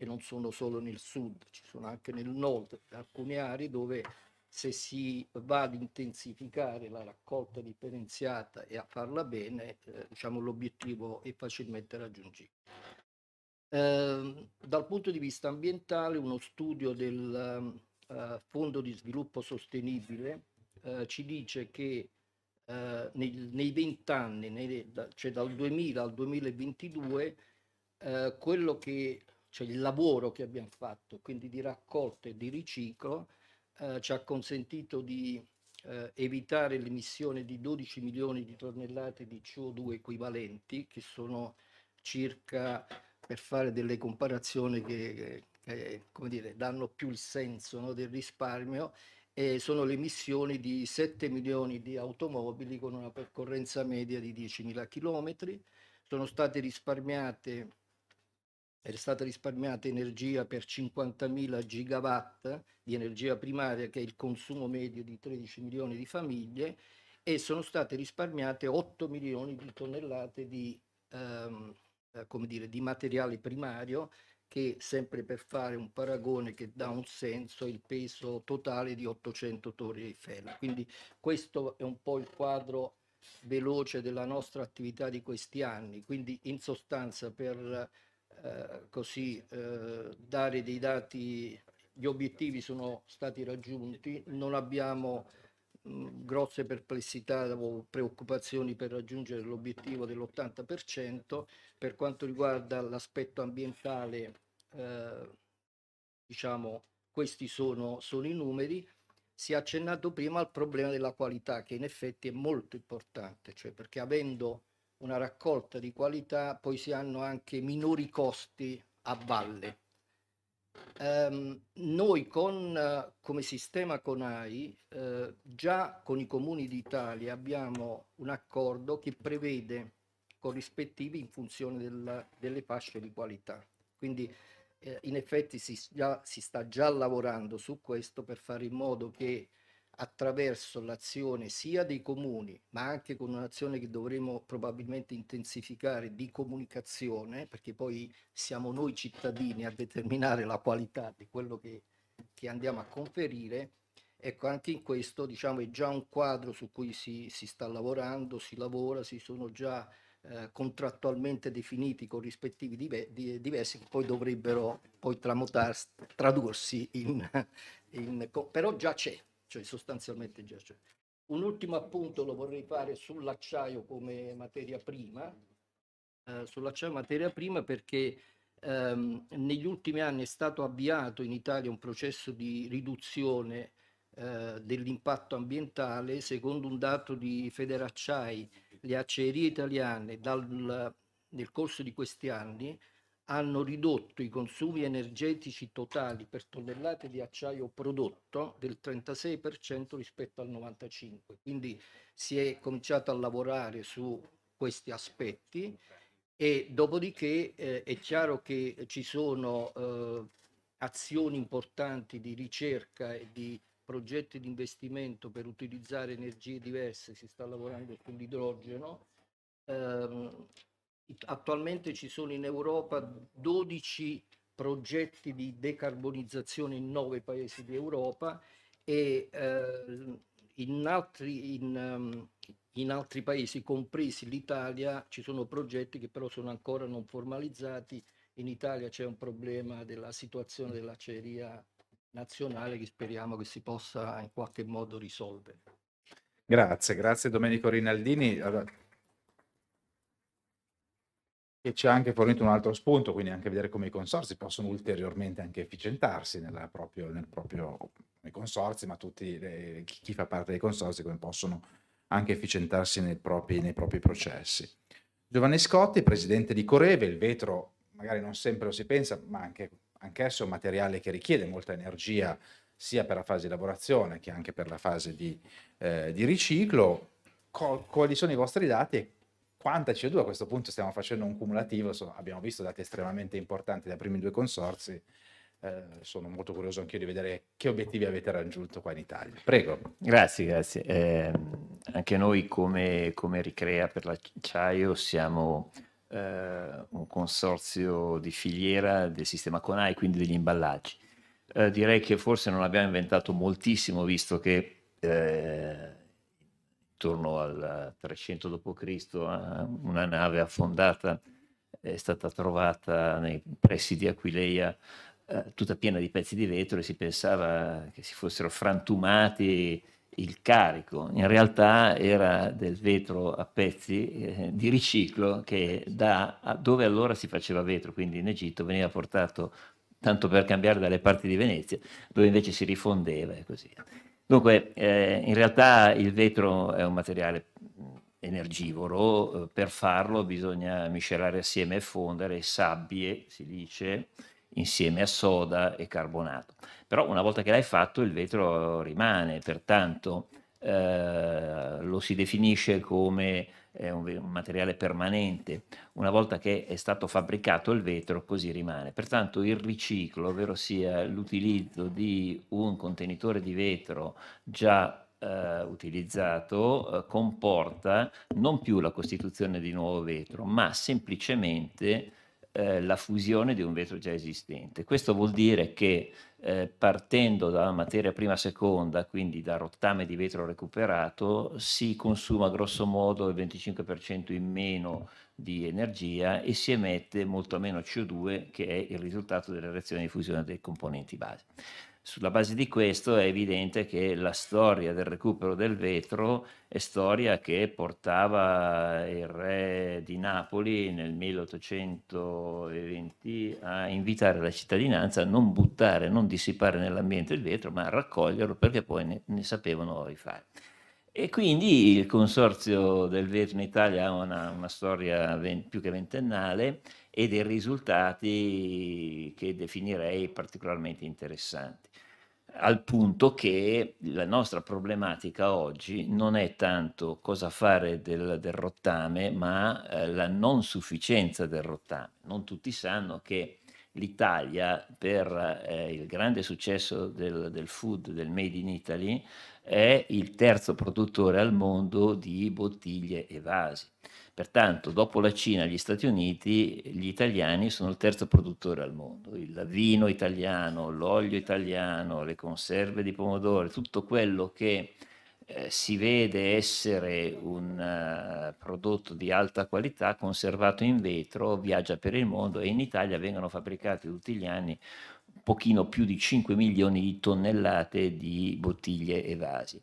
e non sono solo nel sud, ci sono anche nel nord, alcune aree dove se si va ad intensificare la raccolta differenziata e a farla bene, eh, diciamo, l'obiettivo è facilmente raggiungibile. Ehm, dal punto di vista ambientale, uno studio del eh, Fondo di Sviluppo Sostenibile eh, ci dice che eh, nei, nei 20 anni, nei, da, cioè dal 2000 al 2022, eh, quello che, cioè il lavoro che abbiamo fatto, quindi di raccolta e di riciclo, eh, ci ha consentito di evitare l'emissione di 12 milioni di tonnellate di CO2 equivalenti, che sono circa per fare delle comparazioni che, che come dire, danno più il senso no, del risparmio, eh, sono le emissioni di 7 milioni di automobili con una percorrenza media di 10.000 km, sono state risparmiate è stata risparmiata energia per 50.000 gigawatt di energia primaria, che è il consumo medio di 13 milioni di famiglie, e sono state risparmiate 8 milioni di tonnellate di, ehm, eh, come dire, di materiale primario che, sempre per fare un paragone che dà un senso, il peso totale di 800 torri Eiffel. Quindi questo è un po' il quadro veloce della nostra attività di questi anni. Quindi in sostanza per eh, così eh, dare dei dati, gli obiettivi sono stati raggiunti, non abbiamo grosse perplessità o preoccupazioni per raggiungere l'obiettivo dell'80%. Per quanto riguarda l'aspetto ambientale, eh, diciamo, questi sono, sono i numeri. Si è accennato prima al problema della qualità, che in effetti è molto importante, cioè perché avendo una raccolta di qualità poi si hanno anche minori costi a valle ehm, noi con, come sistema CONAI, eh, già con i comuni d'Italia abbiamo un accordo che prevede corrispettivi in funzione del, delle fasce di qualità. Quindi eh, in effetti si, già, si, sta già lavorando su questo per fare in modo che attraverso l'azione sia dei comuni, ma anche con un'azione che dovremo probabilmente intensificare di comunicazione, perché poi siamo noi cittadini a determinare la qualità di quello che, che andiamo a conferire. Ecco, anche in questo diciamo, è già un quadro su cui si, si sta lavorando, si lavora, si sono già eh, contrattualmente definiti con rispettivi dive, di, diversi che poi dovrebbero poi tramutarsi, tradursi in, in... però già c'è, cioè sostanzialmente già c'è. Cioè, un ultimo appunto lo vorrei fare sull'acciaio come materia prima, eh, sull'acciaio materia prima perché ehm, negli ultimi anni è stato avviato in Italia un processo di riduzione eh, dell'impatto ambientale, secondo un dato di Federacciai, le acciaierie italiane dal, nel corso di questi anni hanno ridotto i consumi energetici totali per tonnellate di acciaio prodotto del 36% rispetto al 95%. Quindi si è cominciato a lavorare su questi aspetti e dopodiché eh, è chiaro che ci sono eh, azioni importanti di ricerca e di progetti di investimento per utilizzare energie diverse, si sta lavorando sull'idrogeno. Ehm, attualmente ci sono in Europa 12 progetti di decarbonizzazione in 9 paesi d'Europa e eh, in, altri, in, ehm, in altri paesi, compresi l'Italia, ci sono progetti che però sono ancora non formalizzati. In Italia c'è un problema della situazione dell'acciaieria nazionale che speriamo che si possa in qualche modo risolvere. Grazie, grazie Domenico Rinaldini. Allora... E ci ha anche fornito un altro spunto, quindi anche vedere come i consorsi possono ulteriormente anche efficientarsi proprio, nel proprio, nei consorsi, ma tutti le, chi fa parte dei consorsi come possono anche efficientarsi propri, nei propri processi. Giovanni Scotti, presidente di Coreve, il vetro magari non sempre lo si pensa, ma anche, esso è un materiale che richiede molta energia sia per la fase di lavorazione che anche per la fase di, eh, di riciclo. Co- quali sono i vostri dati e quanta CO2 a questo punto stiamo facendo un cumulativo, sono, abbiamo visto dati estremamente importanti dai primi due consorsi, eh, sono molto curioso anch'io di vedere che obiettivi avete raggiunto qua in Italia. Prego. Grazie, grazie. Eh, anche noi come, come Ricrea per l'acciaio siamo eh, un consorzio di filiera del sistema CONAI, quindi degli imballaggi. Eh, direi che forse non abbiamo inventato moltissimo visto che eh, intorno al 300 d.C. Eh, una nave affondata è stata trovata nei pressi di Aquileia eh, tutta piena di pezzi di vetro e si pensava che si fossero frantumati il carico, in realtà era del vetro a pezzi eh, di riciclo che da dove allora si faceva vetro, quindi in Egitto veniva portato tanto per cambiare dalle parti di Venezia, dove invece si rifondeva e così via. Dunque, eh, in realtà il vetro è un materiale mm, energivoro, eh, per farlo bisogna miscelare assieme e fondere sabbie, si dice, insieme a soda e carbonato. Però una volta che l'hai fatto il vetro rimane, pertanto eh, lo si definisce come è un, un materiale permanente, una volta che è stato fabbricato il vetro così rimane. Pertanto il riciclo, ovvero sia l'utilizzo di un contenitore di vetro già Uh, utilizzato uh, comporta non più la costituzione di nuovo vetro, ma semplicemente eh, la fusione di un vetro già esistente. Questo vuol dire che eh, partendo dalla materia prima seconda, quindi da rottame di vetro recuperato, si consuma grosso modo il 25% in meno di energia e si emette molto meno CO2 che è il risultato della reazione di fusione dei componenti base. Sulla base di questo è evidente che la storia del recupero del vetro è storia che portava il re di Napoli nel 1820 a invitare la cittadinanza a non buttare, non dissipare nell'ambiente il vetro, ma a raccoglierlo perché poi ne, ne sapevano rifare. E quindi il consorzio del vetro in Italia ha una, una storia ven, più che ventennale e dei risultati che definirei particolarmente interessanti al punto che la nostra problematica oggi non è tanto cosa fare del, del rottame, ma eh, la non sufficienza del rottame. Non tutti sanno che l'Italia, per eh, il grande successo del, del, food, del Made in Italy, è il terzo produttore al mondo di bottiglie e vasi. Pertanto, dopo la Cina e gli Stati Uniti, gli italiani sono il terzo produttore al mondo. Il vino italiano, l'olio italiano, le conserve di pomodoro, tutto quello che eh, si vede essere un uh, prodotto di alta qualità conservato in vetro, viaggia per il mondo e in Italia vengono fabbricati tutti gli anni un pochino più di 5 milioni di tonnellate di bottiglie e vasi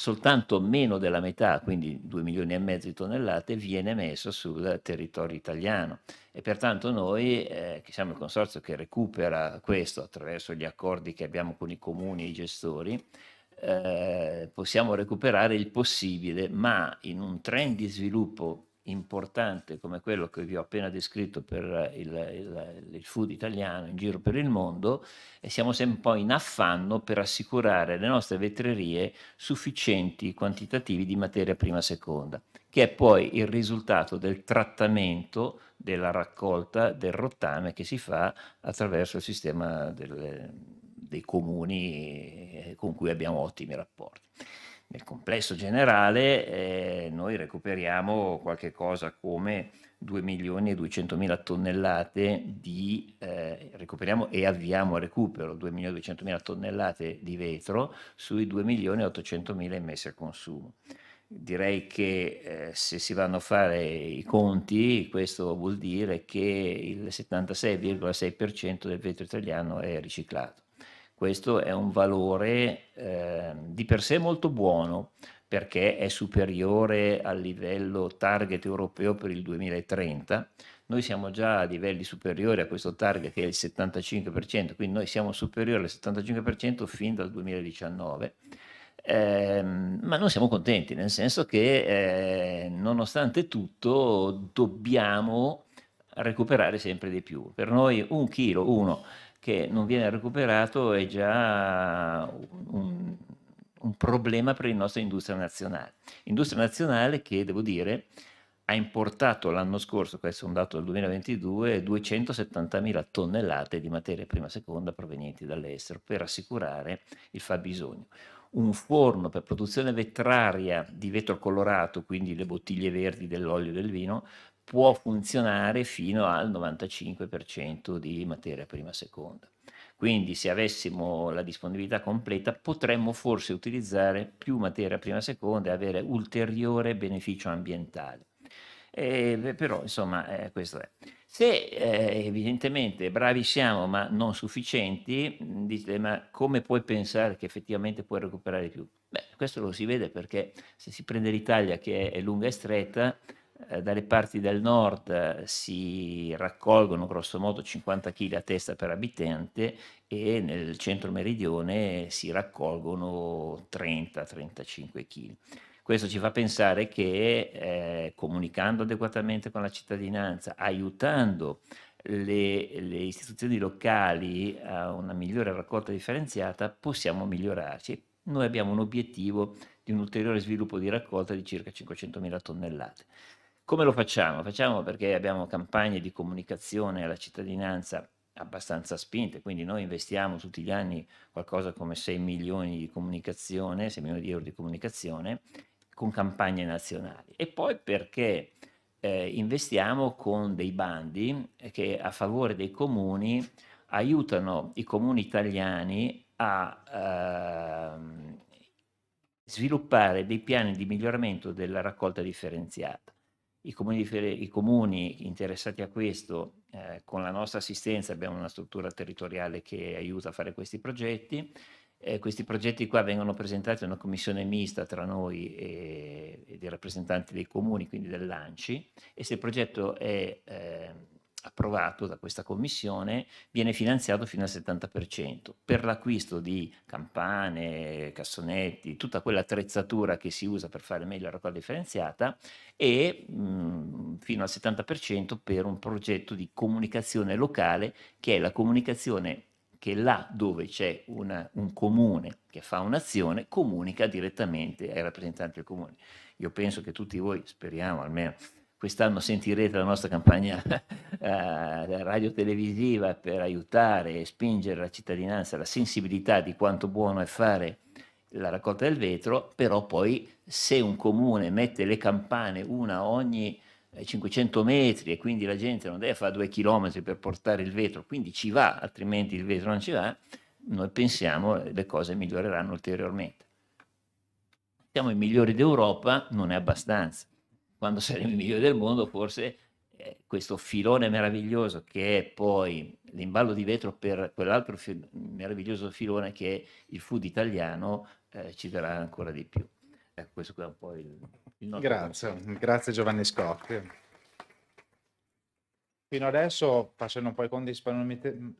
soltanto meno della metà, quindi 2 milioni e mezzo di tonnellate, viene messo sul territorio italiano e pertanto noi, eh, che siamo il consorzio che recupera questo attraverso gli accordi che abbiamo con i comuni e i gestori, eh, possiamo recuperare il possibile, ma in un trend di sviluppo importante come quello che vi ho appena descritto per il, il, il, food italiano in giro per il mondo e siamo sempre un po' in affanno per assicurare alle nostre vetrerie sufficienti quantitativi di materia prima seconda, che è poi il risultato del trattamento della raccolta del rottame che si fa attraverso il sistema delle, dei comuni eh, con cui abbiamo ottimi rapporti nel complesso generale eh, noi recuperiamo qualche cosa come 2 milioni e 200 mila tonnellate di, eh, recuperiamo e avviamo al recupero 2 milioni e 200 mila tonnellate di vetro sui 2 milioni e 800 mila immessi a consumo. Direi che eh, se si vanno a fare i conti, questo vuol dire che il 76,6% del vetro italiano è riciclato questo è un valore eh, di per sé molto buono perché è superiore al livello target europeo per il 2030. Noi siamo già a livelli superiori a questo target che è il 75%, quindi noi siamo superiori al 75% fin dal 2019. Eh, ma non siamo contenti, nel senso che eh, nonostante tutto dobbiamo recuperare sempre di più. Per noi un chilo, uno che non viene recuperato è già un, un problema per la nostra industria nazionale. Industria nazionale che, devo dire, ha importato l'anno scorso, questo è un dato del 2022, 270.000 tonnellate di materia prima e seconda provenienti dall'estero per assicurare il fabbisogno. Un forno per produzione vetraria di vetro colorato, quindi le bottiglie verdi dell'olio e del vino, può funzionare fino al 95% di materia prima seconda. Quindi se avessimo la disponibilità completa potremmo forse utilizzare più materia prima seconda e avere ulteriore beneficio ambientale. Eh, però insomma eh, questo è. Se eh, evidentemente bravi siamo ma non sufficienti, mm, dite ma come puoi pensare che effettivamente puoi recuperare più? Beh, questo lo si vede perché se si prende l'Italia che è lunga e stretta, eh, dalle parti del nord eh, si raccolgono grossomodo 50 kg a testa per abitante e nel centro meridione si raccolgono 30-35 kg. Questo ci fa pensare che eh, comunicando adeguatamente con la cittadinanza, aiutando le, le, istituzioni locali a una migliore raccolta differenziata, possiamo migliorarci. Noi abbiamo un obiettivo di un ulteriore sviluppo di raccolta di circa 500.000 tonnellate. Come lo facciamo? Facciamo perché abbiamo campagne di comunicazione alla cittadinanza abbastanza spinte, quindi noi investiamo tutti gli anni qualcosa come 6 milioni di comunicazione, 6 milioni di euro di comunicazione con campagne nazionali. E poi perché eh, investiamo con dei bandi che a favore dei comuni aiutano i comuni italiani a eh, sviluppare dei piani di miglioramento della raccolta differenziata. I comuni, i comuni interessati a questo, eh, con la nostra assistenza, abbiamo una struttura territoriale che aiuta a fare questi progetti. Eh, questi progetti qua vengono presentati a una commissione mista tra noi e, e dei rappresentanti dei comuni, quindi dell'ANCI, e se il progetto è eh, approvato da questa commissione viene finanziato fino al 70% per l'acquisto di campane, cassonetti, tutta quell'attrezzatura che si usa per fare meglio la raccolta differenziata e mh, mm, fino al 70% per un progetto di comunicazione locale che è la comunicazione che là dove c'è una, un comune che fa un'azione comunica direttamente ai rappresentanti del comune. Io penso che tutti voi, speriamo almeno, quest'anno sentirete la nostra campagna eh, radio-televisiva per aiutare e spingere la cittadinanza, la sensibilità di quanto buono è fare la raccolta del vetro, però poi se un comune mette le campane una ogni 500 eh, metri e quindi la gente non deve fare due chilometri per portare il vetro, quindi ci va, altrimenti il vetro non ci va, noi pensiamo le cose miglioreranno ulteriormente. Siamo i migliori d'Europa, non è abbastanza quando saremo i migliori del mondo, forse eh, questo filone meraviglioso che è poi l'imballo di vetro per quell'altro fil- meraviglioso filone che è il food italiano eh, ci darà ancora di più. Ecco, questo qua è un po' il, il nostro. Grazie, contesto. grazie Giovanni Scotti. Fino adesso, facendo un po' i conti spanometri-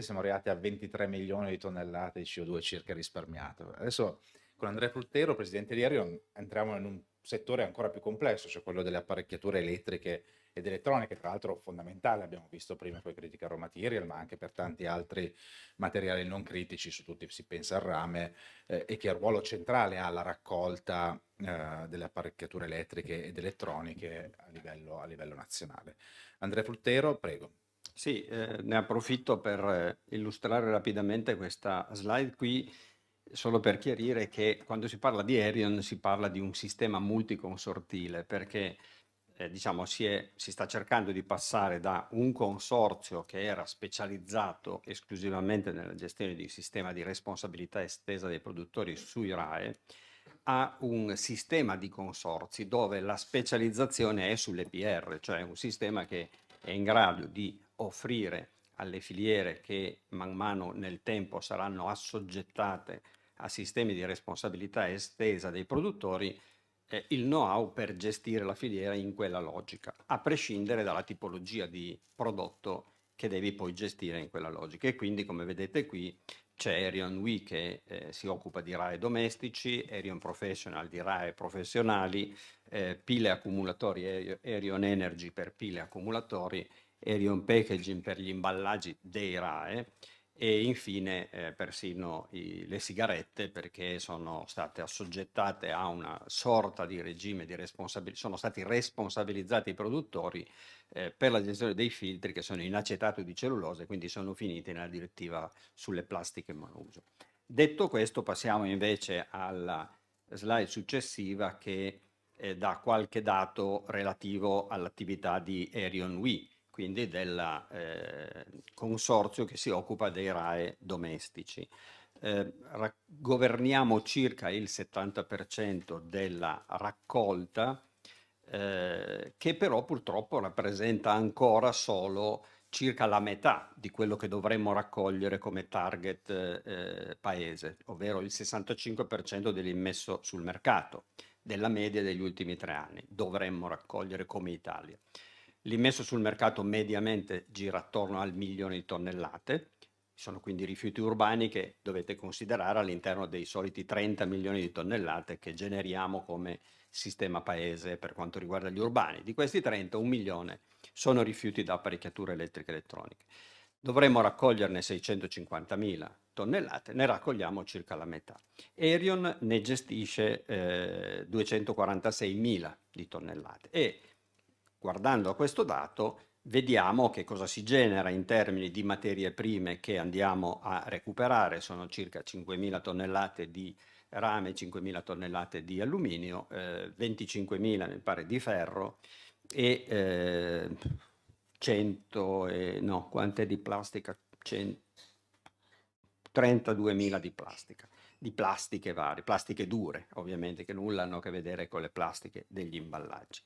siamo arrivati a 23 milioni di tonnellate di CO2 circa risparmiato. Adesso con Andrea Fruttero, presidente di Arion, entriamo in un settore ancora più complesso, cioè quello delle apparecchiature elettriche ed elettroniche, tra l'altro fondamentale, abbiamo visto prima con i critical raw material, ma anche per tanti altri materiali non critici, su tutti si pensa al rame, eh, e che ruolo centrale ha la raccolta eh, delle apparecchiature elettriche ed elettroniche a livello, a livello nazionale. Andrea Fruttero, prego. Sì, eh, ne approfitto per eh, illustrare rapidamente questa slide qui Solo per chiarire che quando si parla di Arion si parla di un sistema multiconsortile perché eh, diciamo, si, è, si, sta cercando di passare da un consorzio che era specializzato esclusivamente nella gestione di un sistema di responsabilità estesa dei produttori sui RAE a un sistema di consorzi dove la specializzazione è sull'EPR, cioè un sistema che è in grado di offrire alle filiere che man mano nel tempo saranno assoggettate a sistemi di responsabilità estesa dei produttori, eh, il know-how per gestire la filiera in quella logica, a prescindere dalla tipologia di prodotto che devi poi gestire in quella logica. E quindi, come vedete qui, c'è Arion We che eh, si occupa di RAE domestici, Arion Professional di RAE professionali, eh, pile accumulatori, Arion Energy per pile accumulatori area on packaging per gli imballaggi dei RAE e infine eh, persino i, le sigarette perché sono state assoggettate a una sorta di regime di responsabilità, sono stati responsabilizzati i produttori eh, per la gestione dei filtri che sono in acetato di cellulosa e quindi sono finiti nella direttiva sulle plastiche monouso. Detto questo passiamo invece alla slide successiva che eh, dà qualche dato relativo all'attività di Arion Wii quindi del eh, consorzio che si occupa dei RAE domestici. Eh, governiamo circa il 70% della raccolta, eh, che però purtroppo rappresenta ancora solo circa la metà di quello che dovremmo raccogliere come target eh, paese, ovvero il 65% dell'immesso sul mercato, della media degli ultimi tre anni, dovremmo raccogliere come Italia. L'immesso sul mercato mediamente gira attorno al milione di tonnellate, sono quindi rifiuti urbani che dovete considerare all'interno dei soliti 30 milioni di tonnellate che generiamo come sistema paese per quanto riguarda gli urbani. Di questi 30, un milione sono rifiuti da apparecchiature elettriche e elettroniche. Dovremmo raccoglierne 650.000 tonnellate, ne raccogliamo circa la metà. Erion ne gestisce eh, 246.000 di tonnellate e guardando a questo dato vediamo che cosa si genera in termini di materie prime che andiamo a recuperare, sono circa 5.000 tonnellate di rame, 5.000 tonnellate di alluminio, eh, 25.000 mi pare di ferro e eh, 100 e, no, quante di plastica? 100, 32.000 di plastica, di plastiche varie, plastiche dure ovviamente che nulla hanno a che vedere con le plastiche degli imballaggi.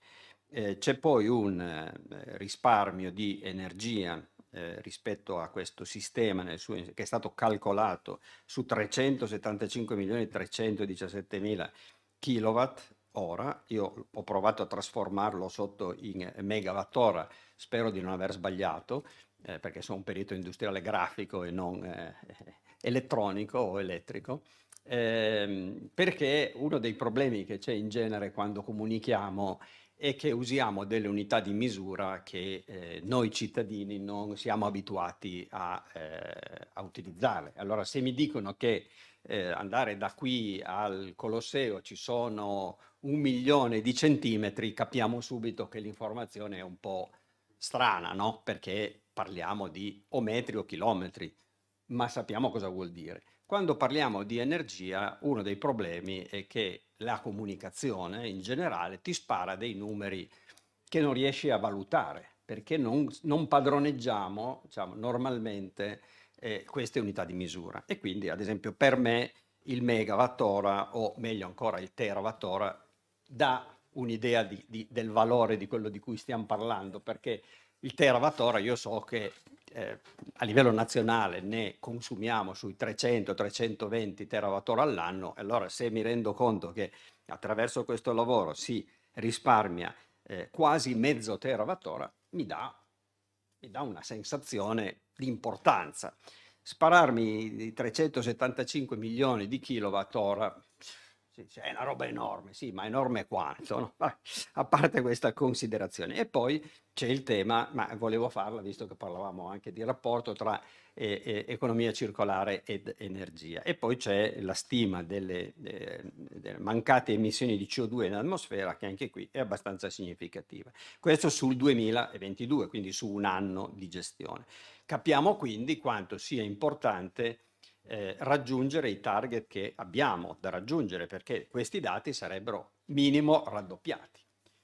Eh, c'è poi un eh, risparmio di energia eh, rispetto a questo sistema suo, che è stato calcolato su 375.317.000 ora. Io ho provato a trasformarlo sotto in megawatt ora, spero di non aver sbagliato, eh, perché sono un perito industriale grafico e non eh, elettronico o elettrico. Ehm, perché uno dei problemi che c'è in genere quando comunichiamo eh, e che usiamo delle unità di misura che eh, noi cittadini non siamo abituati a, eh, a, utilizzare. Allora se mi dicono che eh, andare da qui al Colosseo ci sono un milione di centimetri, capiamo subito che l'informazione è un po' strana, no? perché parliamo di o metri o chilometri, ma sappiamo cosa vuol dire. Quando parliamo di energia, uno dei problemi è che la comunicazione in generale ti spara dei numeri che non riesci a valutare, perché non, non padroneggiamo diciamo, normalmente eh, queste unità di misura. E quindi, ad esempio, per me il megawattora, o meglio ancora il terawattora, dà un'idea di, di, del valore di quello di cui stiamo parlando, perché il terawattora io so che eh, a livello nazionale ne consumiamo sui 300-320 terawattora all'anno, allora se mi rendo conto che attraverso questo lavoro si risparmia eh, quasi mezzo terawattora, mi dà, mi dà una sensazione di importanza. Spararmi 375 milioni di kilowattora sì, cioè è una roba enorme, sì, ma enorme quanto, no? a parte questa considerazione. E poi c'è il tema, ma volevo farla visto che parlavamo anche di rapporto tra eh, eh, economia circolare ed energia. E poi c'è la stima delle, eh, delle mancate emissioni di CO2 in atmosfera, che anche qui è abbastanza significativa. Questo sul 2022, quindi su un anno di gestione. Capiamo quindi quanto sia importante eh, raggiungere i target che abbiamo da raggiungere, perché questi dati sarebbero minimo raddoppiati,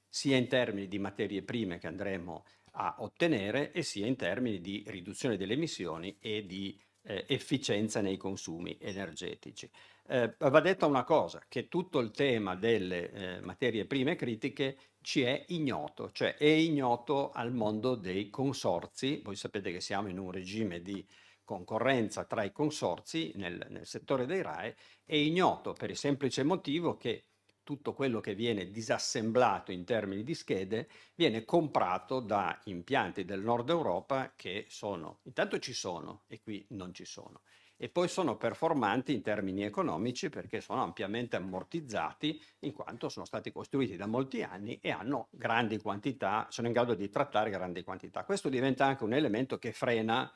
sia in termini di materie prime che andremo a ottenere e sia in termini di riduzione delle emissioni e di eh, efficienza nei consumi energetici. Eh, va detta una cosa, che tutto il tema delle eh, materie prime critiche ci è ignoto, cioè è ignoto al mondo dei consorzi, voi sapete che siamo in un regime di concorrenza tra i consorzi nel, nel settore dei RAE è ignoto per il semplice motivo che tutto quello che viene disassemblato in termini di schede viene comprato da impianti del nord Europa che sono, intanto ci sono e qui non ci sono, e poi sono performanti in termini economici perché sono ampiamente ammortizzati in quanto sono stati costruiti da molti anni e hanno grandi quantità, sono in grado di trattare grandi quantità. Questo diventa anche un elemento che frena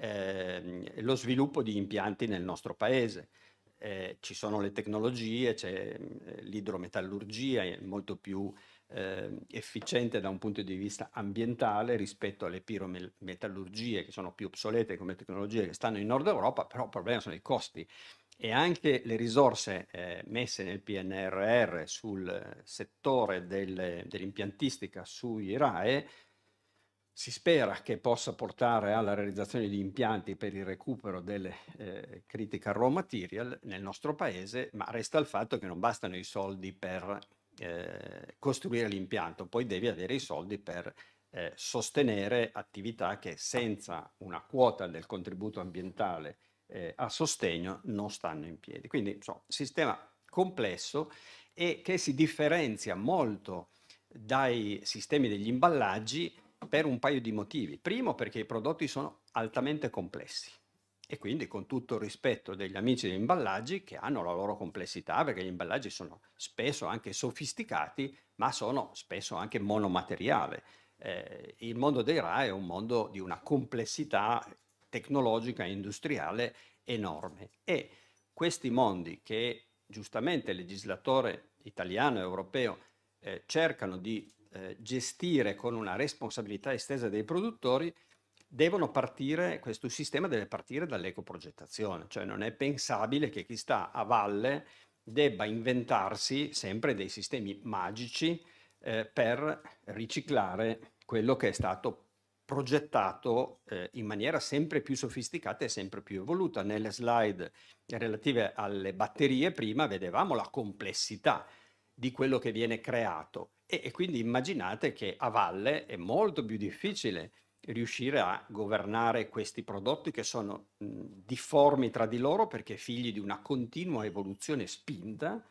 Ehm, lo sviluppo di impianti nel nostro paese. Eh, ci sono le tecnologie, c'è eh, l'idrometallurgia, molto più eh, efficiente da un punto di vista ambientale rispetto alle pirometallurgie che sono più obsolete come tecnologie che stanno in Nord Europa, però il problema sono i costi e anche le risorse eh, messe nel PNRR sul settore del, dell'impiantistica sui RAE si spera che possa portare alla realizzazione di impianti per il recupero delle eh, critical raw material nel nostro paese, ma resta il fatto che non bastano i soldi per eh, costruire l'impianto, poi devi avere i soldi per eh, sostenere attività che senza una quota del contributo ambientale eh, a sostegno non stanno in piedi. Quindi insomma, sistema complesso e che si differenzia molto dai sistemi degli imballaggi per un paio di motivi. Primo perché i prodotti sono altamente complessi e quindi con tutto il rispetto degli amici degli imballaggi che hanno la loro complessità perché gli imballaggi sono spesso anche sofisticati ma sono spesso anche monomateriale. Eh, il mondo dei RA è un mondo di una complessità tecnologica e industriale enorme e questi mondi che giustamente il legislatore italiano e europeo eh, cercano di eh, gestire con una responsabilità estesa dei produttori, devono partire, questo sistema deve partire dall'ecoprogettazione, cioè non è pensabile che chi sta a valle debba inventarsi sempre dei sistemi magici eh, per riciclare quello che è stato progettato eh, in maniera sempre più sofisticata e sempre più evoluta. Nelle slide relative alle batterie prima vedevamo la complessità di quello che viene creato e, e quindi immaginate che a valle è molto più difficile riuscire a governare questi prodotti che sono mh, difformi tra di loro perché figli di una continua evoluzione spinta.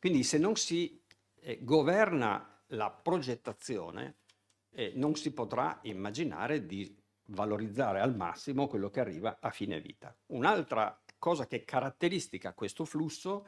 Quindi se non si eh, governa la progettazione, eh, non si potrà immaginare di valorizzare al massimo quello che arriva a fine vita. Un'altra cosa che caratteristica questo flusso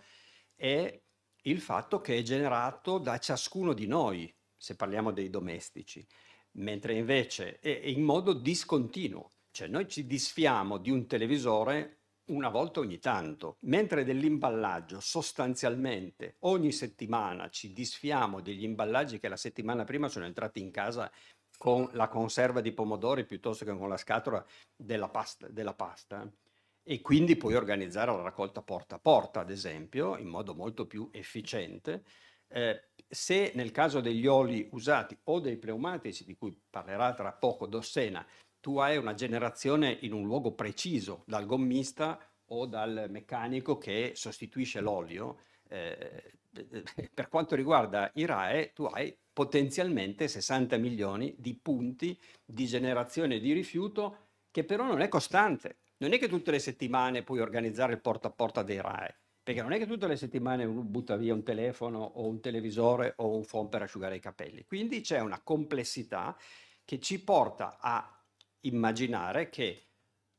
è il fatto che è generato da ciascuno di noi, se parliamo dei domestici, mentre invece è in modo discontinuo, cioè noi ci disfiamo di un televisore una volta ogni tanto, mentre dell'imballaggio sostanzialmente ogni settimana ci disfiamo degli imballaggi che la settimana prima sono entrati in casa con la conserva di pomodori piuttosto che con la scatola della pasta, della pasta e quindi puoi organizzare la raccolta porta a porta, ad esempio, in modo molto più efficiente. Eh, se nel caso degli oli usati o dei pneumatici, di cui parlerà tra poco Dossena, tu hai una generazione in un luogo preciso dal gommista o dal meccanico che sostituisce l'olio, eh, per quanto riguarda i RAE, tu hai potenzialmente 60 milioni di punti di generazione di rifiuto che però non è costante non è che tutte le settimane puoi organizzare il porta a porta dei RAE, perché non è che tutte le settimane uno butta via un telefono o un televisore o un phone per asciugare i capelli. Quindi c'è una complessità che ci porta a immaginare che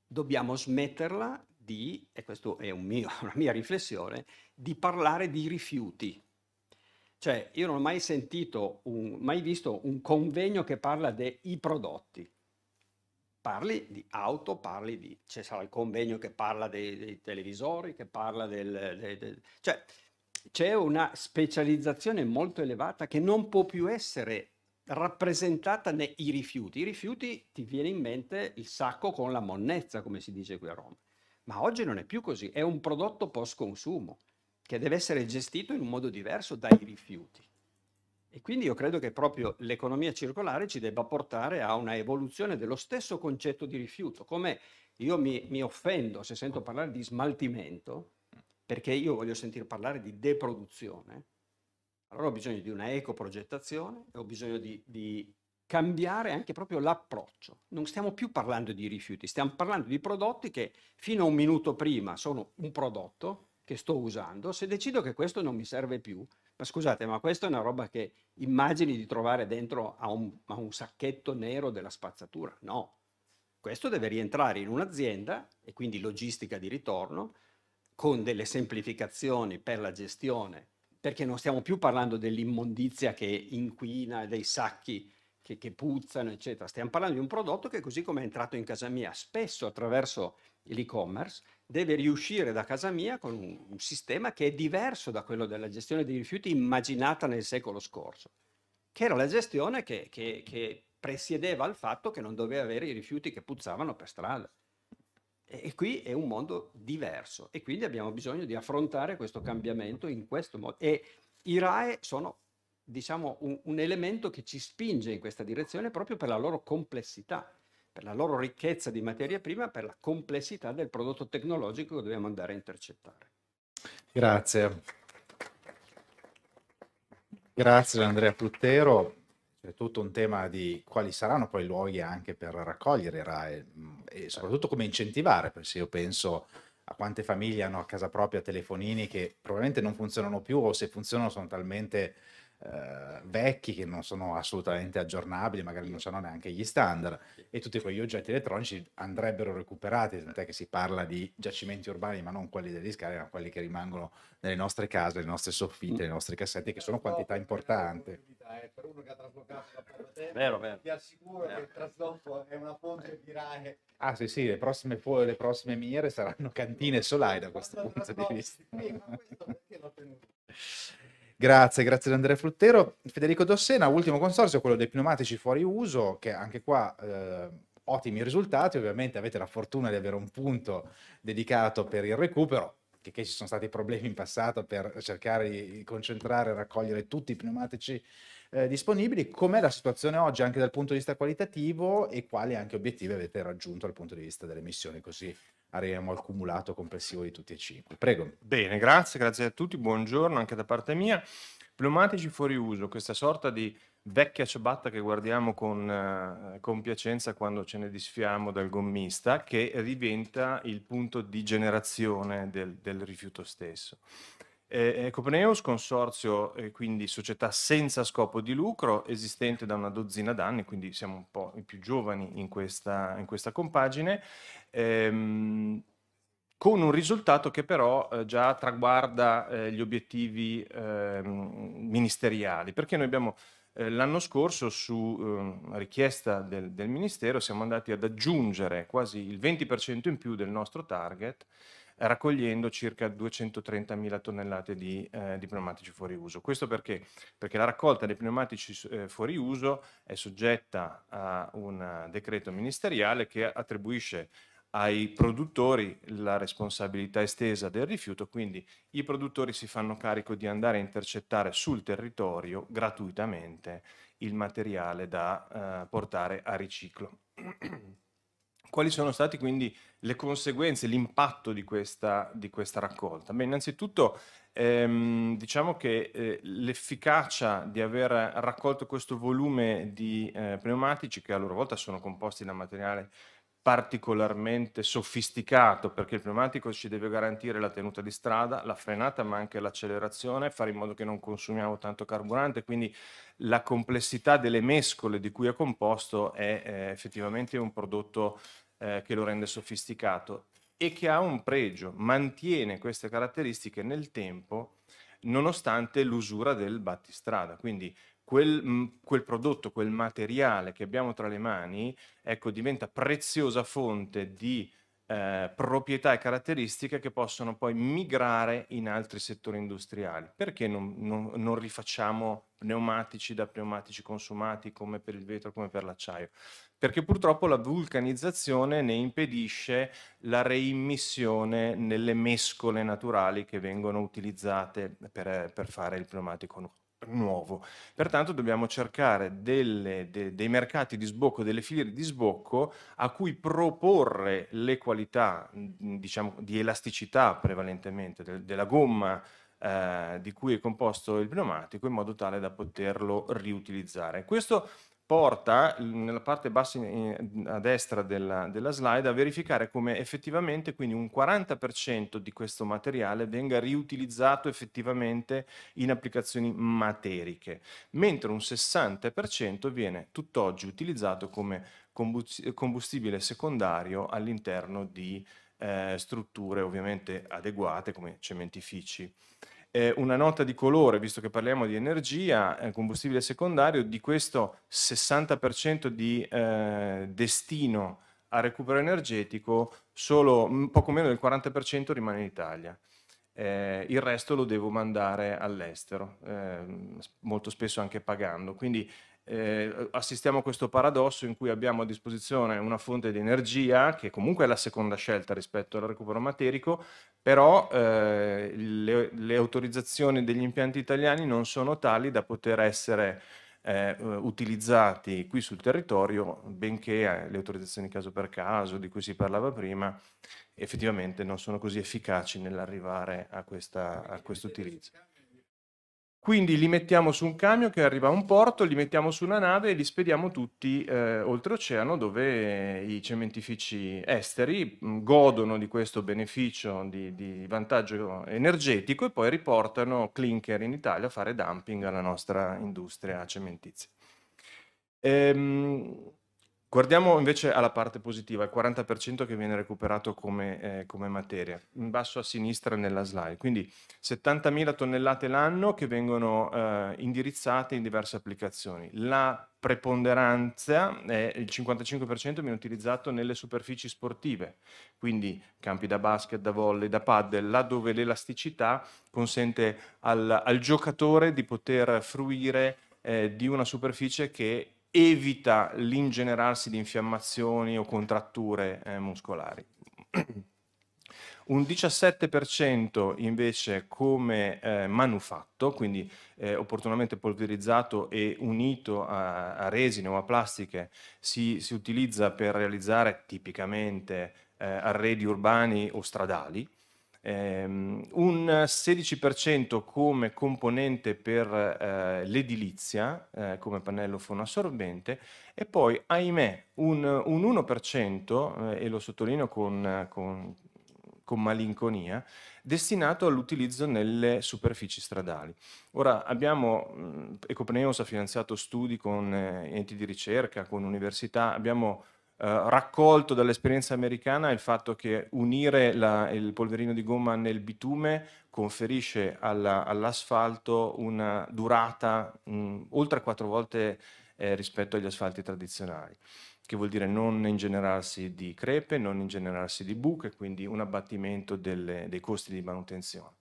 dobbiamo smetterla di, e questa è un mio, una mia riflessione, di parlare di rifiuti. Cioè, io non ho mai sentito, un, mai visto un convegno che parla dei prodotti parli di auto, parli di, ci sarà il convegno che parla dei, dei televisori, che parla del... del, del cioè, c'è una specializzazione molto elevata che non può più essere rappresentata nei rifiuti. I rifiuti ti viene in mente il sacco con la monnezza, come si dice qui a Roma. Ma oggi non è più così, è un prodotto post consumo che deve essere gestito in un modo diverso dai rifiuti. E quindi io credo che proprio l'economia circolare ci debba portare a una evoluzione dello stesso concetto di rifiuto. Come io mi, mi offendo se sento parlare di smaltimento, perché io voglio sentire parlare di deproduzione, allora ho bisogno di una ecoprogettazione e ho bisogno di, di cambiare anche proprio l'approccio. Non stiamo più parlando di rifiuti, stiamo parlando di prodotti che fino a un minuto prima sono un prodotto, che sto usando, se decido che questo non mi serve più, ma scusate, ma questa è una roba che immagini di trovare dentro a un, a un sacchetto nero della spazzatura? No, questo deve rientrare in un'azienda e quindi logistica di ritorno con delle semplificazioni per la gestione, perché non stiamo più parlando dell'immondizia che inquina, dei sacchi che, che puzzano, eccetera. Stiamo parlando di un prodotto che così come è entrato in casa mia, spesso attraverso l'e-commerce, deve riuscire da casa mia con un, un sistema che è diverso da quello della gestione dei rifiuti immaginata nel secolo scorso, che era la gestione che, che, che presiedeva al fatto che non doveva avere i rifiuti che puzzavano per strada. E qui è un mondo diverso e quindi abbiamo bisogno di affrontare questo cambiamento in questo modo. E i RAE sono diciamo, un, un elemento che ci spinge in questa direzione proprio per la loro complessità, per la loro ricchezza di materia prima, per la complessità del prodotto tecnologico che dobbiamo andare a intercettare. Grazie. Grazie Andrea Pluttero. C'è tutto un tema di quali saranno poi i luoghi anche per raccogliere RAE mm, e soprattutto come incentivare, perché io penso a quante famiglie hanno a casa propria telefonini che probabilmente non funzionano più o se funzionano sono talmente eh, vecchi che non sono assolutamente aggiornabili, magari non sono neanche gli standard, e tutti quegli oggetti elettronici andrebbero recuperati, tant'è che si parla di giacimenti urbani, ma non quelli degli scali, ma quelli che rimangono nelle nostre case, nelle nostre soffitte, nei nostri cassetti, che sono quantità importanti. Eh, per uno che ha traslocato la vero, vero. ti assicuro vero. che il trasloco è una fonte di rae. Ah sì sì, le prossime, le prossime miniere saranno cantine solai da questo punto di vista. ma questo perché l'ho tenuto? Grazie, grazie ad Andrea Fruttero. Federico Dossena, ultimo consorzio, quello dei pneumatici fuori uso, che anche qua eh, ottimi risultati, ovviamente avete la fortuna di avere un punto dedicato per il recupero, che, che ci sono stati problemi in passato per cercare di concentrare e raccogliere tutti i pneumatici eh, disponibili, com'è la situazione oggi anche dal punto di vista qualitativo e quali anche obiettivi avete raggiunto dal punto di vista delle missioni così avremo il cumulato complessivo di tutti e cinque. Prego. Bene, grazie, grazie a tutti, buongiorno anche da parte mia. Pneumatici fuori uso, questa sorta di vecchia ciabatta che guardiamo con eh, compiacenza quando ce ne disfiamo dal gommista, che diventa il punto di generazione del, del rifiuto stesso. Eh, eh Copeneus, consorzio, eh, quindi società senza scopo di lucro, esistente da una dozzina d'anni, quindi siamo un po' i più giovani in questa, in questa compagine, ehm, con un risultato che però eh, già traguarda eh, gli obiettivi eh, ministeriali, perché noi abbiamo eh, l'anno scorso su ehm, richiesta del, del, Ministero siamo andati ad aggiungere quasi il 20% in più del nostro target raccogliendo circa 230.000 tonnellate di, eh, di, pneumatici fuori uso. Questo perché? Perché la raccolta dei pneumatici eh, fuori uso è soggetta a un decreto ministeriale che attribuisce ai produttori la responsabilità estesa del rifiuto, quindi i produttori si fanno carico di andare a intercettare sul territorio gratuitamente il materiale da eh, portare a riciclo. quali sono state quindi le conseguenze, l'impatto di questa, di questa raccolta? Beh, innanzitutto ehm, diciamo che eh, l'efficacia di aver raccolto questo volume di eh, pneumatici, che a loro volta sono composti da materiale particolarmente sofisticato perché il pneumatico ci deve garantire la tenuta di strada, la frenata ma anche l'accelerazione, fare in modo che non consumiamo tanto carburante, quindi la complessità delle mescole di cui è composto è eh, effettivamente un prodotto eh, che lo rende sofisticato e che ha un pregio, mantiene queste caratteristiche nel tempo nonostante l'usura del battistrada. Quindi quel, mm, quel, prodotto, quel materiale che abbiamo tra le mani, ecco, diventa preziosa fonte di eh, proprietà e caratteristiche che possono poi migrare in altri settori industriali. Perché non, non, non rifacciamo pneumatici da pneumatici consumati come per il vetro, come per l'acciaio? perché purtroppo la vulcanizzazione ne impedisce la reimmissione nelle mescole naturali che vengono utilizzate per, per fare il pneumatico nuovo. Pertanto dobbiamo cercare delle, de, dei mercati di sbocco, delle filiere di sbocco a cui proporre le qualità diciamo, di elasticità prevalentemente de, della gomma eh, di cui è composto il pneumatico in modo tale da poterlo riutilizzare. Questo porta mhmm, nella parte bassa in, a destra della, della, slide a verificare come effettivamente quindi un 40% di questo materiale venga riutilizzato effettivamente in applicazioni materiche, mentre un 60% viene tutt'oggi utilizzato come combustibile secondario all'interno di eh, strutture ovviamente adeguate come cementifici eh, una nota di colore, visto che parliamo di energia, eh, combustibile secondario, di questo 60% di eh, destino a recupero energetico, solo poco meno del 40% rimane in Italia. Eh, il resto lo devo mandare all'estero, eh, molto spesso anche pagando. Quindi eh, assistiamo a questo paradosso in cui abbiamo a disposizione una fonte di energia che comunque è la seconda scelta rispetto al recupero materico, però eh, le, le, autorizzazioni degli impianti italiani non sono tali da poter essere eh, utilizzati qui sul territorio, benché eh, le autorizzazioni caso per caso di cui si parlava prima effettivamente non sono così efficaci nell'arrivare a, questa, a questo utilizzo. Quindi li mettiamo su un camion che arriva a un porto, li mettiamo su una nave e li spediamo tutti eh, oltreoceano dove i cementifici esteri mm, godono di questo beneficio, di, di, vantaggio energetico e poi riportano clinker in Italia a fare dumping alla nostra industria cementizia. Ehm, Guardiamo invece alla parte positiva, il 40% che viene recuperato come, eh, come, materia, in basso a sinistra nella slide. Quindi 70.000 tonnellate l'anno che vengono eh, indirizzate in diverse applicazioni. La preponderanza è il 55% viene utilizzato nelle superfici sportive, quindi campi da basket, da volley, da paddle, là dove l'elasticità consente al, al, giocatore di poter fruire eh, di una superficie che evita l'ingenerarsi di infiammazioni o contratture eh, muscolari. Un 17% invece come eh, manufatto, quindi eh, opportunamente polverizzato e unito a, a resine o a plastiche, si, si utilizza per realizzare tipicamente eh, arredi urbani o stradali Ehm, un 16% come componente per eh, l'edilizia, eh, come pannello fonoassorbente, e poi, ahimè, un, un 1%, eh, e lo sottolineo con, con, con malinconia, destinato all'utilizzo nelle superfici stradali. Ora abbiamo, mm, Ecopneus ha finanziato studi con eh, enti di ricerca, con università, abbiamo eh, raccolto dall'esperienza americana il fatto che unire la, il polverino di gomma nel bitume conferisce alla, all'asfalto una durata mh, mm, oltre quattro volte eh, rispetto agli asfalti tradizionali che vuol dire non ingenerarsi di crepe, non ingenerarsi di buche, quindi un abbattimento delle, dei costi di manutenzione.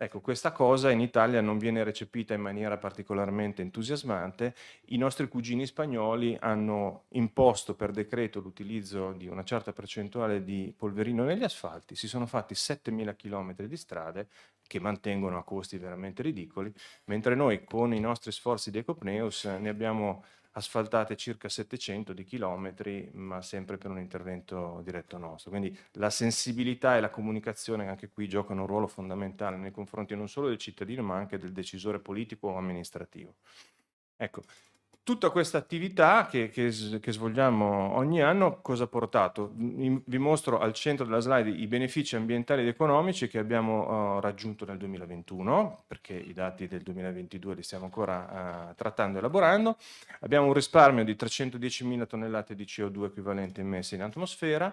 Ecco, questa cosa in Italia non viene recepita in maniera particolarmente entusiasmante. I nostri cugini spagnoli hanno imposto per decreto l'utilizzo di una certa percentuale di polverino negli asfalti, si sono fatti 7.000 km di strade che mantengono a costi veramente ridicoli, mentre noi con i nostri sforzi di Ecopneus ne abbiamo asfaltate circa 700 di chilometri, ma sempre per un intervento diretto nostro. Quindi la sensibilità e la comunicazione anche qui giocano un ruolo fondamentale nei confronti non solo del cittadino, ma anche del decisore politico o amministrativo. Ecco, tutta questa attività che, che, che, svolgiamo ogni anno cosa ha portato? Vi mostro al centro della slide i benefici ambientali ed economici che abbiamo uh, raggiunto nel 2021, perché i dati del 2022 li stiamo ancora uh, trattando e elaborando. Abbiamo un risparmio di 310.000 tonnellate di CO2 equivalente immesse in atmosfera,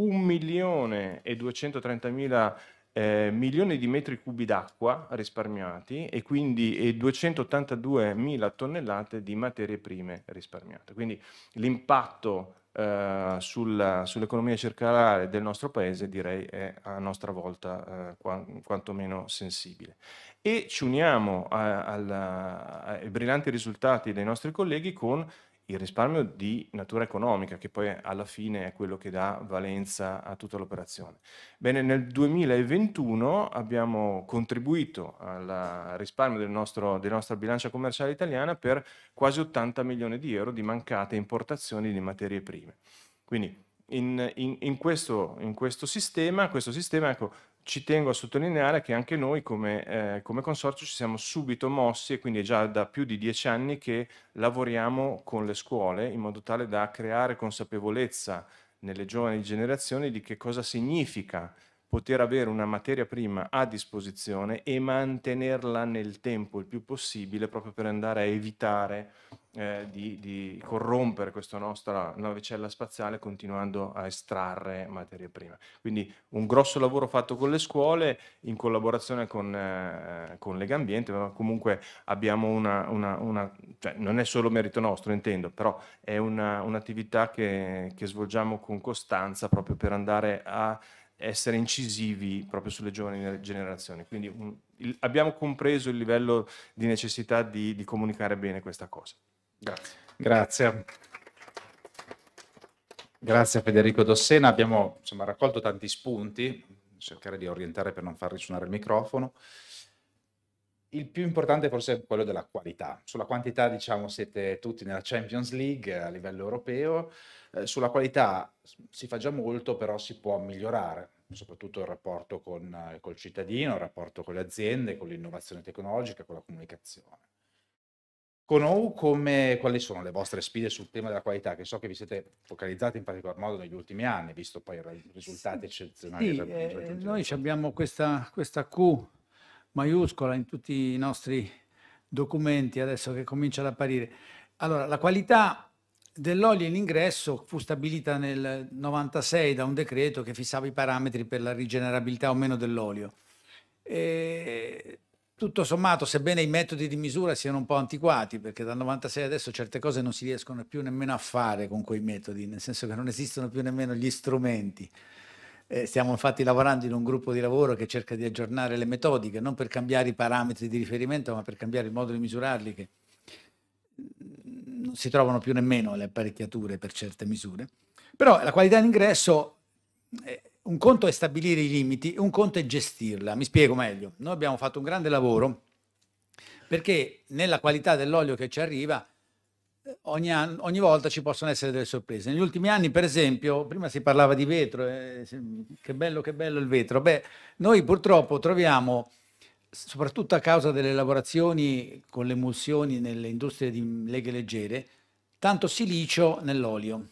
1.230.000 tonnellate eh, milioni di metri cubi d'acqua risparmiati e quindi e 282 mila tonnellate di materie prime risparmiate. Quindi l'impatto eh, sul, sull'economia circolare del nostro paese direi è a nostra volta eh, qua, quantomeno sensibile. E ci uniamo a, eh, alla, ai brillanti risultati dei nostri colleghi con il risparmio di natura economica, che poi alla fine è quello che dà valenza a tutta l'operazione. Bene, nel 2021 abbiamo contribuito al risparmio del nostro, della nostra bilancia commerciale italiana per quasi 80 milioni di euro di mancate importazioni di materie prime. Quindi in, in, in, questo, in questo, sistema, questo sistema ecco, ci tengo a sottolineare che anche noi come, eh, come, consorzio ci siamo subito mossi e quindi è già da più di dieci anni che lavoriamo con le scuole in modo tale da creare consapevolezza nelle giovani generazioni di che cosa significa poter avere una materia prima a disposizione e mantenerla nel tempo il più possibile proprio per andare a evitare eh, di, di, corrompere questa nostra navicella spaziale continuando a estrarre materia prima. Quindi un grosso lavoro fatto con le scuole in collaborazione con, eh, con Legambiente, ma comunque abbiamo una, una, una cioè non è solo merito nostro intendo, però è una, un'attività che, che svolgiamo con costanza proprio per andare a essere incisivi proprio sulle giovani generazioni. Quindi un, il, abbiamo compreso il livello di necessità di, di comunicare bene questa cosa. Grazie. Grazie. Grazie Federico Dossena, abbiamo insomma, raccolto tanti spunti, cercare di orientare per non far risuonare il microfono. Il più importante forse è quello della qualità, sulla quantità diciamo siete tutti nella Champions League a livello europeo, eh, sulla qualità si fa già molto, però si può migliorare, soprattutto il rapporto con, eh, col cittadino, il rapporto con le aziende, con l'innovazione tecnologica, con la comunicazione. Con OU, come, quali sono le vostre sfide sul tema della qualità? Che so che vi siete focalizzati in particolar modo negli ultimi anni, visto poi i risultati sì, eccezionali. Sì, eh, noi abbiamo questa, questa Q maiuscola in tutti i nostri documenti, adesso che comincia ad apparire. Allora, la qualità dell'olio in ingresso fu stabilita nel 96 da un decreto che fissava i parametri per la rigenerabilità o meno dell'olio. E tutto sommato, sebbene i metodi di misura siano un po' antiquati, perché dal 96 adesso certe cose non si riescono più nemmeno a fare con quei metodi, nel senso che non esistono più nemmeno gli strumenti. Eh, stiamo infatti lavorando in un gruppo di lavoro che cerca di aggiornare le metodiche, non per cambiare i parametri di riferimento, ma per cambiare il modo di misurarli, che non si trovano più nemmeno le apparecchiature per certe misure. Però la qualità d'ingresso, eh, un conto è stabilire i limiti, un conto è gestirla. Mi spiego meglio. Noi abbiamo fatto un grande lavoro perché nella qualità dell'olio che ci arriva eh, ogni, anno, ogni, volta ci possono essere delle sorprese. Negli ultimi anni, per esempio, prima si parlava di vetro, eh, che bello, che bello il vetro. Beh, noi purtroppo troviamo soprattutto a causa delle lavorazioni con le emulsioni nelle industrie di leghe leggere, tanto silicio nell'olio.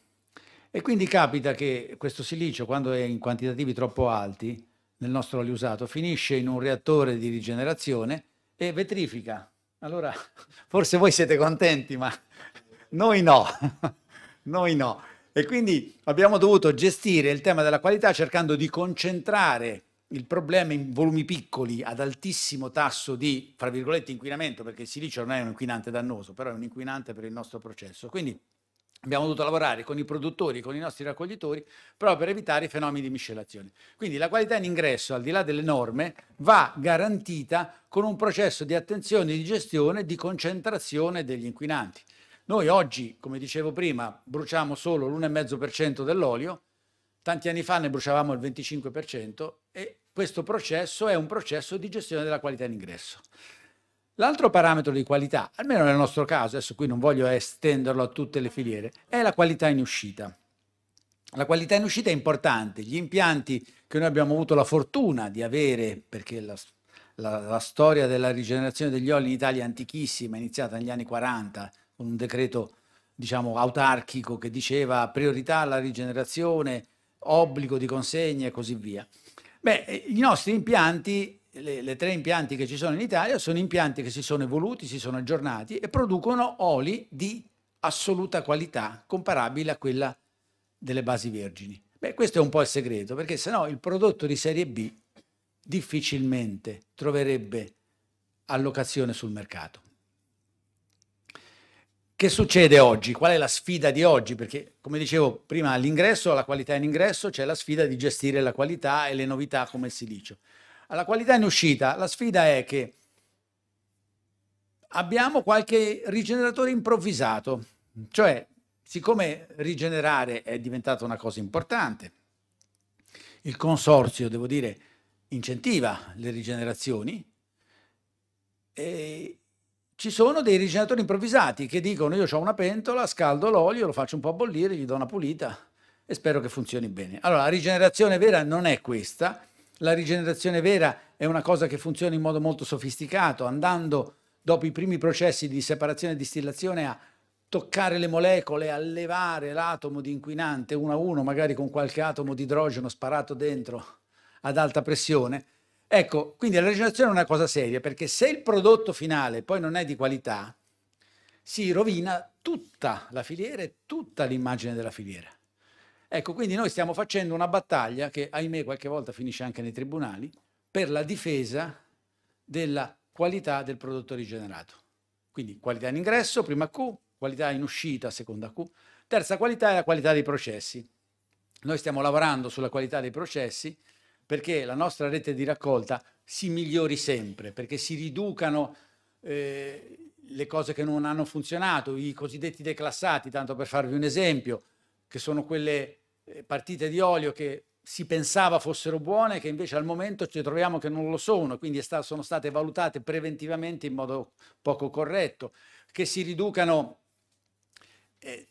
E quindi capita che questo silicio, quando è in quantitativi troppo alti, nel nostro olio usato, finisce in un reattore di rigenerazione e vetrifica. Allora, forse voi siete contenti, ma noi no, noi no. E quindi abbiamo dovuto gestire il tema della qualità cercando di concentrare il problema in volumi piccoli ad altissimo tasso di, fra virgolette, inquinamento, perché il silicio non è un inquinante dannoso, però è un inquinante per il nostro processo. Quindi abbiamo dovuto lavorare con i produttori, con i nostri raccoglitori, proprio per evitare i fenomeni di miscelazione. Quindi la qualità in ingresso, al di là delle norme, va garantita con un processo di attenzione, di gestione, di concentrazione degli inquinanti. Noi oggi, come dicevo prima, bruciamo solo l'1,5% dell'olio, tanti anni fa ne bruciavamo il 25% e questo processo è un processo di gestione della qualità in ingresso. L'altro parametro di qualità, almeno nel nostro caso, adesso qui non voglio estenderlo a tutte le filiere, è la qualità in uscita. La qualità in uscita è importante. Gli impianti che noi abbiamo avuto la fortuna di avere, perché la, la, la storia della rigenerazione degli oli in Italia è antichissima, è iniziata negli anni 40 con un decreto diciamo, autarchico che diceva priorità alla rigenerazione, obbligo di consegna e così via. Beh, eh, i nostri impianti, le, le, tre impianti che ci sono in Italia, sono impianti che si sono evoluti, si sono aggiornati e producono oli di assoluta qualità, comparabile a quella delle basi vergini. Beh, questo è un po' il segreto, perché sennò il prodotto di serie B difficilmente troverebbe allocazione sul mercato. Che succede oggi? Qual è la sfida di oggi? Perché, come dicevo prima, all'ingresso, alla qualità in ingresso, c'è la sfida di gestire la qualità e le novità, come si dice. Alla qualità in uscita, la sfida è che abbiamo qualche rigeneratore improvvisato, cioè siccome rigenerare è diventata una cosa importante, il consorzio, devo dire, incentiva le rigenerazioni e ci sono dei rigeneratori improvvisati che dicono io ho una pentola, scaldo l'olio, lo faccio un po' bollire, gli do una pulita e spero che funzioni bene. Allora, la rigenerazione vera non è questa, la rigenerazione vera è una cosa che funziona in modo molto sofisticato, andando dopo i primi processi di separazione e distillazione a toccare le molecole, a levare l'atomo di inquinante uno a uno, magari con qualche atomo di idrogeno sparato dentro ad alta pressione, Ecco, quindi la regenerazione è una cosa seria, perché se il prodotto finale poi non è di qualità, si rovina tutta la filiera e tutta l'immagine della filiera. Ecco, quindi noi stiamo facendo una battaglia che, ahimè, qualche volta finisce anche nei tribunali, per la difesa della qualità del prodotto rigenerato. Quindi qualità in ingresso, prima Q, qualità in uscita, seconda Q. Terza qualità è la qualità dei processi. Noi stiamo lavorando sulla qualità dei processi perché la nostra rete di raccolta si migliori sempre, perché si riducano eh, le cose che non hanno funzionato, i cosiddetti declassati, tanto per farvi un esempio, che sono quelle eh, partite di olio che si pensava fossero buone, che invece al momento ci troviamo che non lo sono, quindi sta, sono state valutate preventivamente in modo poco corretto, che si riducano eh,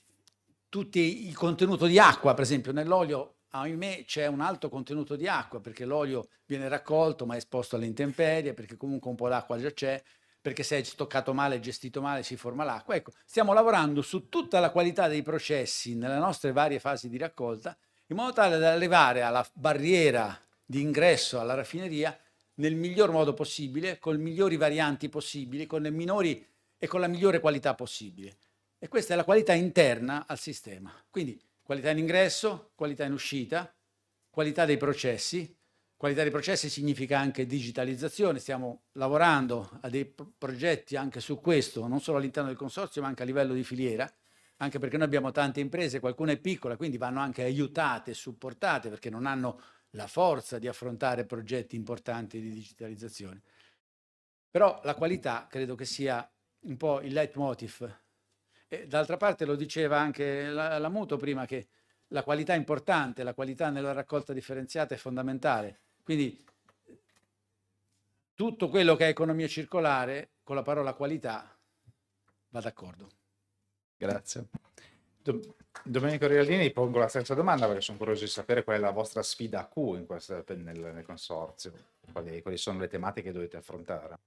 tutti il contenuto di acqua, per esempio nell'olio ahimè c'è un alto contenuto di acqua perché l'olio viene raccolto ma è esposto alle intemperie perché comunque un po' d'acqua già c'è perché se è stoccato male, gestito male, si forma l'acqua. Ecco, stiamo lavorando su tutta la qualità dei processi nelle nostre varie fasi di raccolta, in modo tale da elevare alla barriera di ingresso alla raffineria nel miglior modo possibile, con le migliori varianti possibili, con le minori e con la migliore qualità possibile. E questa è la qualità interna al sistema. Quindi qualità in ingresso, qualità in uscita, qualità dei processi. Qualità dei processi significa anche digitalizzazione, stiamo lavorando a dei pro progetti anche su questo, non solo all'interno del consorzio ma anche a livello di filiera, anche perché noi abbiamo tante imprese, qualcuna è piccola, quindi vanno anche aiutate, supportate perché non hanno la forza di affrontare progetti importanti di digitalizzazione. Però la qualità credo che sia un po' il leitmotiv d'altra parte lo diceva anche la, la Muto prima che la qualità è importante, la qualità nella raccolta differenziata è fondamentale. Quindi tutto quello che è economia circolare con la parola qualità va d'accordo. Grazie. Do- Domenico Rialini, pongo la stessa domanda perché sono curioso di sapere qual è la vostra sfida a Q in questo, nel, nel consorzio, quali, quali sono le tematiche che dovete affrontare.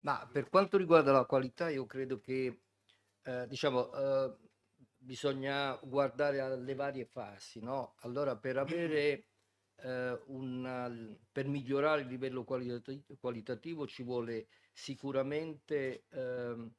Ma per quanto riguarda la qualità, io credo che eh, diciamo, eh, bisogna guardare alle varie fasi, no? Allora, per avere eh, un per migliorare il livello qualitativo, qualitativo ci vuole sicuramente ehm,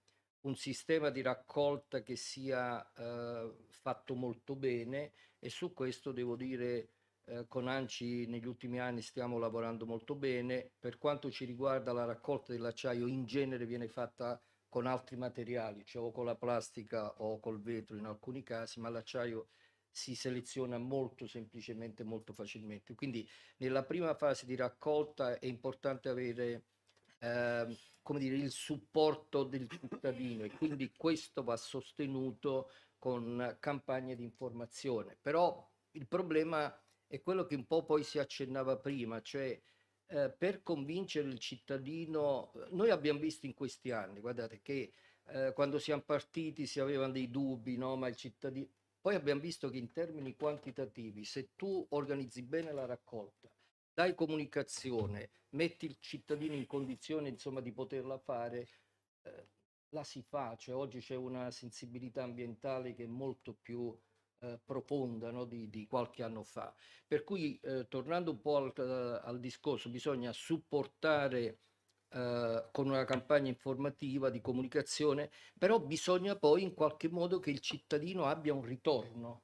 un sistema di raccolta che sia eh, fatto molto bene e su questo devo dire eh, con ANCI negli ultimi anni stiamo lavorando molto bene. Per quanto ci riguarda la raccolta dell'acciaio in genere viene fatta con altri materiali, cioè o con la plastica o col vetro in alcuni casi, ma l'acciaio si seleziona molto semplicemente, molto facilmente. Quindi nella prima fase di raccolta è importante avere eh, come dire, il supporto del cittadino e quindi questo va sostenuto con campagne di informazione. Però il problema è quello che un po' poi si accennava prima, cioè eh, per convincere il cittadino, noi abbiamo visto in questi anni, guardate che eh, quando siamo partiti si avevano dei dubbi, no? ma il cittadino... Poi abbiamo visto che in termini quantitativi, se tu organizzi bene la raccolta, dai comunicazione, metti il cittadino in condizione insomma, di poterla fare, eh, la si fa, cioè oggi c'è una sensibilità ambientale che è molto più eh, profonda di, di, qualche anno fa. Per cui, eh, tornando un po' al, eh, al discorso, bisogna supportare eh, con una campagna informativa di comunicazione, però bisogna poi in qualche modo che il cittadino abbia un ritorno,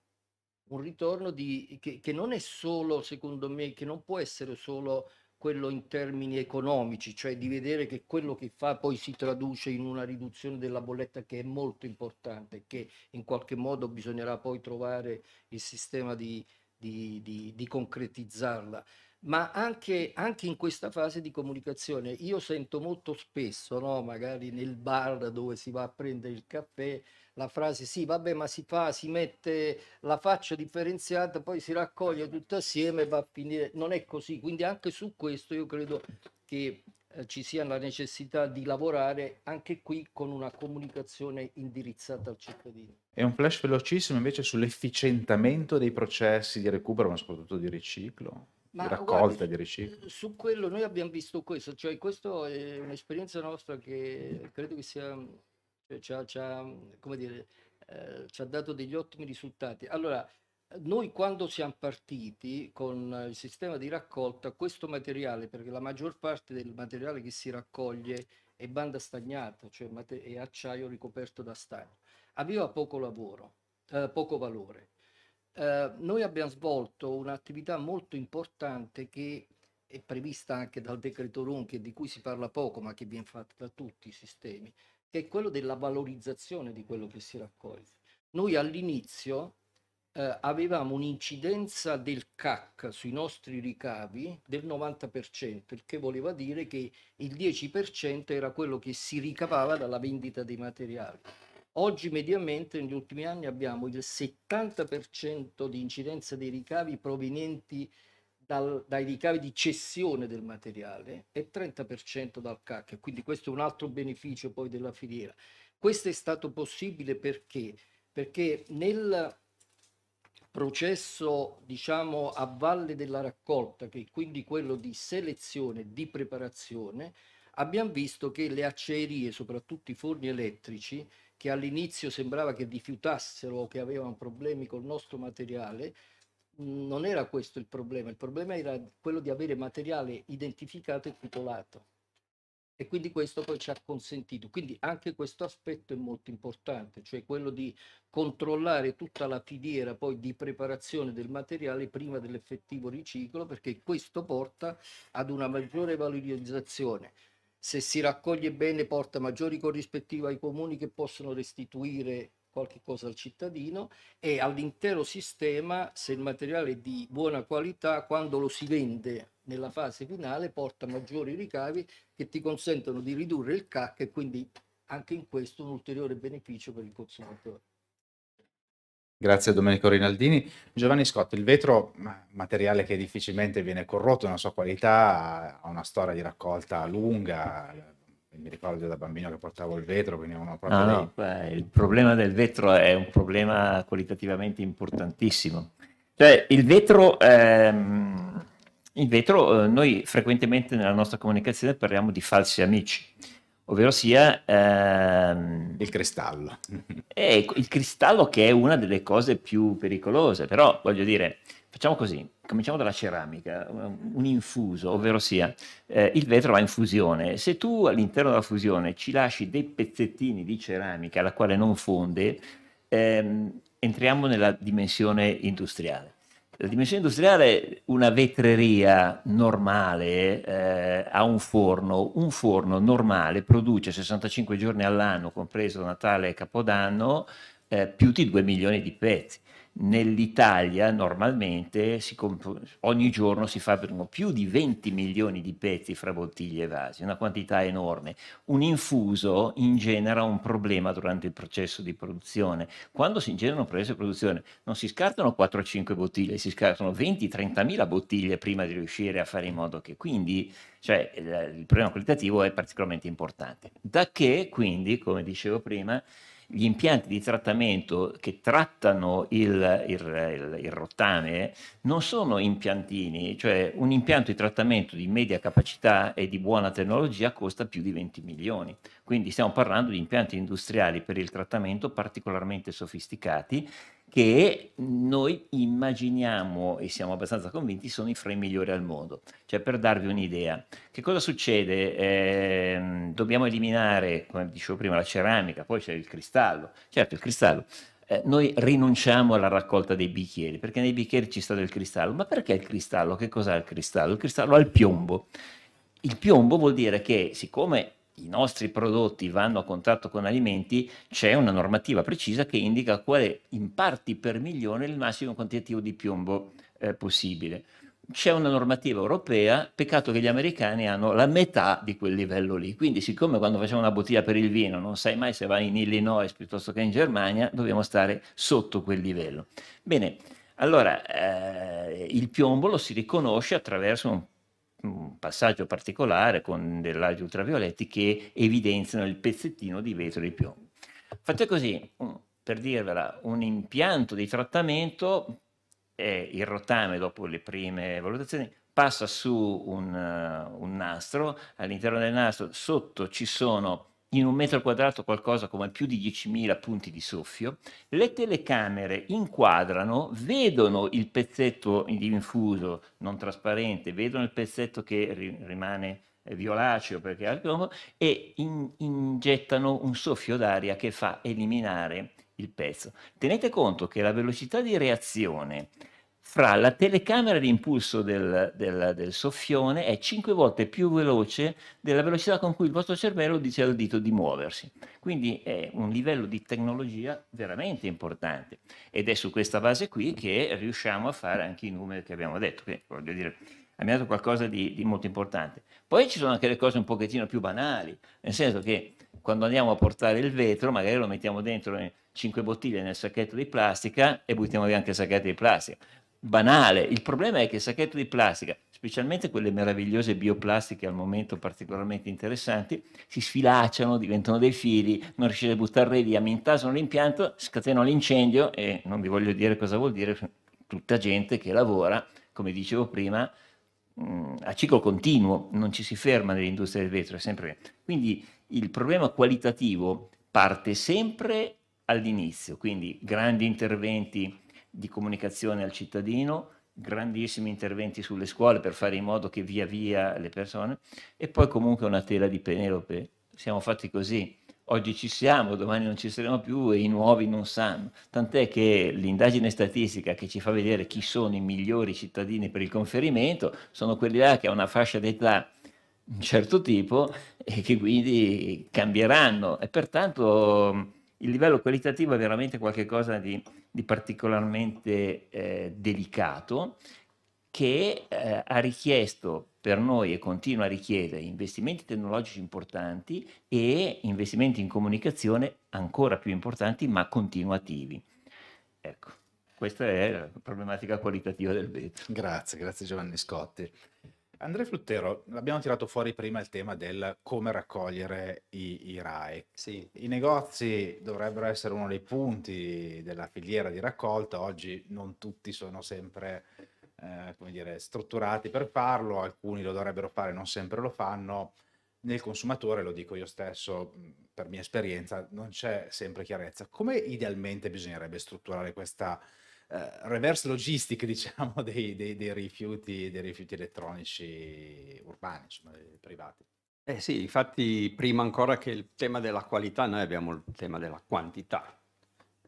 un ritorno di, che, che non è solo, secondo me, che non può essere solo quello in termini economici, cioè di vedere che quello che fa poi si traduce in una riduzione della bolletta che è molto importante, che in qualche modo bisognerà poi trovare il sistema di, di, di, di concretizzarla. Ma anche, anche, in questa fase di comunicazione io sento molto spesso, no? magari nel bar dove si va a prendere il caffè, la frase sì, vabbè, ma si fa, si mette la faccia differenziata, poi si raccoglie certo. tutto assieme e va a finire. Non è così, quindi anche su questo io credo che eh, ci sia la necessità di lavorare anche qui con una comunicazione indirizzata al cittadino. È un flash velocissimo invece sull'efficientamento dei processi di recupero, ma soprattutto di riciclo. Ma, di raccolta guarda, di riciclo. Su quello noi abbiamo visto questo, cioè questa è un'esperienza nostra che credo che sia eh, ci ha, ci ha, dire, eh, ci ha dato degli ottimi risultati. Allora, noi quando siamo partiti con il sistema di raccolta, questo materiale, perché la maggior parte del materiale che si raccoglie è banda stagnata, cioè è acciaio ricoperto da stagno, aveva poco lavoro, eh, poco valore. Eh, noi abbiamo svolto un'attività molto importante che è prevista anche dal decreto Ronchi, di cui si parla poco, ma che viene fatta da tutti i sistemi, che è quello della valorizzazione di quello che si raccoglie. Noi all'inizio eh, avevamo un'incidenza del CAC sui nostri ricavi del 90%, il che voleva dire che il 10% era quello che si ricavava dalla vendita dei materiali. Oggi mediamente negli ultimi anni abbiamo il 70% di incidenza dei ricavi provenienti dal, dai ricavi di cessione del materiale e 30% dal CAC, quindi questo è un altro beneficio poi della filiera. Questo è stato possibile perché? Perché nel processo diciamo a valle della raccolta, che è quindi quello di selezione, di preparazione, abbiamo visto che le acciaierie, soprattutto i forni elettrici, che all'inizio sembrava che rifiutassero o che avevano problemi col nostro materiale, non era questo il problema, il problema era quello di avere materiale identificato e titolato. E quindi questo poi ci ha consentito. Quindi anche questo aspetto è molto importante, cioè quello di controllare tutta la filiera poi di preparazione del materiale prima dell'effettivo riciclo, perché questo porta ad una maggiore valorizzazione. Se si raccoglie bene porta maggiori corrispettivi ai comuni che possono restituire qualche cosa al cittadino e all'intero sistema se il materiale è di buona qualità quando lo si vende nella fase finale porta maggiori ricavi che ti consentono di ridurre il CAC e quindi anche in questo un ulteriore beneficio per il consumatore. Grazie Domenico Rinaldini. Giovanni Scott, il vetro, mm, materiale che difficilmente viene corrotto, nella sua qualità, ha una storia di raccolta lunga, mi ricordo da bambino che portavo il vetro, quindi uno proprio... Ah, no, no, beh, il problema del vetro è un problema qualitativamente importantissimo. Cioè, il vetro, ehm, il vetro eh, noi frequentemente nella nostra comunicazione parliamo di falsi amici, ovvero sia... Ehm, il cristallo. Eh, il cristallo che è una delle cose più pericolose, però voglio dire... Facciamo così, cominciamo dalla ceramica, un infuso, ovvero sia eh, il vetro va in fusione. Se tu all'interno della fusione ci lasci dei pezzettini di ceramica la quale non fonde, ehm, entriamo nella dimensione industriale. La dimensione industriale, una vetreria normale eh, ha un forno, un forno normale produce 65 giorni all'anno, compreso Natale e Capodanno, eh, più di 2 milioni di pezzi. Nell'Italia normalmente comp- ogni giorno si fabbricano più di 20 milioni di pezzi fra bottiglie e vasi, una quantità enorme. Un infuso ingenera un problema durante il processo di produzione. Quando si ingenera un processo di produzione non si scartano 4 5 bottiglie, si scartano 20-30 mila bottiglie prima di riuscire a fare in modo che quindi cioè, il problema qualitativo è particolarmente importante. Da che quindi, come dicevo prima, gli impianti di trattamento che trattano il, il, il, il, rottame non sono impiantini, cioè un impianto di trattamento di media capacità e di buona tecnologia costa più di 20 milioni. Quindi stiamo parlando di impianti industriali per il trattamento particolarmente sofisticati che noi immaginiamo e siamo abbastanza convinti sono i frame migliori al mondo. Cioè, per darvi un'idea, che cosa succede? Eh, dobbiamo eliminare, come dicevo prima, la ceramica, poi c'è il cristallo. Certo, il cristallo. Eh, noi rinunciamo alla raccolta dei bicchieri, perché nei bicchieri ci sta del cristallo. Ma perché il cristallo? Che cos'è il cristallo? Il cristallo ha il piombo. Il piombo vuol dire che, siccome i nostri prodotti vanno a contatto con alimenti, c'è una normativa precisa che indica quale in parti per milione il massimo quantitativo di piombo eh, possibile. C'è una normativa europea, peccato che gli americani hanno la metà di quel livello lì. Quindi, siccome quando facciamo una bottiglia per il vino non sai mai se va in Illinois piuttosto che in Germania, dobbiamo stare sotto quel livello. Bene, allora eh, il piombo lo si riconosce attraverso un un passaggio particolare con dei raggi ultravioletti che evidenziano il pezzettino di vetro di piombo. Fate così, mm, per dirvela, un impianto di trattamento, è il rotame dopo le prime valutazioni, passa su un, uh, un nastro, all'interno del nastro sotto ci sono in un metro quadrato qualcosa come più di 10.000 punti di soffio, le telecamere inquadrano, vedono il pezzetto infuso, non trasparente, vedono il pezzetto che ri- rimane eh, violaceo perché ha il piombo e in- ingettano un soffio d'aria che fa eliminare il pezzo. Tenete conto che la velocità di reazione fra la telecamera di impulso del, del, del, soffione è 5 volte più veloce della velocità con cui il vostro cervello dice al dito di muoversi. Quindi è un livello di tecnologia veramente importante ed è su questa base qui che riusciamo a fare anche i numeri che abbiamo detto, che voglio dire, abbiamo dato qualcosa di, di molto importante. Poi ci sono anche le cose un pochettino più banali, nel senso che quando andiamo a portare il vetro, magari lo mettiamo dentro 5 bottiglie nel sacchetto di plastica e buttiamo via anche il sacchetto di plastica banale. Il problema è che il sacchetto di plastica, specialmente quelle meravigliose bioplastiche al momento particolarmente interessanti, si sfilacciano, diventano dei fili, non riuscite a buttarle via, intasano l'impianto, scatenano l'incendio e non vi voglio dire cosa vuol dire, tutta gente che lavora, come dicevo prima, mm, a ciclo continuo, non ci si ferma nell'industria del vetro, è sempre... Quindi il problema qualitativo parte sempre all'inizio, quindi grandi interventi di comunicazione al cittadino, grandissimi interventi sulle scuole per fare in modo che via via le persone e poi comunque una tela di Penelope. Siamo fatti così. Oggi ci siamo, domani non ci saremo più e i nuovi non sanno. Tant'è che l'indagine statistica che ci fa vedere chi sono i migliori cittadini per il conferimento sono quelli là che hanno una fascia d'età di un certo tipo e che quindi cambieranno. E pertanto il livello qualitativo è veramente qualcosa di, di particolarmente eh, delicato che eh, ha richiesto per noi e continua a richiedere investimenti tecnologici importanti e investimenti in comunicazione ancora più importanti ma continuativi. Ecco, questa è la problematica qualitativa del vetro. Grazie, grazie Giovanni Scotti. Andrea Fluttero, abbiamo tirato fuori prima il tema del come raccogliere i, i RAE. Sì. I negozi dovrebbero essere uno dei punti della filiera di raccolta, oggi non tutti sono sempre eh, come dire, strutturati per farlo, alcuni lo dovrebbero fare, non sempre lo fanno. Nel consumatore, lo dico io stesso, per mia esperienza, non c'è sempre chiarezza. Come idealmente bisognerebbe strutturare questa eh, reverse logistic, diciamo, dei, dei, dei, rifiuti, dei rifiuti elettronici urbani, insomma, eh, privati. Eh sì, infatti prima ancora che il tema della qualità noi abbiamo il tema della quantità,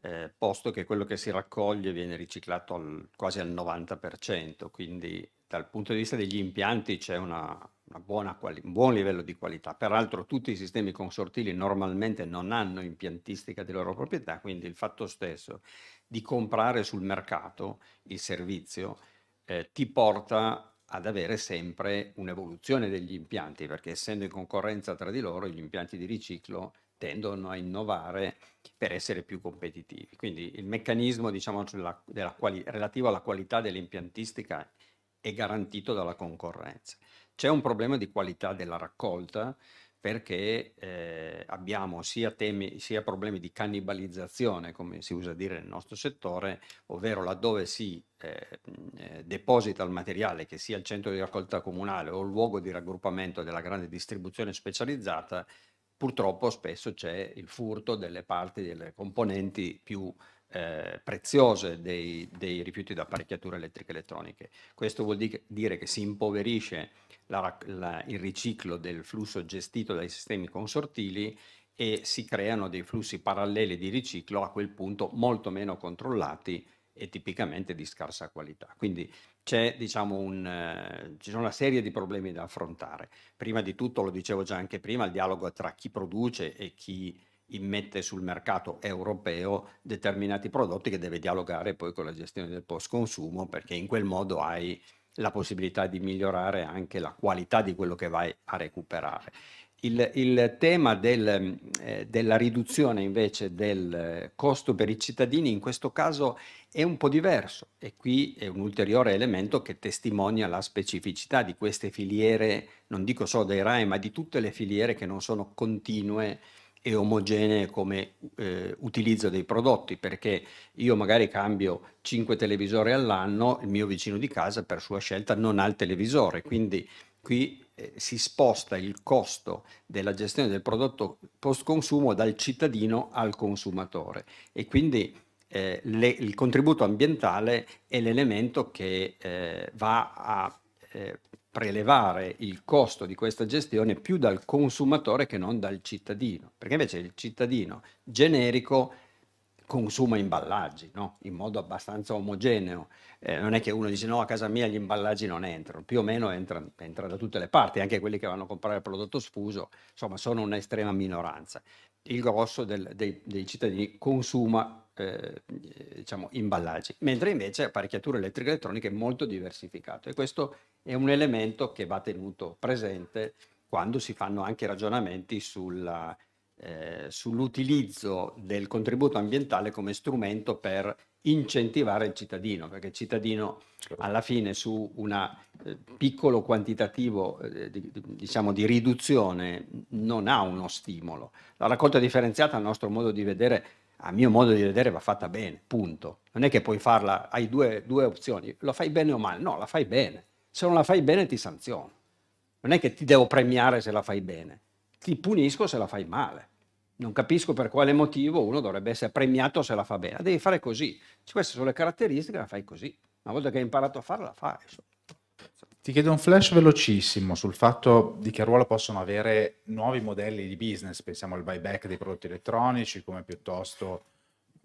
eh, posto che quello che si raccoglie viene riciclato al, quasi al 90%, quindi dal punto di vista degli impianti c'è una, una quali- un buon livello di qualità. Peraltro tutti i sistemi consortili normalmente non hanno impiantistica di loro proprietà, quindi il fatto stesso di comprare sul mercato il servizio eh, ti porta ad avere sempre un'evoluzione degli impianti, perché essendo in concorrenza tra di loro, gli impianti di riciclo tendono a innovare per essere più competitivi. Quindi il meccanismo diciamo, della, della quali, relativo alla qualità dell'impiantistica è garantito dalla concorrenza. C'è un problema di qualità della raccolta perché eh, abbiamo sia, temi, sia problemi di cannibalizzazione, come si usa dire nel nostro settore, ovvero laddove si eh, eh, deposita il materiale, che sia il centro di raccolta comunale o il luogo di raggruppamento della grande distribuzione specializzata, purtroppo spesso c'è il furto delle parti, delle componenti più eh, preziose dei, dei, rifiuti da apparecchiature elettriche e elettroniche. Questo vuol dire, che si impoverisce la, la, il riciclo del flusso gestito dai sistemi consortili e si creano dei flussi paralleli di riciclo a quel punto molto meno controllati e tipicamente di scarsa qualità. Quindi diciamo, un, eh, ci sono una serie di problemi da affrontare. Prima di tutto, lo dicevo già anche prima, il dialogo tra chi produce e chi immette sul mercato europeo determinati prodotti che deve dialogare poi con la gestione del post consumo perché in quel modo hai la possibilità di migliorare anche la qualità di quello che vai a recuperare. Il, il tema del, eh, della riduzione invece del eh, costo per i cittadini in questo caso è un po' diverso e qui è un ulteriore elemento che testimonia la specificità di queste filiere, non dico solo dei RAE, ma di tutte le filiere che non sono continue e omogenee come eh, utilizzo dei prodotti, perché io magari cambio 5 televisori all'anno, il mio vicino di casa per sua scelta non ha il televisore, quindi qui eh, si sposta il costo della gestione del prodotto post consumo dal cittadino al consumatore e quindi eh, le, il contributo ambientale è l'elemento che eh, va a eh, prelevare il costo di questa gestione più dal consumatore che non dal cittadino, perché invece il cittadino generico consuma imballaggi no? in modo abbastanza omogeneo. Eh, non è che uno dice no, a casa mia gli imballaggi non entrano, più o meno entra, entra da tutte le parti, anche quelli che vanno a comprare il prodotto sfuso, insomma sono un'estrema minoranza. Il grosso del, dei, dei cittadini consuma eh, diciamo, imballaggi, mentre invece apparecchiature elettriche e elettroniche è molto diversificato e questo è un elemento che va tenuto presente quando si fanno anche ragionamenti sulla, eh, sull'utilizzo del contributo ambientale come strumento per incentivare il cittadino, perché il cittadino certo. alla fine su un eh, piccolo quantitativo eh, di, diciamo, di riduzione non ha uno stimolo. La raccolta differenziata, a nostro modo di vedere, a mio modo di vedere va fatta bene, punto. Non è che puoi farla, hai due, due opzioni, la fai bene o male, no, la fai bene. Se non la fai bene ti sanziono. Non è che ti devo premiare se la fai bene, ti punisco se la fai male. Non capisco per quale motivo uno dovrebbe essere premiato se la fa bene. devi fare così. queste sono le caratteristiche, la fai così. Una volta che hai imparato a farla, la fai. Ti chiedo un flash velocissimo sul fatto di che ruolo possono avere nuovi modelli di business, pensiamo al buyback dei prodotti elettronici, come piuttosto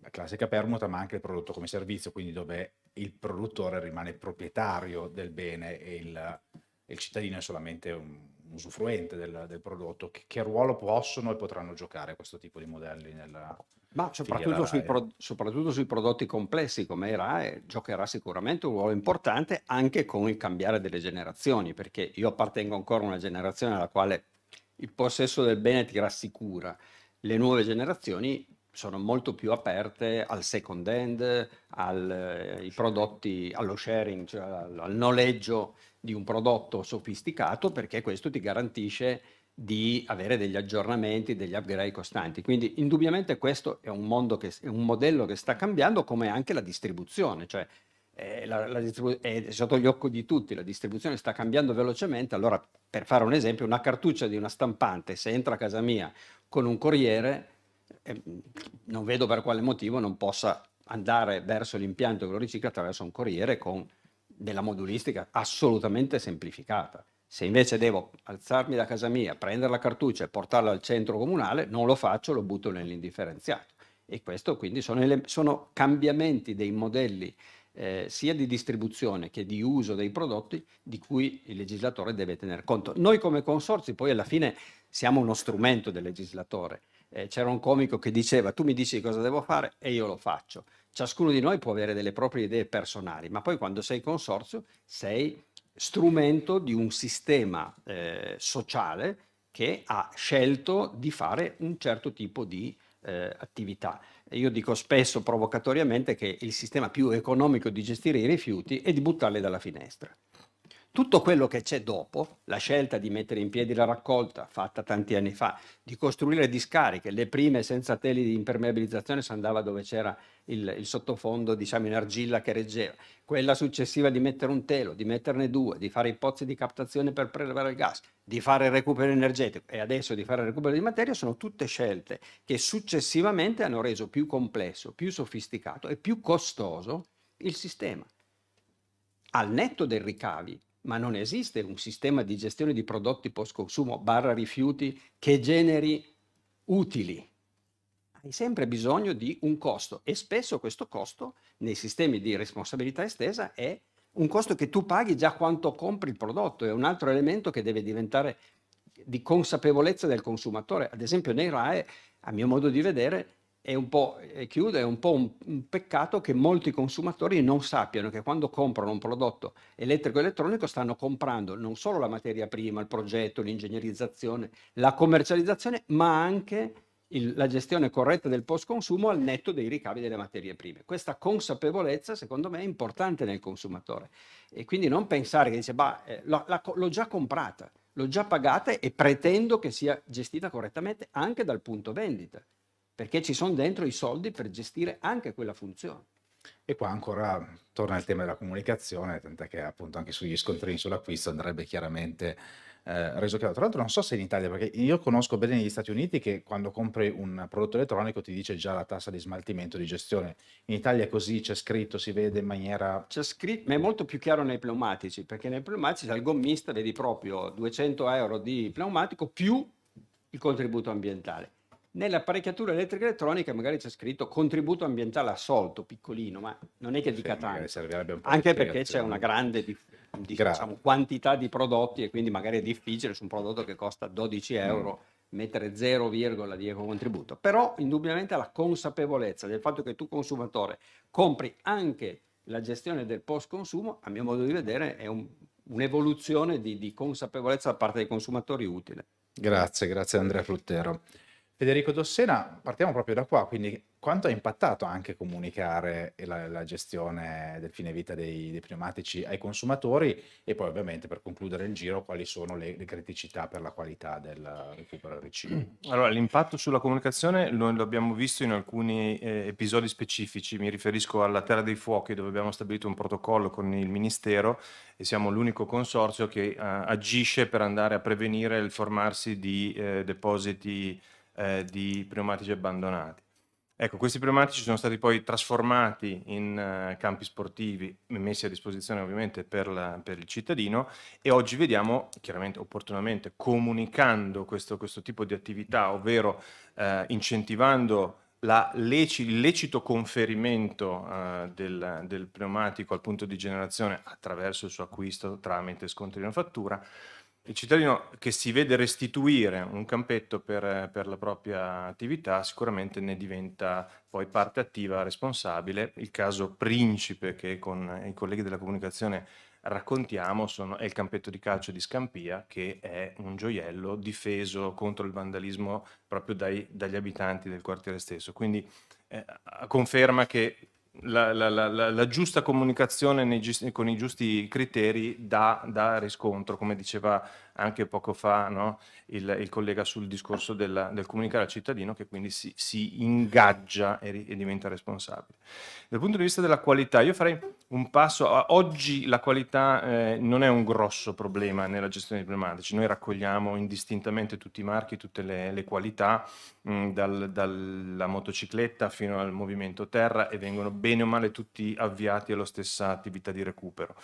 la classica permuta, ma anche il prodotto come servizio, quindi dove il produttore rimane proprietario del bene e il, il cittadino è solamente un, usufruente del, del prodotto. Che, che, ruolo possono e potranno giocare questo tipo di modelli nella, ma soprattutto sui, pro, soprattutto sui, prodotti complessi come i RAE giocherà sicuramente un ruolo importante anche con il cambiare delle generazioni, perché io appartengo ancora a una generazione alla quale il possesso del bene ti rassicura. Le nuove generazioni sono molto più aperte al second hand, al, ai eh, prodotti, allo sharing, cioè al, al noleggio di un prodotto sofisticato, perché questo ti garantisce di avere degli aggiornamenti, degli upgrade costanti. Quindi indubbiamente questo è un, mondo che, è un modello che sta cambiando come anche la distribuzione, cioè eh, la, la distribu- è sotto gli occhi di tutti, la distribuzione sta cambiando velocemente, allora per fare un esempio una cartuccia di una stampante se entra a casa mia con un corriere, eh, non vedo per quale motivo non possa andare verso l'impianto che lo ricicla attraverso un corriere con della modulistica assolutamente semplificata. Se invece devo alzarmi da casa mia, prendere la cartuccia e portarla al centro comunale, non lo faccio, lo butto nell'indifferenziato. E questo quindi sono, sono cambiamenti dei modelli eh, sia di distribuzione che di uso dei prodotti di cui il legislatore deve tener conto. Noi come consorzi poi alla fine siamo uno strumento del legislatore. Eh, c'era un comico che diceva tu mi dici cosa devo fare e io lo faccio. Ciascuno di noi può avere delle proprie idee personali, ma poi quando sei consorzio sei strumento di un sistema eh, sociale che ha scelto di fare un certo tipo di eh, attività. Io dico spesso provocatoriamente che il sistema più economico di gestire i rifiuti è di buttarli dalla finestra. Tutto quello che c'è dopo, la scelta di mettere in piedi la raccolta fatta tanti anni fa, di costruire discariche, le prime senza teli di impermeabilizzazione si andava dove c'era il, il, sottofondo diciamo in argilla che reggeva, quella successiva di mettere un telo, di metterne due, di fare i pozzi di captazione per prelevare il gas, di fare il recupero energetico e adesso di fare il recupero di materia, sono tutte scelte che successivamente hanno reso più complesso, più sofisticato e più costoso il sistema. Al netto dei ricavi ma non esiste un sistema di gestione di prodotti post consumo barra rifiuti che generi utili. Hai sempre bisogno di un costo e spesso questo costo nei sistemi di responsabilità estesa è un costo che tu paghi già quanto compri il prodotto, è un altro elemento che deve diventare di consapevolezza del consumatore. Ad esempio nei RAE, a mio modo di vedere, è un po', e eh, chiudo, è un po' un, un, peccato che molti consumatori non sappiano che quando comprano un prodotto elettrico-elettronico stanno comprando non solo la materia prima, il progetto, l'ingegnerizzazione, la commercializzazione, ma anche il, la gestione corretta del post-consumo al netto dei ricavi delle materie prime. Questa consapevolezza, secondo me, è importante nel consumatore. E quindi non pensare che dice, bah, eh, la, la, l'ho già comprata, l'ho già pagata e pretendo che sia gestita correttamente anche dal punto vendita perché ci sono dentro i soldi per gestire anche quella funzione. E qua ancora torna il tema della comunicazione, tant'è che appunto anche sugli scontrini sull'acquisto andrebbe chiaramente eh, reso chiaro. Tra l'altro non so se in Italia, perché io conosco bene negli Stati Uniti che quando compri un prodotto elettronico ti dice già la tassa di smaltimento, di gestione. In Italia così, c'è scritto, si vede in maniera... C'è scritto, ma è molto più chiaro nei pneumatici, perché nei pneumatici dal gommista vedi proprio 200 euro di pneumatico più il contributo ambientale Nell'apparecchiatura elettrica e elettronica magari c'è scritto contributo ambientale assolto, piccolino, ma non è che dica sì, tanto. Anche perché c'è una grande di, di, diciamo, quantità di prodotti e quindi magari è difficile su un prodotto che costa 12 mm. euro mm. mettere 0, di ecocontributo. Però indubbiamente la consapevolezza del fatto che tu consumatore compri anche la gestione del post consumo, a mio modo di vedere, è un, un'evoluzione di, di consapevolezza da parte dei consumatori utile. Grazie, grazie Andrea Fruttero. Federico Dossena, partiamo proprio da qua, quindi quanto ha impattato anche comunicare la, la gestione del fine vita dei, dei, pneumatici ai consumatori e poi ovviamente per concludere il giro quali sono le, le criticità per la qualità del recupero del riciclo? Allora l'impatto sulla comunicazione lo, lo abbiamo visto in alcuni eh, episodi specifici, mi riferisco alla Terra dei Fuochi dove abbiamo stabilito un protocollo con il Ministero e siamo l'unico consorzio che eh, agisce per andare a prevenire il formarsi di eh, depositi eh, di pneumatici abbandonati. Ecco, questi pneumatici sono stati poi trasformati in eh, campi sportivi, messi a disposizione ovviamente per, la, per, il cittadino e oggi vediamo, chiaramente opportunamente, comunicando questo, questo tipo di attività, ovvero eh, incentivando leci, il lecito conferimento eh, del, del pneumatico al punto di generazione attraverso il suo acquisto tramite scontrino fattura, il cittadino che si vede restituire un campetto per, per, la propria attività sicuramente ne diventa poi parte attiva, responsabile. Il caso principe che con i colleghi della comunicazione raccontiamo sono, è il campetto di calcio di Scampia che è un gioiello difeso contro il vandalismo proprio dai, dagli abitanti del quartiere stesso. Quindi eh, conferma che la, la, la, la, giusta comunicazione giusti, con i giusti criteri dà, dà riscontro, come diceva anche poco fa no, il, il, collega sul discorso della, del comunicare al cittadino che quindi si, si ingaggia e, e, diventa responsabile. Dal punto di vista della qualità, io farei un passo, oggi la qualità eh, non è un grosso problema nella gestione dei pneumatici, noi raccogliamo indistintamente tutti i marchi, tutte le, le qualità, mh, mm, dal, dalla motocicletta fino al movimento terra e vengono bene o male tutti avviati alla stessa attività di recupero.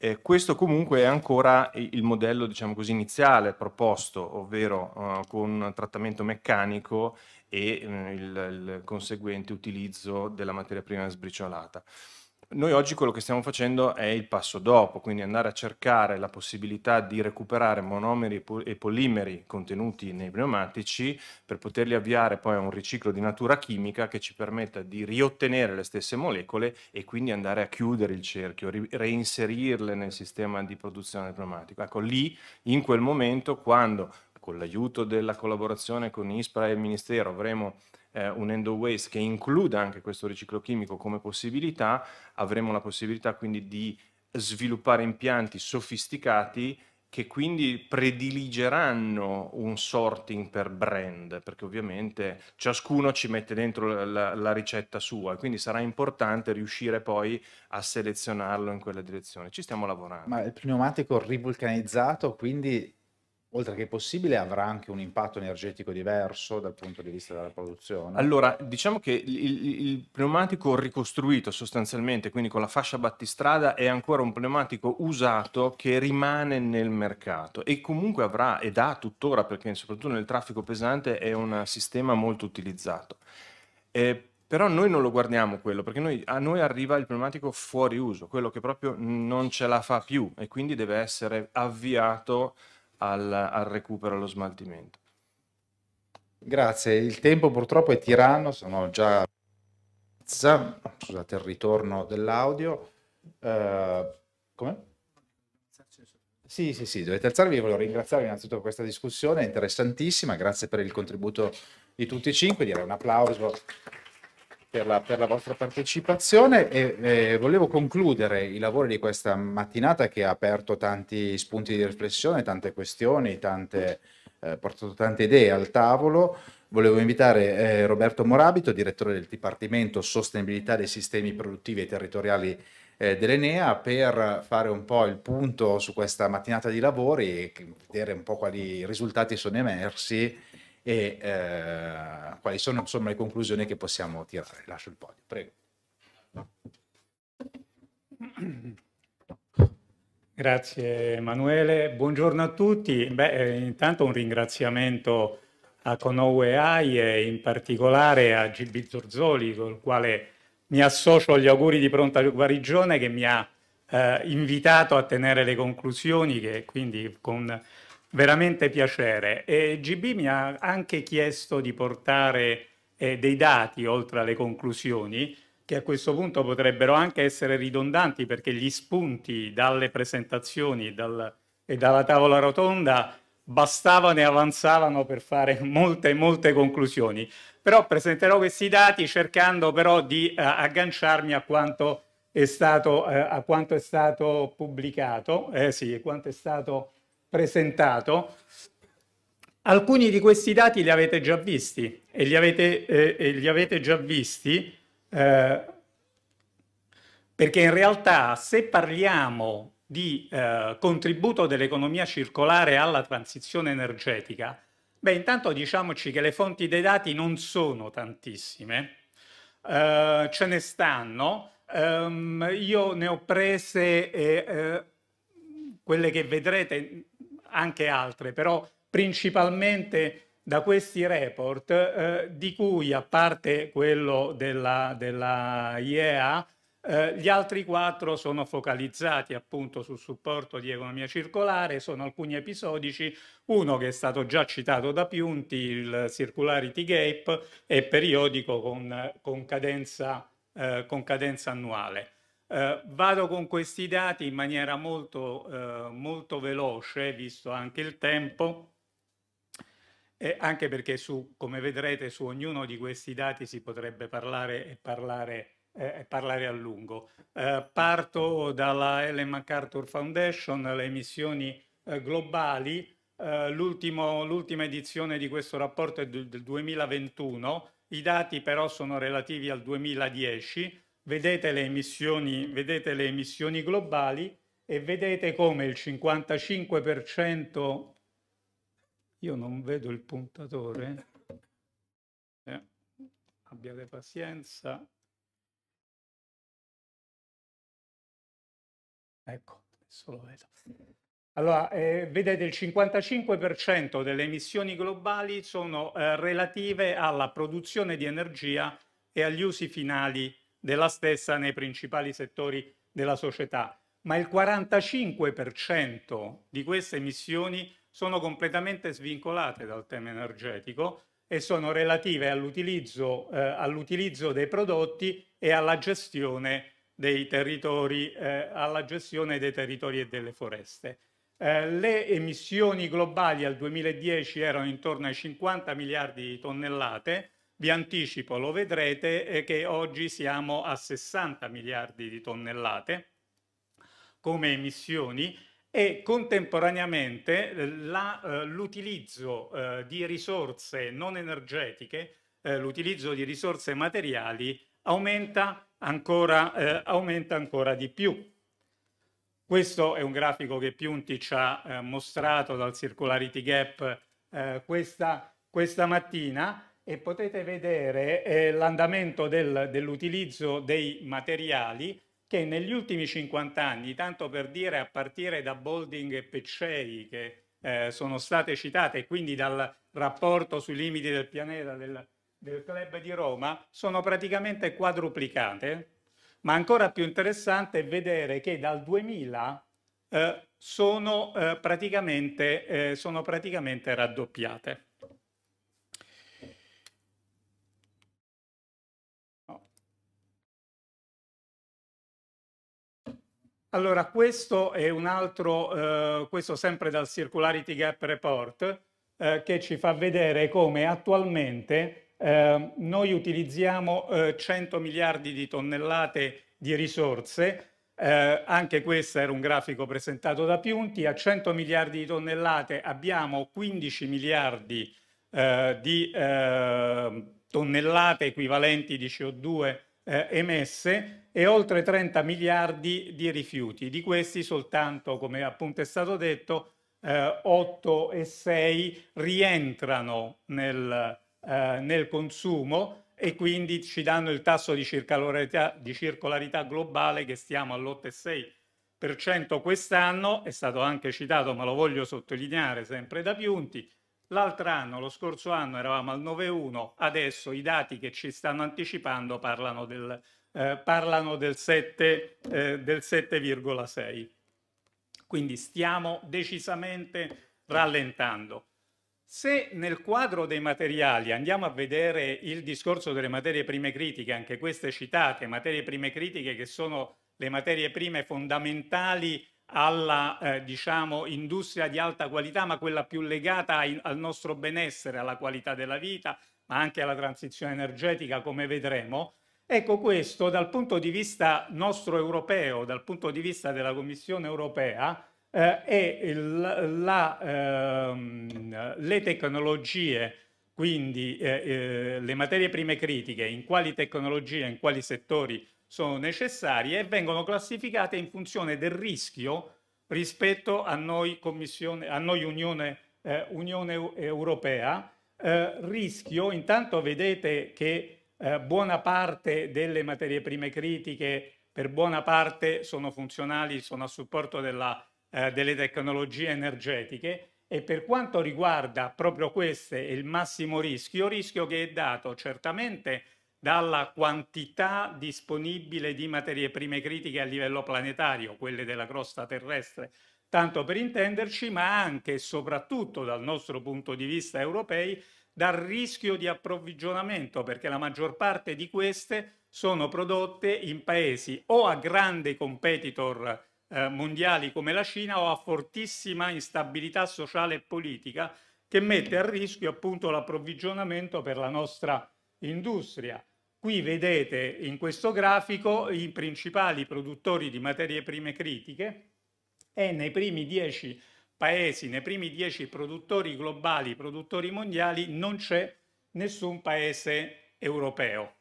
Eh, questo comunque è ancora il modello, diciamo così, iniziale proposto, ovvero eh, con trattamento meccanico e mm, il, il conseguente utilizzo della materia prima sbriciolata. Noi oggi quello che stiamo facendo è il passo dopo, quindi andare a cercare la possibilità di recuperare monomeri e polimeri contenuti nei pneumatici per poterli avviare poi a un riciclo di natura chimica che ci permetta di riottenere le stesse molecole e quindi andare a chiudere il cerchio, reinserirle nel sistema di produzione pneumatico. Ecco, lì, in quel momento, quando con l'aiuto della collaborazione con ISPRA e il Ministero avremo eh, un end waste che includa anche questo riciclo chimico come possibilità, avremo la possibilità quindi di sviluppare impianti sofisticati che quindi prediligeranno un sorting per brand, perché ovviamente ciascuno ci mette dentro la, la, ricetta sua, quindi sarà importante riuscire poi a selezionarlo in quella direzione. Ci stiamo lavorando. Ma il pneumatico rivulcanizzato, quindi oltre che possibile, avrà anche un impatto energetico diverso dal punto di vista della produzione? Allora, diciamo che il, il, pneumatico ricostruito sostanzialmente, quindi con la fascia battistrada, è ancora un pneumatico usato che rimane nel mercato e comunque avrà ed ha tuttora, perché soprattutto nel traffico pesante è un sistema molto utilizzato. Eh, però noi non lo guardiamo quello, perché noi, a noi arriva il pneumatico fuori uso, quello che proprio non ce la fa più e quindi deve essere avviato al, al recupero, allo smaltimento. Grazie, il tempo purtroppo è tiranno, sono già scusate il ritorno dell'audio. Uh, come? Sì, sì, sì, dovete alzarvi. Io voglio ringraziarvi innanzitutto per questa discussione interessantissima. Grazie per il contributo di tutti e cinque. Direi un applauso per la, per la, vostra partecipazione e, e, volevo concludere i lavori di questa mattinata che ha aperto tanti spunti di riflessione, tante questioni, tante, eh, portato tante idee al tavolo. Volevo invitare eh, Roberto Morabito, direttore del Dipartimento Sostenibilità dei Sistemi Produttivi e Territoriali eh, dell'Enea, per fare un po' il punto su questa mattinata di lavori e vedere un po' quali risultati sono emersi e eh, quali sono insomma le conclusioni che possiamo tirare. Lascio il podio, prego. Grazie Emanuele, buongiorno a tutti. Beh, eh, intanto un ringraziamento a Conowe AI e in particolare a Gibi Zorzoli, col quale mi associo agli auguri di pronta guarigione che mi ha eh, invitato a tenere le conclusioni che quindi con Veramente piacere. E GB mi ha anche chiesto di portare eh, dei dati oltre alle conclusioni, che a questo punto potrebbero anche essere ridondanti perché gli spunti dalle presentazioni dal, e dalla tavola rotonda bastavano e avanzavano per fare molte, molte conclusioni. Però presenterò questi dati cercando però di eh, agganciarmi a quanto è stato, eh, a quanto è stato pubblicato, eh sì, a quanto è stato presentato, alcuni di questi dati li avete già visti e li avete, eh, e li avete già visti eh, perché in realtà se parliamo di eh, contributo dell'economia circolare alla transizione energetica, beh intanto diciamoci che le fonti dei dati non sono tantissime, eh, ce ne stanno, um, io ne ho prese eh, eh, quelle che vedrete anche altre, però principalmente da questi report, eh, di cui a parte quello della, della IEA, eh, gli altri quattro sono focalizzati appunto sul supporto di economia circolare, sono alcuni episodici, uno che è stato già citato da Piunti, il Circularity Gap, è periodico con, con, cadenza, eh, con cadenza annuale. Eh, vado con questi dati in maniera molto, eh, molto veloce, visto anche il tempo, e anche perché su, come vedrete su ognuno di questi dati si potrebbe parlare e parlare, eh, parlare a lungo. Eh, parto dalla Ellen MacArthur Foundation, le emissioni eh, globali. Eh, l'ultima edizione di questo rapporto è del 2021, i dati però sono relativi al 2010 vedete le emissioni, vedete le emissioni globali e vedete come il 55%, io non vedo il puntatore, eh, abbiate pazienza, ecco, adesso lo vedo. Allora, eh, vedete il 55% delle emissioni globali sono eh, relative alla produzione di energia e agli usi finali della stessa nei principali settori della società, ma il 45% di queste emissioni sono completamente svincolate dal tema energetico e sono relative all'utilizzo, eh, all'utilizzo dei prodotti e alla gestione dei territori, eh, alla gestione dei territori e delle foreste. Eh, le emissioni globali al 2010 erano intorno ai 50 miliardi di tonnellate, vi anticipo, lo vedrete, eh, che oggi siamo a 60 miliardi di tonnellate come emissioni e contemporaneamente eh, eh, l'utilizzo eh, di risorse non energetiche, eh, l'utilizzo di risorse materiali aumenta ancora, aumenta ancora, di più. Questo è un grafico che Piunti ci ha mostrato dal Circularity Gap questa, questa mattina e potete vedere eh, l'andamento del, dell'utilizzo dei materiali che negli ultimi 50 anni, tanto per dire a partire da Bolding e Peccei che eh, sono state citate, e quindi dal rapporto sui limiti del pianeta del, del Club di Roma, sono praticamente quadruplicate, ma ancora più interessante è vedere che dal 2000 eh, eh, eh, sono, praticamente, sono praticamente raddoppiate. Allora, questo è un altro, eh, questo sempre dal Circularity Gap Report, eh, che ci fa vedere come attualmente eh, noi utilizziamo 100 eh, miliardi di tonnellate di risorse, eh, anche questo era un grafico presentato da Piunti, a 100 miliardi di tonnellate abbiamo 15 miliardi eh, di tonnellate equivalenti di CO2 eh, emesse e oltre 30 miliardi di rifiuti. Di questi soltanto, come appunto è stato detto, eh, 8 e 6 rientrano nel, eh, nel consumo e quindi ci danno il tasso di circolarità, di circolarità globale che stiamo all'8,6% quest'anno, è stato anche citato ma lo voglio sottolineare sempre da Piunti, L'altro anno, lo scorso anno, eravamo al 9,1, adesso i dati che ci stanno anticipando parlano del, eh, parlano del 7,6. Eh, Quindi stiamo decisamente rallentando. Se nel quadro dei materiali andiamo a vedere il discorso delle materie prime critiche, anche queste citate, materie prime critiche che sono le materie prime fondamentali alla eh, diciamo, industria di alta qualità, ma quella più legata ai, al nostro benessere, alla qualità della vita, ma anche alla transizione energetica, come vedremo. Ecco questo dal punto di vista nostro europeo, dal punto di vista della Commissione europea, eh, è il, la, ehm, le tecnologie, quindi eh, eh le materie prime critiche, in quali tecnologie, in quali settori sono necessarie e vengono classificate in funzione del rischio rispetto a noi, commissione, a noi Unione, eh, Unione, Europea. Eh, rischio, intanto vedete che eh, buona parte delle materie prime critiche per buona parte sono funzionali, sono a supporto della, eh, delle tecnologie energetiche e per quanto riguarda proprio queste il massimo rischio, rischio che è dato certamente dalla quantità disponibile di materie prime critiche a livello planetario, quelle della crosta terrestre, tanto per intenderci, ma anche e soprattutto dal nostro punto di vista europei, dal rischio di approvvigionamento, perché la maggior parte di queste sono prodotte in paesi o a grandi competitor eh, mondiali come la Cina o a fortissima instabilità sociale e politica che mette a rischio appunto l'approvvigionamento per la nostra economia industria. Qui vedete in questo grafico i principali produttori di materie prime critiche e nei primi dieci paesi, nei primi dieci produttori globali, produttori mondiali, non c'è nessun paese europeo.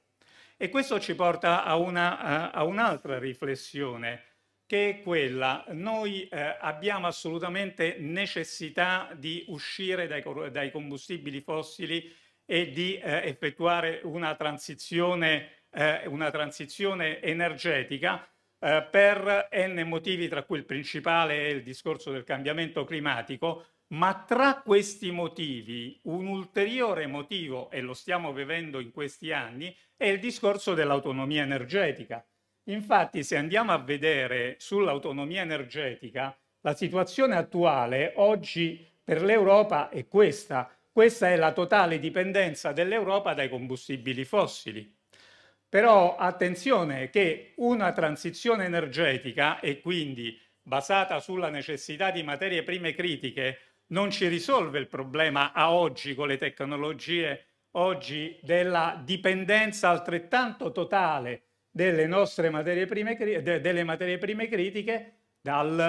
E questo ci porta a, una, a un'altra riflessione, che è quella, noi eh, abbiamo assolutamente necessità di uscire dai, dai combustibili fossili e di eh, effettuare una transizione, eh, una transizione energetica eh, per n motivi, tra cui il principale è il discorso del cambiamento climatico, ma tra questi motivi un ulteriore motivo, e lo stiamo vivendo in questi anni, è il discorso dell'autonomia energetica. Infatti, se andiamo a vedere sull'autonomia energetica, la situazione attuale oggi per l'Europa è questa questa è la totale dipendenza dell'Europa dai combustibili fossili. Però attenzione che una transizione energetica e quindi basata sulla necessità di materie prime critiche non ci risolve il problema a oggi con le tecnologie oggi della dipendenza altrettanto totale delle nostre materie prime, delle materie prime critiche dal,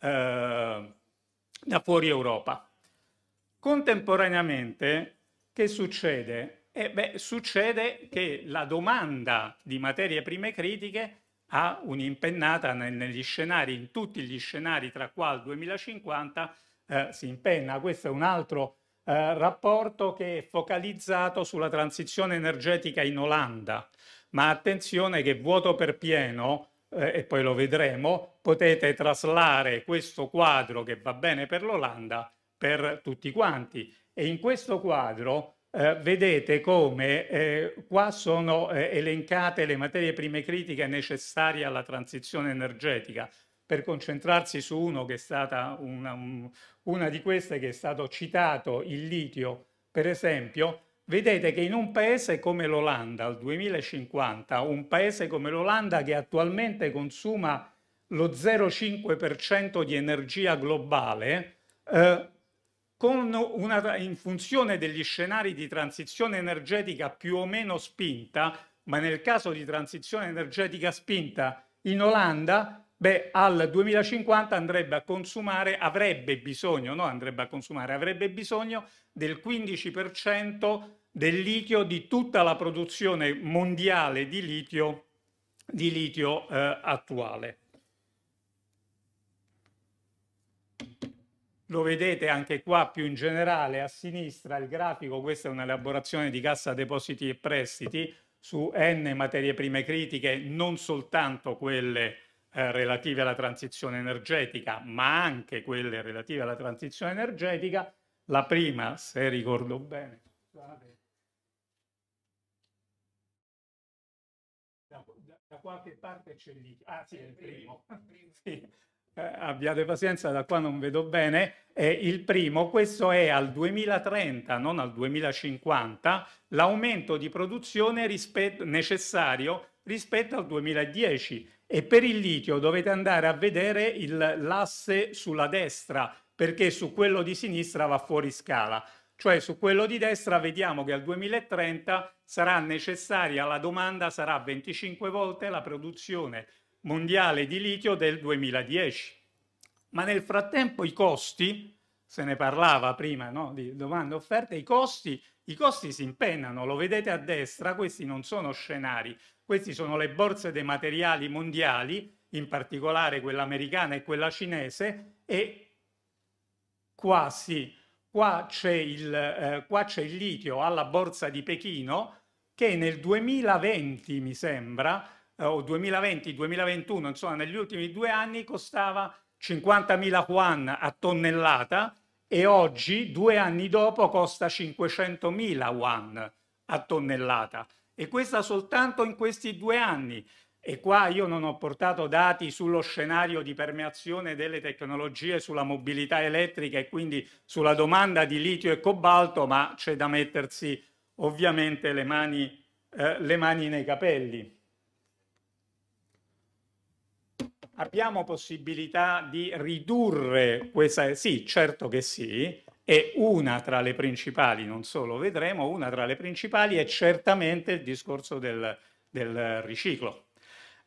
eh, da fuori Europa. Contemporaneamente, che succede? Eh beh, succede che la domanda di materie prime critiche ha un'impennata negli scenari, in tutti gli scenari tra qua al 2050 eh, si impenna. Questo è un altro eh, rapporto che è focalizzato sulla transizione energetica in Olanda. Ma attenzione che vuoto per pieno, eh, e poi lo vedremo, potete traslare questo quadro che va bene per l'Olanda per tutti quanti. E in questo quadro eh, vedete come eh, qua sono eh, elencate le materie prime critiche necessarie alla transizione energetica. Per concentrarsi su uno che è stata una, una di queste che è stato citato, il litio, per esempio, vedete che in un paese come l'Olanda, al 2050, un paese come l'Olanda che attualmente consuma lo 0,5% di energia globale, eh, una, in funzione degli scenari di transizione energetica più o meno spinta, ma nel caso di transizione energetica spinta in Olanda, beh, al 2050 andrebbe a consumare, avrebbe bisogno, no, andrebbe a consumare, avrebbe bisogno del 15% del litio di tutta la produzione mondiale di litio, di litio eh, attuale. Lo vedete anche qua più in generale a sinistra il grafico, questa è un'elaborazione di Cassa Depositi e Prestiti su N materie prime critiche, non soltanto quelle eh, relative alla transizione energetica, ma anche quelle relative alla transizione energetica. La prima, se ricordo bene, da, da, da qualche parte c'è lì. Ah sì, è il primo. sì eh, abbiate pazienza, da qua non vedo bene, eh, il primo, questo è al 2030, non al 2050, l'aumento di produzione rispetto, necessario rispetto al 2010 e per il litio dovete andare a vedere il, l'asse sulla destra perché su quello di sinistra va fuori scala. Cioè su quello di destra vediamo che al 2030 sarà necessaria la domanda, sarà 25 volte la produzione mondiale di litio del 2010. Ma nel frattempo i costi, se ne parlava prima no? di domande e offerte, i costi, i costi si impennano, lo vedete a destra, questi non sono scenari, questi sono le borse dei materiali mondiali, in particolare quella americana e quella cinese, e qua sì, qua c'è il, eh, qua c'è il litio alla borsa di Pechino che nel 2020, mi sembra, eh, o 2020-2021, insomma negli ultimi due anni costava 50.000 yuan a tonnellata e oggi, due anni dopo, costa 500.000 yuan a tonnellata. E questa soltanto in questi due anni. E qua io non ho portato dati sullo scenario di permeazione delle tecnologie sulla mobilità elettrica e quindi sulla domanda di litio e cobalto, ma c'è da mettersi ovviamente le mani, eh, le mani nei capelli. Abbiamo possibilità di ridurre questa? Sì, certo che sì, e una tra le principali, non solo vedremo, una tra le principali è certamente il discorso del, del riciclo.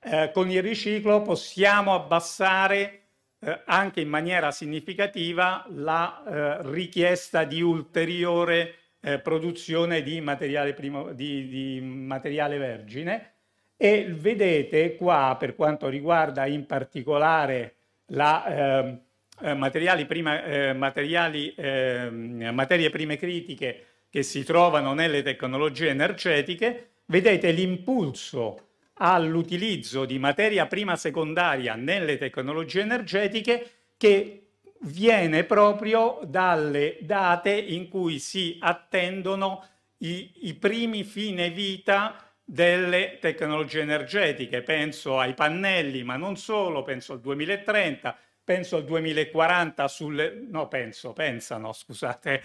Eh, con il riciclo possiamo abbassare eh, anche in maniera significativa la eh, richiesta di ulteriore eh, produzione di materiale, primo, di, di materiale vergine e vedete qua, per quanto riguarda in particolare la, ehm, eh, materiali prima, eh, materiali, eh, materie prime critiche che si trovano nelle tecnologie energetiche, vedete l'impulso all'utilizzo di materia prima secondaria nelle tecnologie energetiche che viene proprio dalle date in cui si attendono i, i primi fine vita delle tecnologie energetiche, penso ai pannelli, ma non solo, penso al 2030, penso al 2040 sulle... no, penso, pensano, scusate,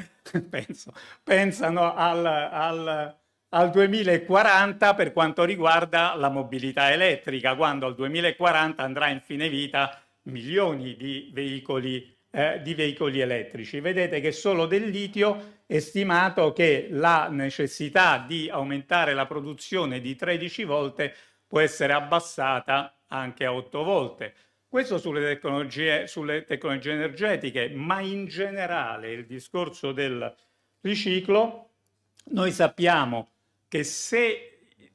penso, pensano al, al, al 2040 per quanto riguarda la mobilità elettrica, quando al 2040 andrà in fine vita milioni di veicoli eh, di veicoli elettrici. Vedete che solo del litio è stimato che la necessità di aumentare la produzione di 13 volte può essere abbassata anche a 8 volte. Questo sulle tecnologie, sulle tecnologie energetiche, ma in generale il discorso del riciclo, noi sappiamo che se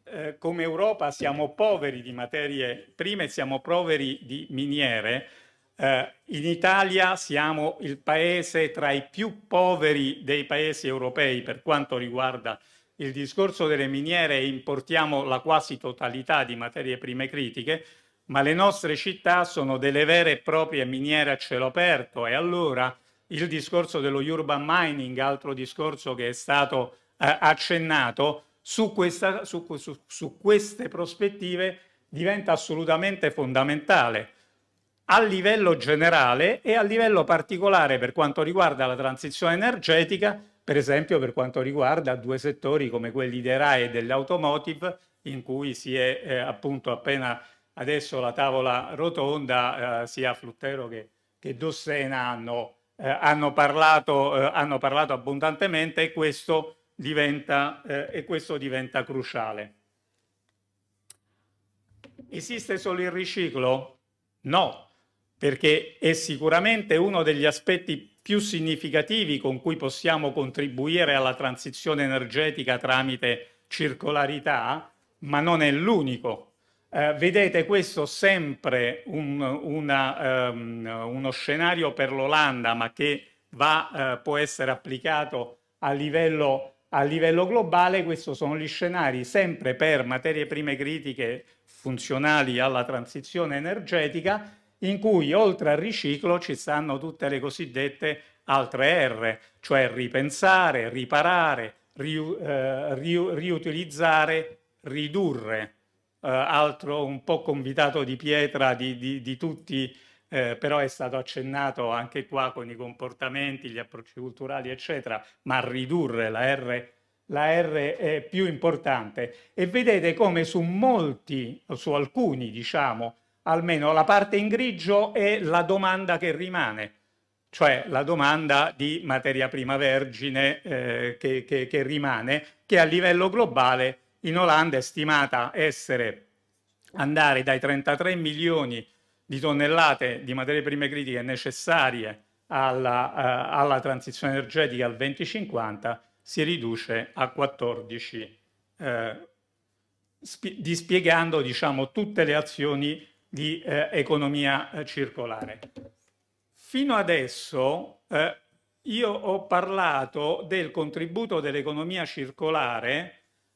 eh, come Europa siamo poveri di materie prime, siamo poveri di miniere, eh, in Italia siamo il paese tra i più poveri dei paesi europei per quanto riguarda il discorso delle miniere e importiamo la quasi totalità di materie prime critiche, ma le nostre città sono delle vere e proprie miniere a cielo aperto e allora il discorso dello urban mining, altro discorso che è stato eh, accennato, su, questa, su, su, su queste prospettive diventa assolutamente fondamentale a livello generale e a livello particolare per quanto riguarda la transizione energetica, per esempio per quanto riguarda due settori come quelli dei RAE e dell'automotive, in cui si è eh, appunto appena adesso la tavola rotonda, eh, sia Fluttero che, che Dossena hanno, eh, hanno, parlato, eh, hanno, parlato, abbondantemente e questo diventa, eh, e questo diventa cruciale. Esiste solo il riciclo? No, perché è sicuramente uno degli aspetti più significativi con cui possiamo contribuire alla transizione energetica tramite circolarità, ma non è l'unico. Eh, vedete questo sempre un, una, um, uno scenario per l'Olanda, ma che va, eh, può essere applicato a livello, a livello globale. Questi sono gli scenari sempre per materie prime critiche funzionali alla transizione energetica in cui oltre al riciclo ci stanno tutte le cosiddette altre R, cioè ripensare, riparare, ri, eh, ri, riutilizzare, ridurre. Eh, altro un po' convitato di pietra di, di, di tutti, eh, però è stato accennato anche qua con i comportamenti, gli approcci culturali, eccetera, ma ridurre la R la R è più importante e vedete come su molti, su alcuni diciamo, almeno la parte in grigio è la domanda che rimane, cioè la domanda di materia prima vergine eh, che, che, che rimane, che a livello globale in Olanda è stimata essere andare dai 33 milioni di tonnellate di materie prime critiche necessarie alla, eh, alla transizione energetica al 2050 si riduce a 14, eh, dispiegando diciamo, tutte le azioni di eh, economia eh, circolare. Fino adesso eh, io ho parlato del contributo dell'economia circolare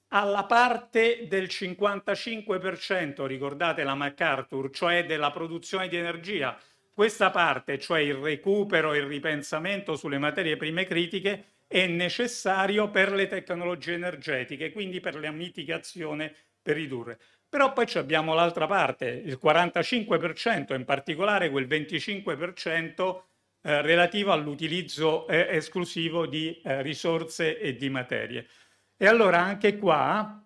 alla parte del 55%, ricordate la MacArthur, cioè della produzione di energia. Questa parte, cioè il recupero e il ripensamento sulle materie prime critiche, è necessario per le tecnologie energetiche, quindi per la mitigazione per ridurre. Però poi abbiamo l'altra parte, il 45%, in particolare quel 25% eh, relativo all'utilizzo eh, esclusivo di eh, risorse e di materie. E allora anche qua,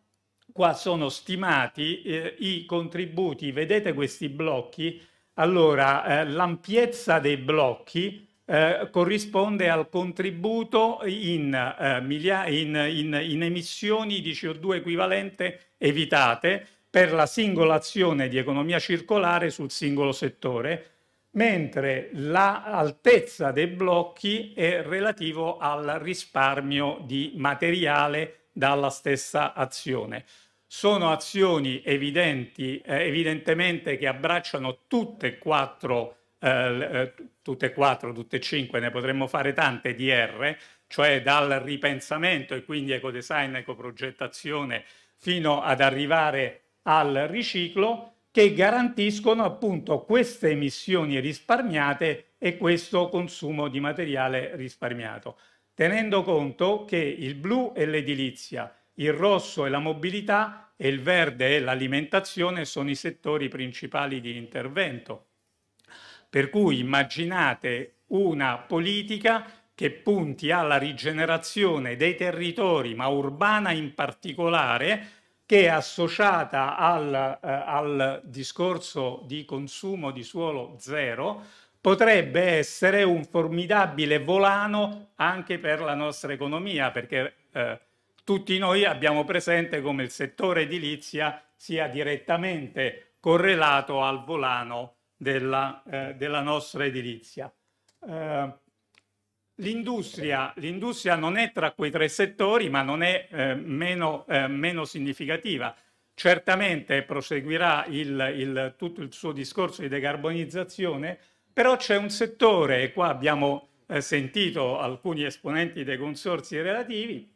qua sono stimati eh, i contributi, vedete questi blocchi? Allora, eh, l'ampiezza dei blocchi eh, corrisponde al contributo in, in, in, in emissioni di CO2 equivalente evitate, per la singola azione di economia circolare sul singolo settore, mentre l'altezza la dei blocchi è relativo al risparmio di materiale dalla stessa azione. Sono azioni evidenti, eh, evidentemente che abbracciano tutte e quattro, eh, eh, tutte e quattro, tutte e cinque, ne potremmo fare tante di R, cioè dal ripensamento e quindi ecodesign, ecoprogettazione, fino ad arrivare al riciclo che garantiscono appunto queste emissioni risparmiate e questo consumo di materiale risparmiato, tenendo conto che il blu è l'edilizia, il rosso è la mobilità e il verde è l'alimentazione sono i settori principali di intervento. Per cui immaginate una politica che punti alla rigenerazione dei territori, ma urbana in particolare, che associata al, eh, al discorso di consumo di suolo zero potrebbe essere un formidabile volano anche per la nostra economia, perché eh, tutti noi abbiamo presente come il settore edilizia sia direttamente correlato al volano della, eh, della nostra edilizia. Eh, L'industria, l'industria, non è tra quei tre settori, ma non è eh, meno, eh, meno, significativa. Certamente proseguirà il, il, tutto il suo discorso di decarbonizzazione, però c'è un settore, e qua abbiamo eh, sentito alcuni esponenti dei consorzi relativi,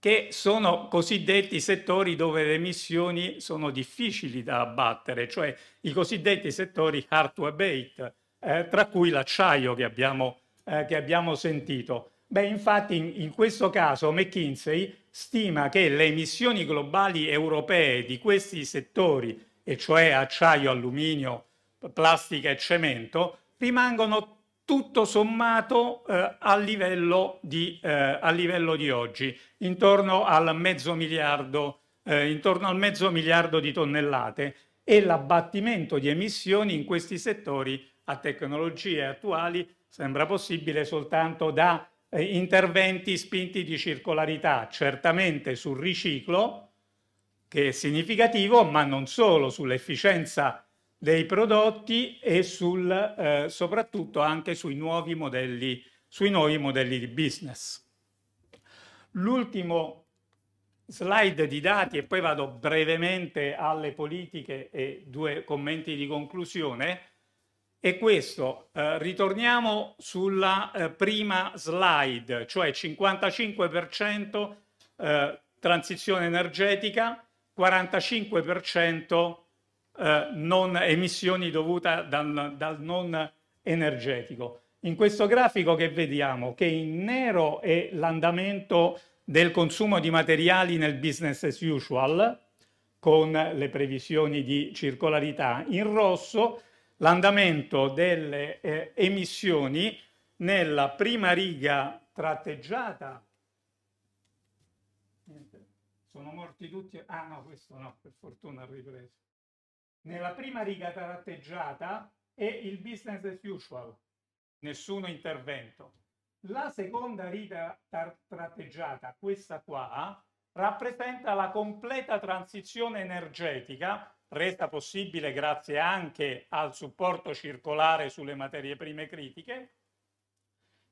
che sono cosiddetti settori dove le emissioni sono difficili da abbattere, cioè i cosiddetti settori hard to abate, eh, tra cui l'acciaio che abbiamo eh, che abbiamo sentito? Beh, infatti in, in questo caso McKinsey stima che le emissioni globali europee di questi settori, e cioè acciaio, alluminio, plastica e cemento, rimangono tutto sommato eh, a, livello di, eh, a, livello di, oggi, intorno al mezzo miliardo, eh, intorno al mezzo miliardo di tonnellate e l'abbattimento di emissioni in questi settori a tecnologie attuali sembra possibile soltanto da eh, interventi spinti di circolarità, certamente sul riciclo, che è significativo, ma non solo sull'efficienza dei prodotti e sul, eh, soprattutto anche sui nuovi modelli, sui nuovi modelli di business. L'ultimo slide di dati e poi vado brevemente alle politiche e due commenti di conclusione è questo. Eh, ritorniamo sulla eh, prima slide, cioè 55% eh, transizione energetica, 45% eh, non emissioni dovute dal, dal non energetico. In questo grafico che vediamo che in nero è l'andamento del consumo di materiali nel business as usual con le previsioni di circolarità, in rosso l'andamento delle eh, emissioni nella prima riga tratteggiata. Niente, sono morti tutti. Ah no, questo no, per fortuna ha ripreso. Nella prima riga tratteggiata è il business as usual, nessuno intervento. La seconda riga tratteggiata, questa qua, rappresenta la completa transizione energetica resa possibile grazie anche al supporto circolare sulle materie prime critiche.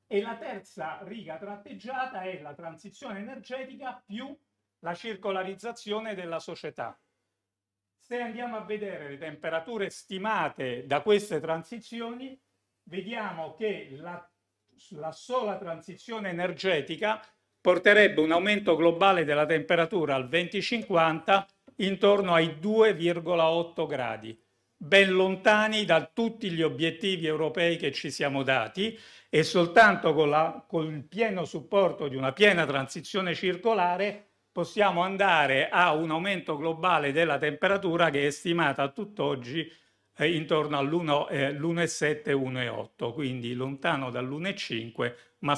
E la terza riga tratteggiata è la transizione energetica più la circolarizzazione della società. Se andiamo a vedere le temperature stimate da queste transizioni, vediamo che la, la sola transizione energetica porterebbe un aumento globale della temperatura al 2050 intorno ai 2,8 gradi, ben lontani da tutti gli obiettivi europei che ci siamo dati e soltanto con, la, con il pieno supporto di una piena transizione circolare possiamo andare a un aumento globale della temperatura che è stimata a tutt'oggi eh, intorno all'1,7-1,8, eh, quindi lontano dall'1,5 ma,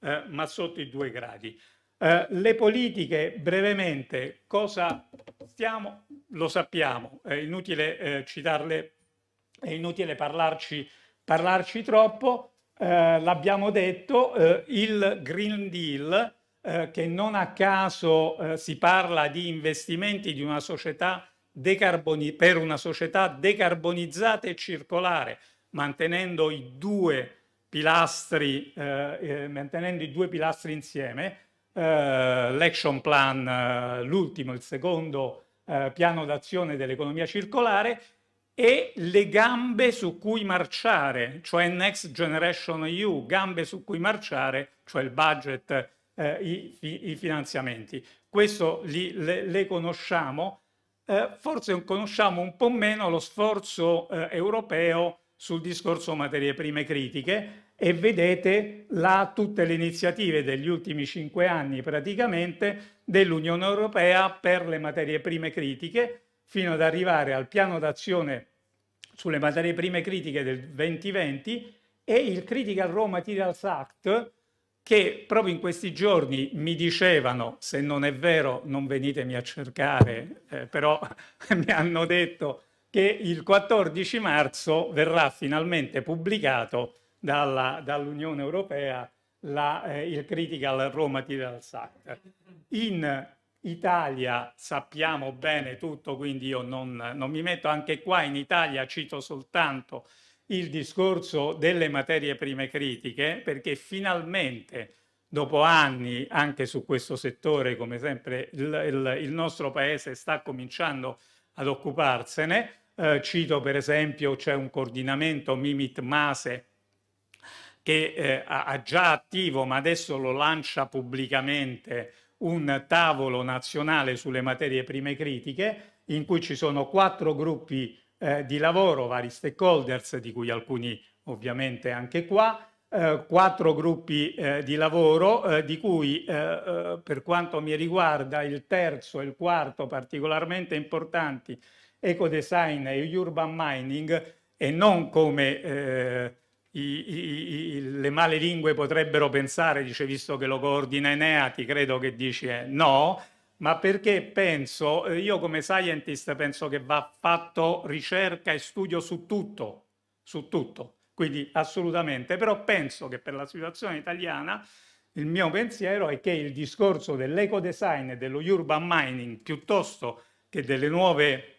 eh, ma sotto i 2 gradi. Eh, le politiche, brevemente, cosa stiamo? Lo sappiamo, è inutile eh, citarle, è inutile parlarci, parlarci troppo. Eh, l'abbiamo detto, eh, il Green Deal, eh, che non a caso si parla di investimenti di una società per una società decarbonizzata e circolare, mantenendo i due pilastri, mantenendo i due pilastri insieme, eh, l'action plan, eh, l'ultimo, il secondo eh, piano d'azione dell'economia circolare e le gambe su cui marciare, cioè Next Generation EU, gambe su cui marciare, cioè il budget, i, i, finanziamenti. Questo li, le, le, conosciamo, eh, forse conosciamo un po' meno lo sforzo eh, europeo sul discorso materie prime critiche, e vedete là tutte le iniziative degli ultimi cinque anni praticamente dell'Unione Europea per le materie prime critiche fino ad arrivare al piano d'azione sulle materie prime critiche del 2020 e il Critical Raw Materials Act che proprio in questi giorni mi dicevano, se non è vero non venitemi a cercare, eh, però mi hanno detto che il 14 marzo verrà finalmente pubblicato dalla, dall'Unione Europea la, eh, il critical raw dal SAT. In Italia sappiamo bene tutto, quindi io non, non, mi metto anche qua in Italia, cito soltanto il discorso delle materie prime critiche, perché finalmente dopo anni anche su questo settore, come sempre il, il, il nostro paese sta cominciando ad occuparsene. Eh, cito per esempio c'è un coordinamento Mimit Mase che eh, ha già attivo, ma adesso lo lancia pubblicamente, un tavolo nazionale sulle materie prime critiche, in cui ci sono quattro gruppi eh, di lavoro, vari stakeholders, di cui alcuni ovviamente anche qua, eh, quattro gruppi eh, di lavoro, eh, di cui eh, eh, per quanto mi riguarda il terzo e il quarto particolarmente importanti, Eco Design e urban mining, e non come i, i, le male lingue potrebbero pensare, dice visto che lo coordina Enea, ti credo che dice eh, no, ma perché penso, eh, io come scientist penso che va fatto ricerca e studio su tutto, su tutto, quindi assolutamente, però penso che per la situazione italiana il mio pensiero è che il discorso dell'eco design e dello urban mining piuttosto che delle nuove,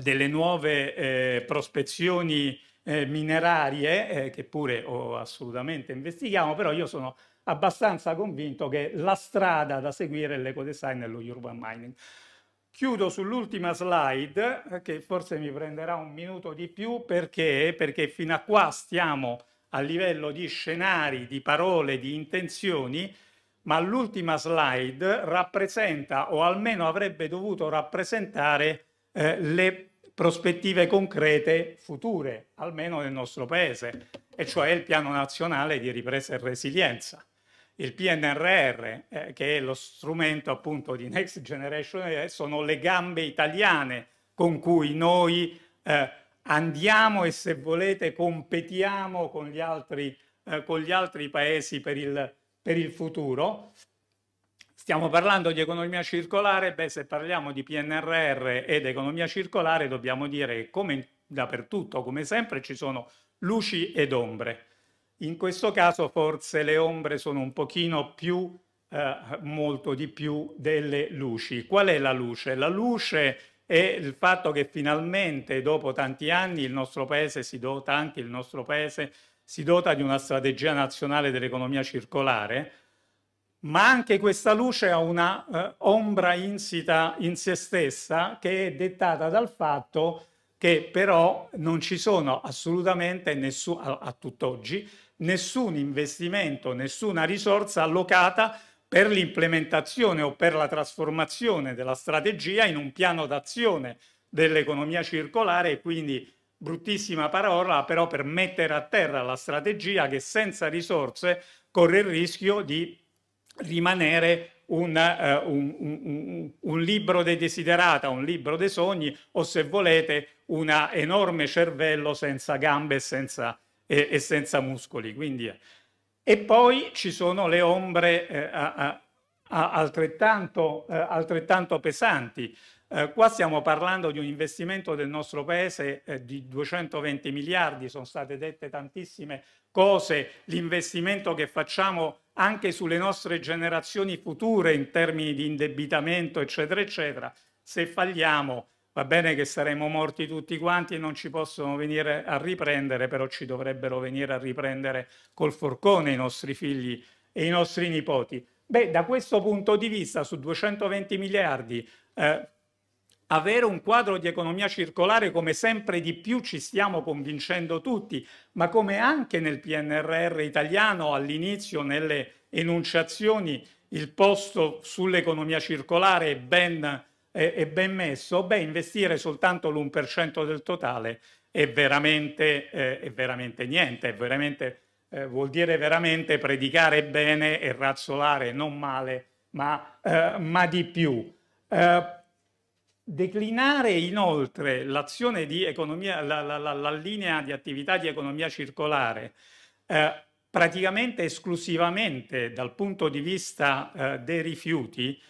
delle nuove eh, prospezioni eh, minerarie, eh, che pure oh, assolutamente investichiamo, però io sono abbastanza convinto che la strada da seguire è l'ecodesign e lo urban mining. Chiudo sull'ultima slide, eh, che forse mi prenderà un minuto di più, perché? perché fino a qua stiamo a livello di scenari, di parole, di intenzioni, ma l'ultima slide rappresenta, o almeno avrebbe dovuto rappresentare, eh, le prospettive concrete future, almeno nel nostro Paese, e cioè il Piano Nazionale di Ripresa e Resilienza. Il PNRR, eh, che è lo strumento appunto di Next Generation, sono le gambe italiane con cui noi eh, andiamo e se volete competiamo con gli altri, eh, con gli altri paesi per il, per il futuro Stiamo parlando di economia circolare, beh se parliamo di PNRR ed economia circolare dobbiamo dire che come dappertutto, come sempre, ci sono luci ed ombre. In questo caso forse le ombre sono un pochino più, eh, molto di più delle luci. Qual è la luce? La luce è il fatto che finalmente dopo tanti anni il nostro paese si dota, anche il nostro paese si dota di una strategia nazionale dell'economia circolare, ma anche questa luce ha una eh, ombra insita in se stessa che è dettata dal fatto che però non ci sono assolutamente nessun, a, a tutt'oggi nessun investimento, nessuna risorsa allocata per l'implementazione o per la trasformazione della strategia in un piano d'azione dell'economia circolare e quindi bruttissima parola, però per mettere a terra la strategia che senza risorse corre il rischio di rimanere un, uh, un, un, un, libro dei desiderata, un libro dei sogni o se volete un enorme cervello senza gambe e senza, e, e senza muscoli. Quindi, e poi ci sono le ombre eh, a, a, a altrettanto, eh, altrettanto, pesanti. Eh, qua stiamo parlando di un investimento del nostro paese eh, di 220 miliardi, sono state dette tantissime cose, l'investimento che facciamo anche sulle nostre generazioni future in termini di indebitamento, eccetera, eccetera. Se falliamo, va bene che saremo morti tutti quanti e non ci possono venire a riprendere, però ci dovrebbero venire a riprendere col forcone i nostri figli e i nostri nipoti. Beh, da questo punto di vista, su 220 miliardi eh, avere un quadro di economia circolare come sempre di più ci stiamo convincendo tutti, ma come anche nel PNRR italiano all'inizio nelle enunciazioni il posto sull'economia circolare è ben, è, è ben messo, beh, investire soltanto l'1% del totale è veramente, eh, è veramente niente, è veramente, eh, vuol dire veramente predicare bene e razzolare non male, ma, eh, ma di più. Eh, Declinare inoltre l'azione di economia, la, la, la, la linea di attività di economia circolare eh, praticamente esclusivamente dal punto di vista eh, dei rifiuti,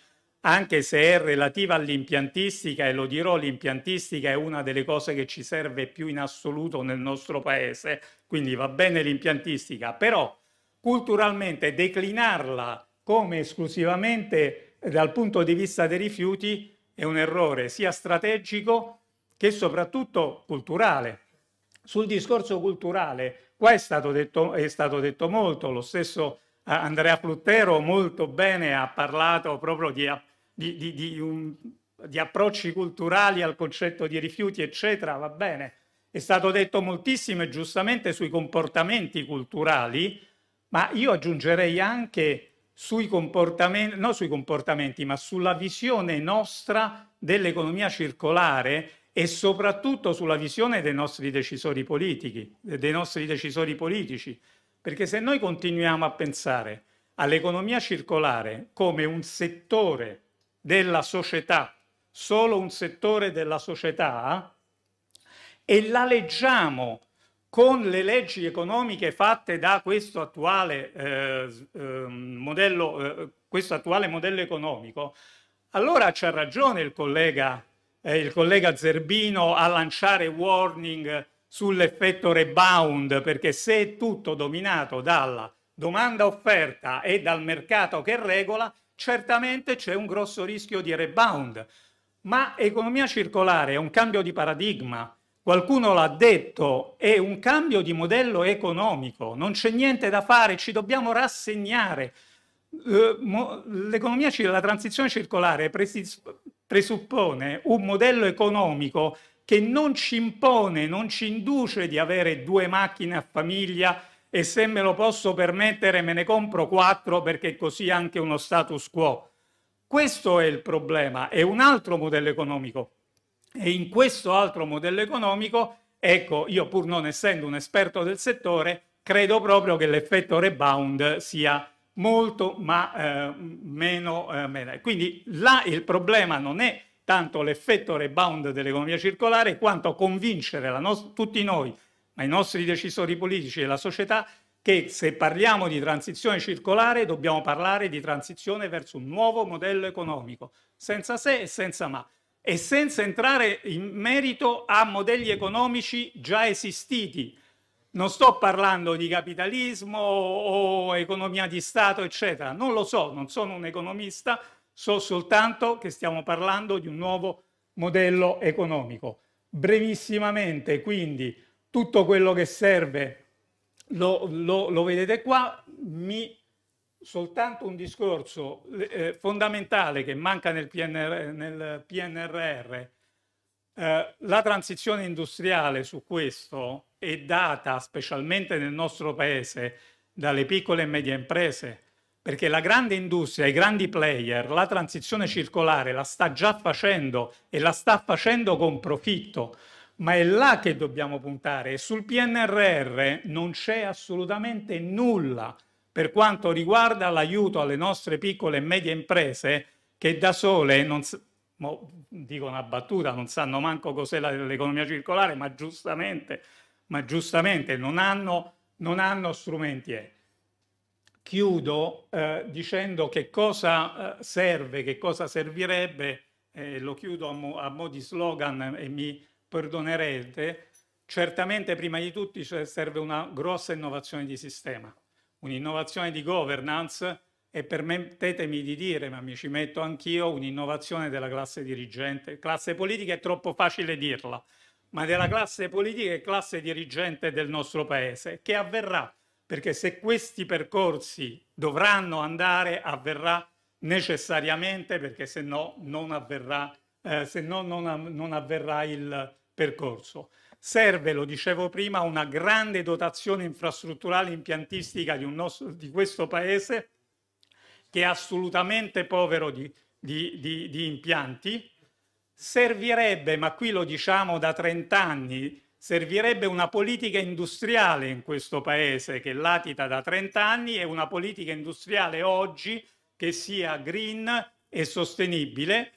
anche se è relativa all'impiantistica, e lo dirò, l'impiantistica è una delle cose che ci serve più in assoluto nel nostro paese, quindi va bene l'impiantistica, però culturalmente declinarla come esclusivamente dal punto di vista dei rifiuti è un errore sia strategico che soprattutto culturale. Sul discorso culturale, qua è stato detto, è stato detto molto, lo stesso eh, Andrea Pluttero molto bene ha parlato proprio di, di, di, di un, approcci culturali al concetto di rifiuti, eccetera, va bene. È stato detto moltissimo e giustamente sui comportamenti culturali, ma io aggiungerei anche sui comportamenti, non sui comportamenti, ma sulla visione nostra dell'economia circolare e soprattutto sulla visione dei nostri decisori politici, dei nostri decisori politici. Perché se noi continuiamo a pensare all'economia circolare come un settore della società, solo un settore della società, e la leggiamo con le leggi economiche fatte da questo attuale, eh, eh, modello, eh, questo attuale modello economico, allora c'ha ragione il collega, eh, il collega Zerbino a lanciare warning sull'effetto rebound, perché se è tutto dominato dalla domanda offerta e dal mercato che regola, certamente c'è un grosso rischio di rebound. Ma economia circolare è un cambio di paradigma, qualcuno l'ha detto, è un cambio di modello economico, non c'è niente da fare, ci dobbiamo rassegnare. Eh, l'economia, la transizione circolare presuppone un modello economico che non ci impone, non ci induce di avere due macchine a famiglia e se me lo posso permettere me ne compro quattro perché così anche uno status quo. Questo è il problema, è un altro modello economico. E in questo altro modello economico, ecco, io pur non essendo un esperto del settore, credo proprio che l'effetto rebound sia molto ma eh, meno, eh, meno. Quindi là il problema non è tanto l'effetto rebound dell'economia circolare quanto convincere no- tutti noi, ma i nostri decisori politici e la società che se parliamo di transizione circolare dobbiamo parlare di transizione verso un nuovo modello economico, senza se e senza ma e senza entrare in merito a modelli economici già esistiti. Non sto parlando di capitalismo o economia di Stato, eccetera, non lo so, non sono un economista, so soltanto che stiamo parlando di un nuovo modello economico. Brevissimamente, quindi, tutto quello che serve lo, lo, lo vedete qua, mi soltanto un discorso eh, fondamentale che manca nel, PNR, nel PNRR. Eh, la transizione industriale su questo è data specialmente nel nostro paese dalle piccole e medie imprese, perché la grande industria, i grandi player, la transizione circolare la sta già facendo e la sta facendo con profitto ma è là che dobbiamo puntare. Sul PNRR non c'è assolutamente nulla per quanto riguarda l'aiuto alle nostre piccole e medie imprese che da sole, non, dico una battuta, non sanno manco cos'è l'economia circolare, ma giustamente, ma giustamente non, hanno, non, hanno, strumenti. Chiudo eh, dicendo che cosa eh, serve, che cosa servirebbe, eh, lo chiudo a mo, a mo di slogan e mi perdonerete, certamente prima di tutti serve una grossa innovazione di sistema un'innovazione di governance e permettetemi di dire, ma mi ci metto anch'io, un'innovazione della classe dirigente. Classe politica è troppo facile dirla, ma della classe politica e classe dirigente del nostro paese, che avverrà, perché se questi percorsi dovranno andare, avverrà necessariamente, perché se no non avverrà, eh, se no non, non avverrà il percorso. Serve, lo dicevo prima, una grande dotazione infrastrutturale impiantistica di, nostro, di, questo paese che è assolutamente povero di, di, di impianti. Servirebbe, ma qui lo diciamo da 30 anni, servirebbe una politica industriale in questo paese che latita da 30 anni e una politica industriale oggi che sia green e sostenibile.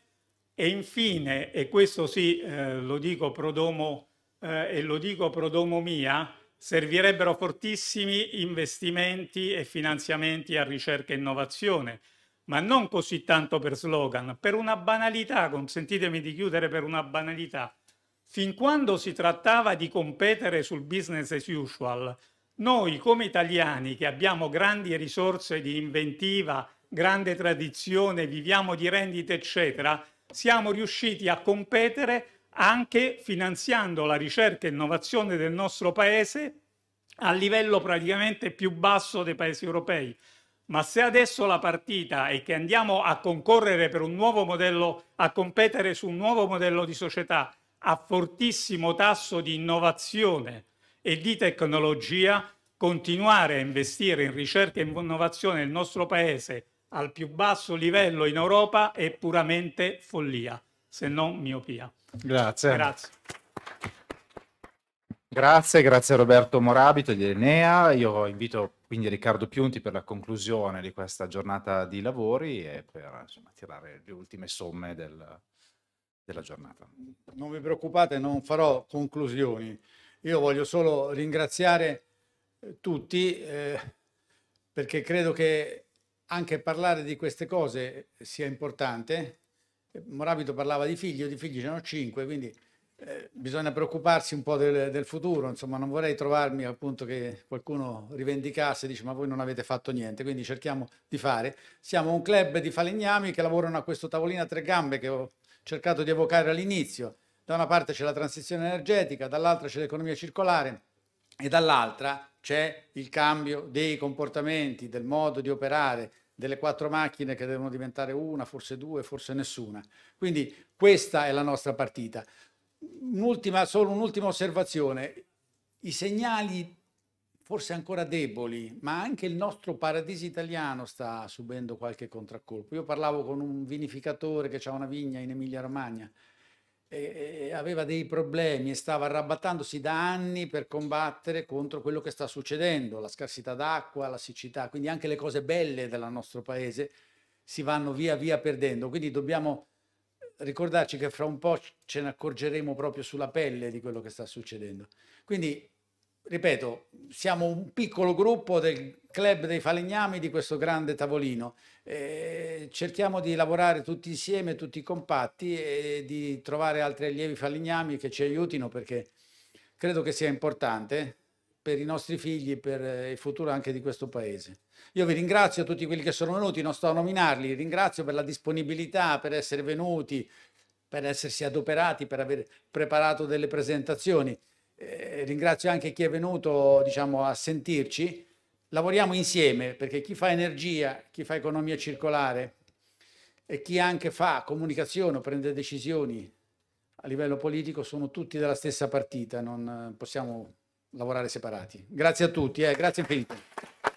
E infine, e questo sì eh, lo dico prodomo domo eh, e lo dico pro domo mia, servirebbero fortissimi investimenti e finanziamenti a ricerca e innovazione, ma non così tanto per slogan, per una banalità, consentitemi di chiudere per una banalità. Fin quando si trattava di competere sul business as usual, noi come italiani che abbiamo grandi risorse di inventiva, grande tradizione, viviamo di rendite, eccetera, siamo riusciti a competere anche finanziando la ricerca e innovazione del nostro Paese a livello praticamente più basso dei Paesi europei. Ma se adesso la partita è che andiamo a concorrere per un nuovo modello, a competere su un nuovo modello di società a fortissimo tasso di innovazione e di tecnologia, continuare a investire in ricerca e innovazione nel nostro Paese al più basso livello in Europa è puramente follia, se non miopia. Grazie. Grazie. Grazie, grazie Roberto Morabito di Enea. Io invito quindi Riccardo Piunti per la conclusione di questa giornata di lavori e per insomma, tirare le ultime somme del, della giornata. Non vi preoccupate, non farò conclusioni. Io voglio solo ringraziare tutti eh, perché credo che anche parlare di queste cose sia importante Morabito parlava di figli, io di figli ce ne ho cinque, quindi eh, bisogna preoccuparsi un po' del, del, futuro, insomma non vorrei trovarmi appunto che qualcuno rivendicasse e dice ma voi non avete fatto niente, quindi cerchiamo di fare. Siamo un club di falegnami che lavorano a questo tavolino a tre gambe che ho cercato di evocare all'inizio. Da una parte c'è la transizione energetica, dall'altra c'è l'economia circolare e dall'altra c'è il cambio dei comportamenti, del modo di operare, delle quattro macchine che devono diventare una, forse due, forse nessuna. Quindi questa è la nostra partita. Un'ultima, solo un'ultima osservazione. I segnali forse ancora deboli, ma anche il nostro paradiso italiano sta subendo qualche contraccolpo. Io parlavo con un vinificatore che ha una vigna in Emilia Romagna eh, aveva dei problemi e stava arrabattandosi da anni per combattere contro quello che sta succedendo, la scarsità d'acqua, la siccità, quindi anche le cose belle del nostro paese si vanno via via perdendo, quindi dobbiamo eh, ricordarci che fra un po' ce ne accorgeremo proprio sulla pelle di quello che sta succedendo. Quindi, ripeto, siamo un piccolo gruppo del club dei falegnami di questo grande tavolino. Eh, cerchiamo di lavorare tutti insieme, tutti compatti e di trovare altri allievi falegnami che ci aiutino perché credo che sia importante per i nostri figli, per eh, il futuro anche di questo paese. Io vi ringrazio tutti quelli che sono venuti, non sto a nominarli, ringrazio per la disponibilità, per essere venuti, per essersi adoperati, per aver preparato delle presentazioni. Eh, ringrazio anche chi è venuto diciamo, a sentirci lavoriamo insieme perché chi fa energia, chi fa economia circolare e chi anche fa comunicazione o prende decisioni a livello politico sono tutti della stessa partita, non eh, possiamo lavorare separati. Grazie a tutti, eh? grazie infinito.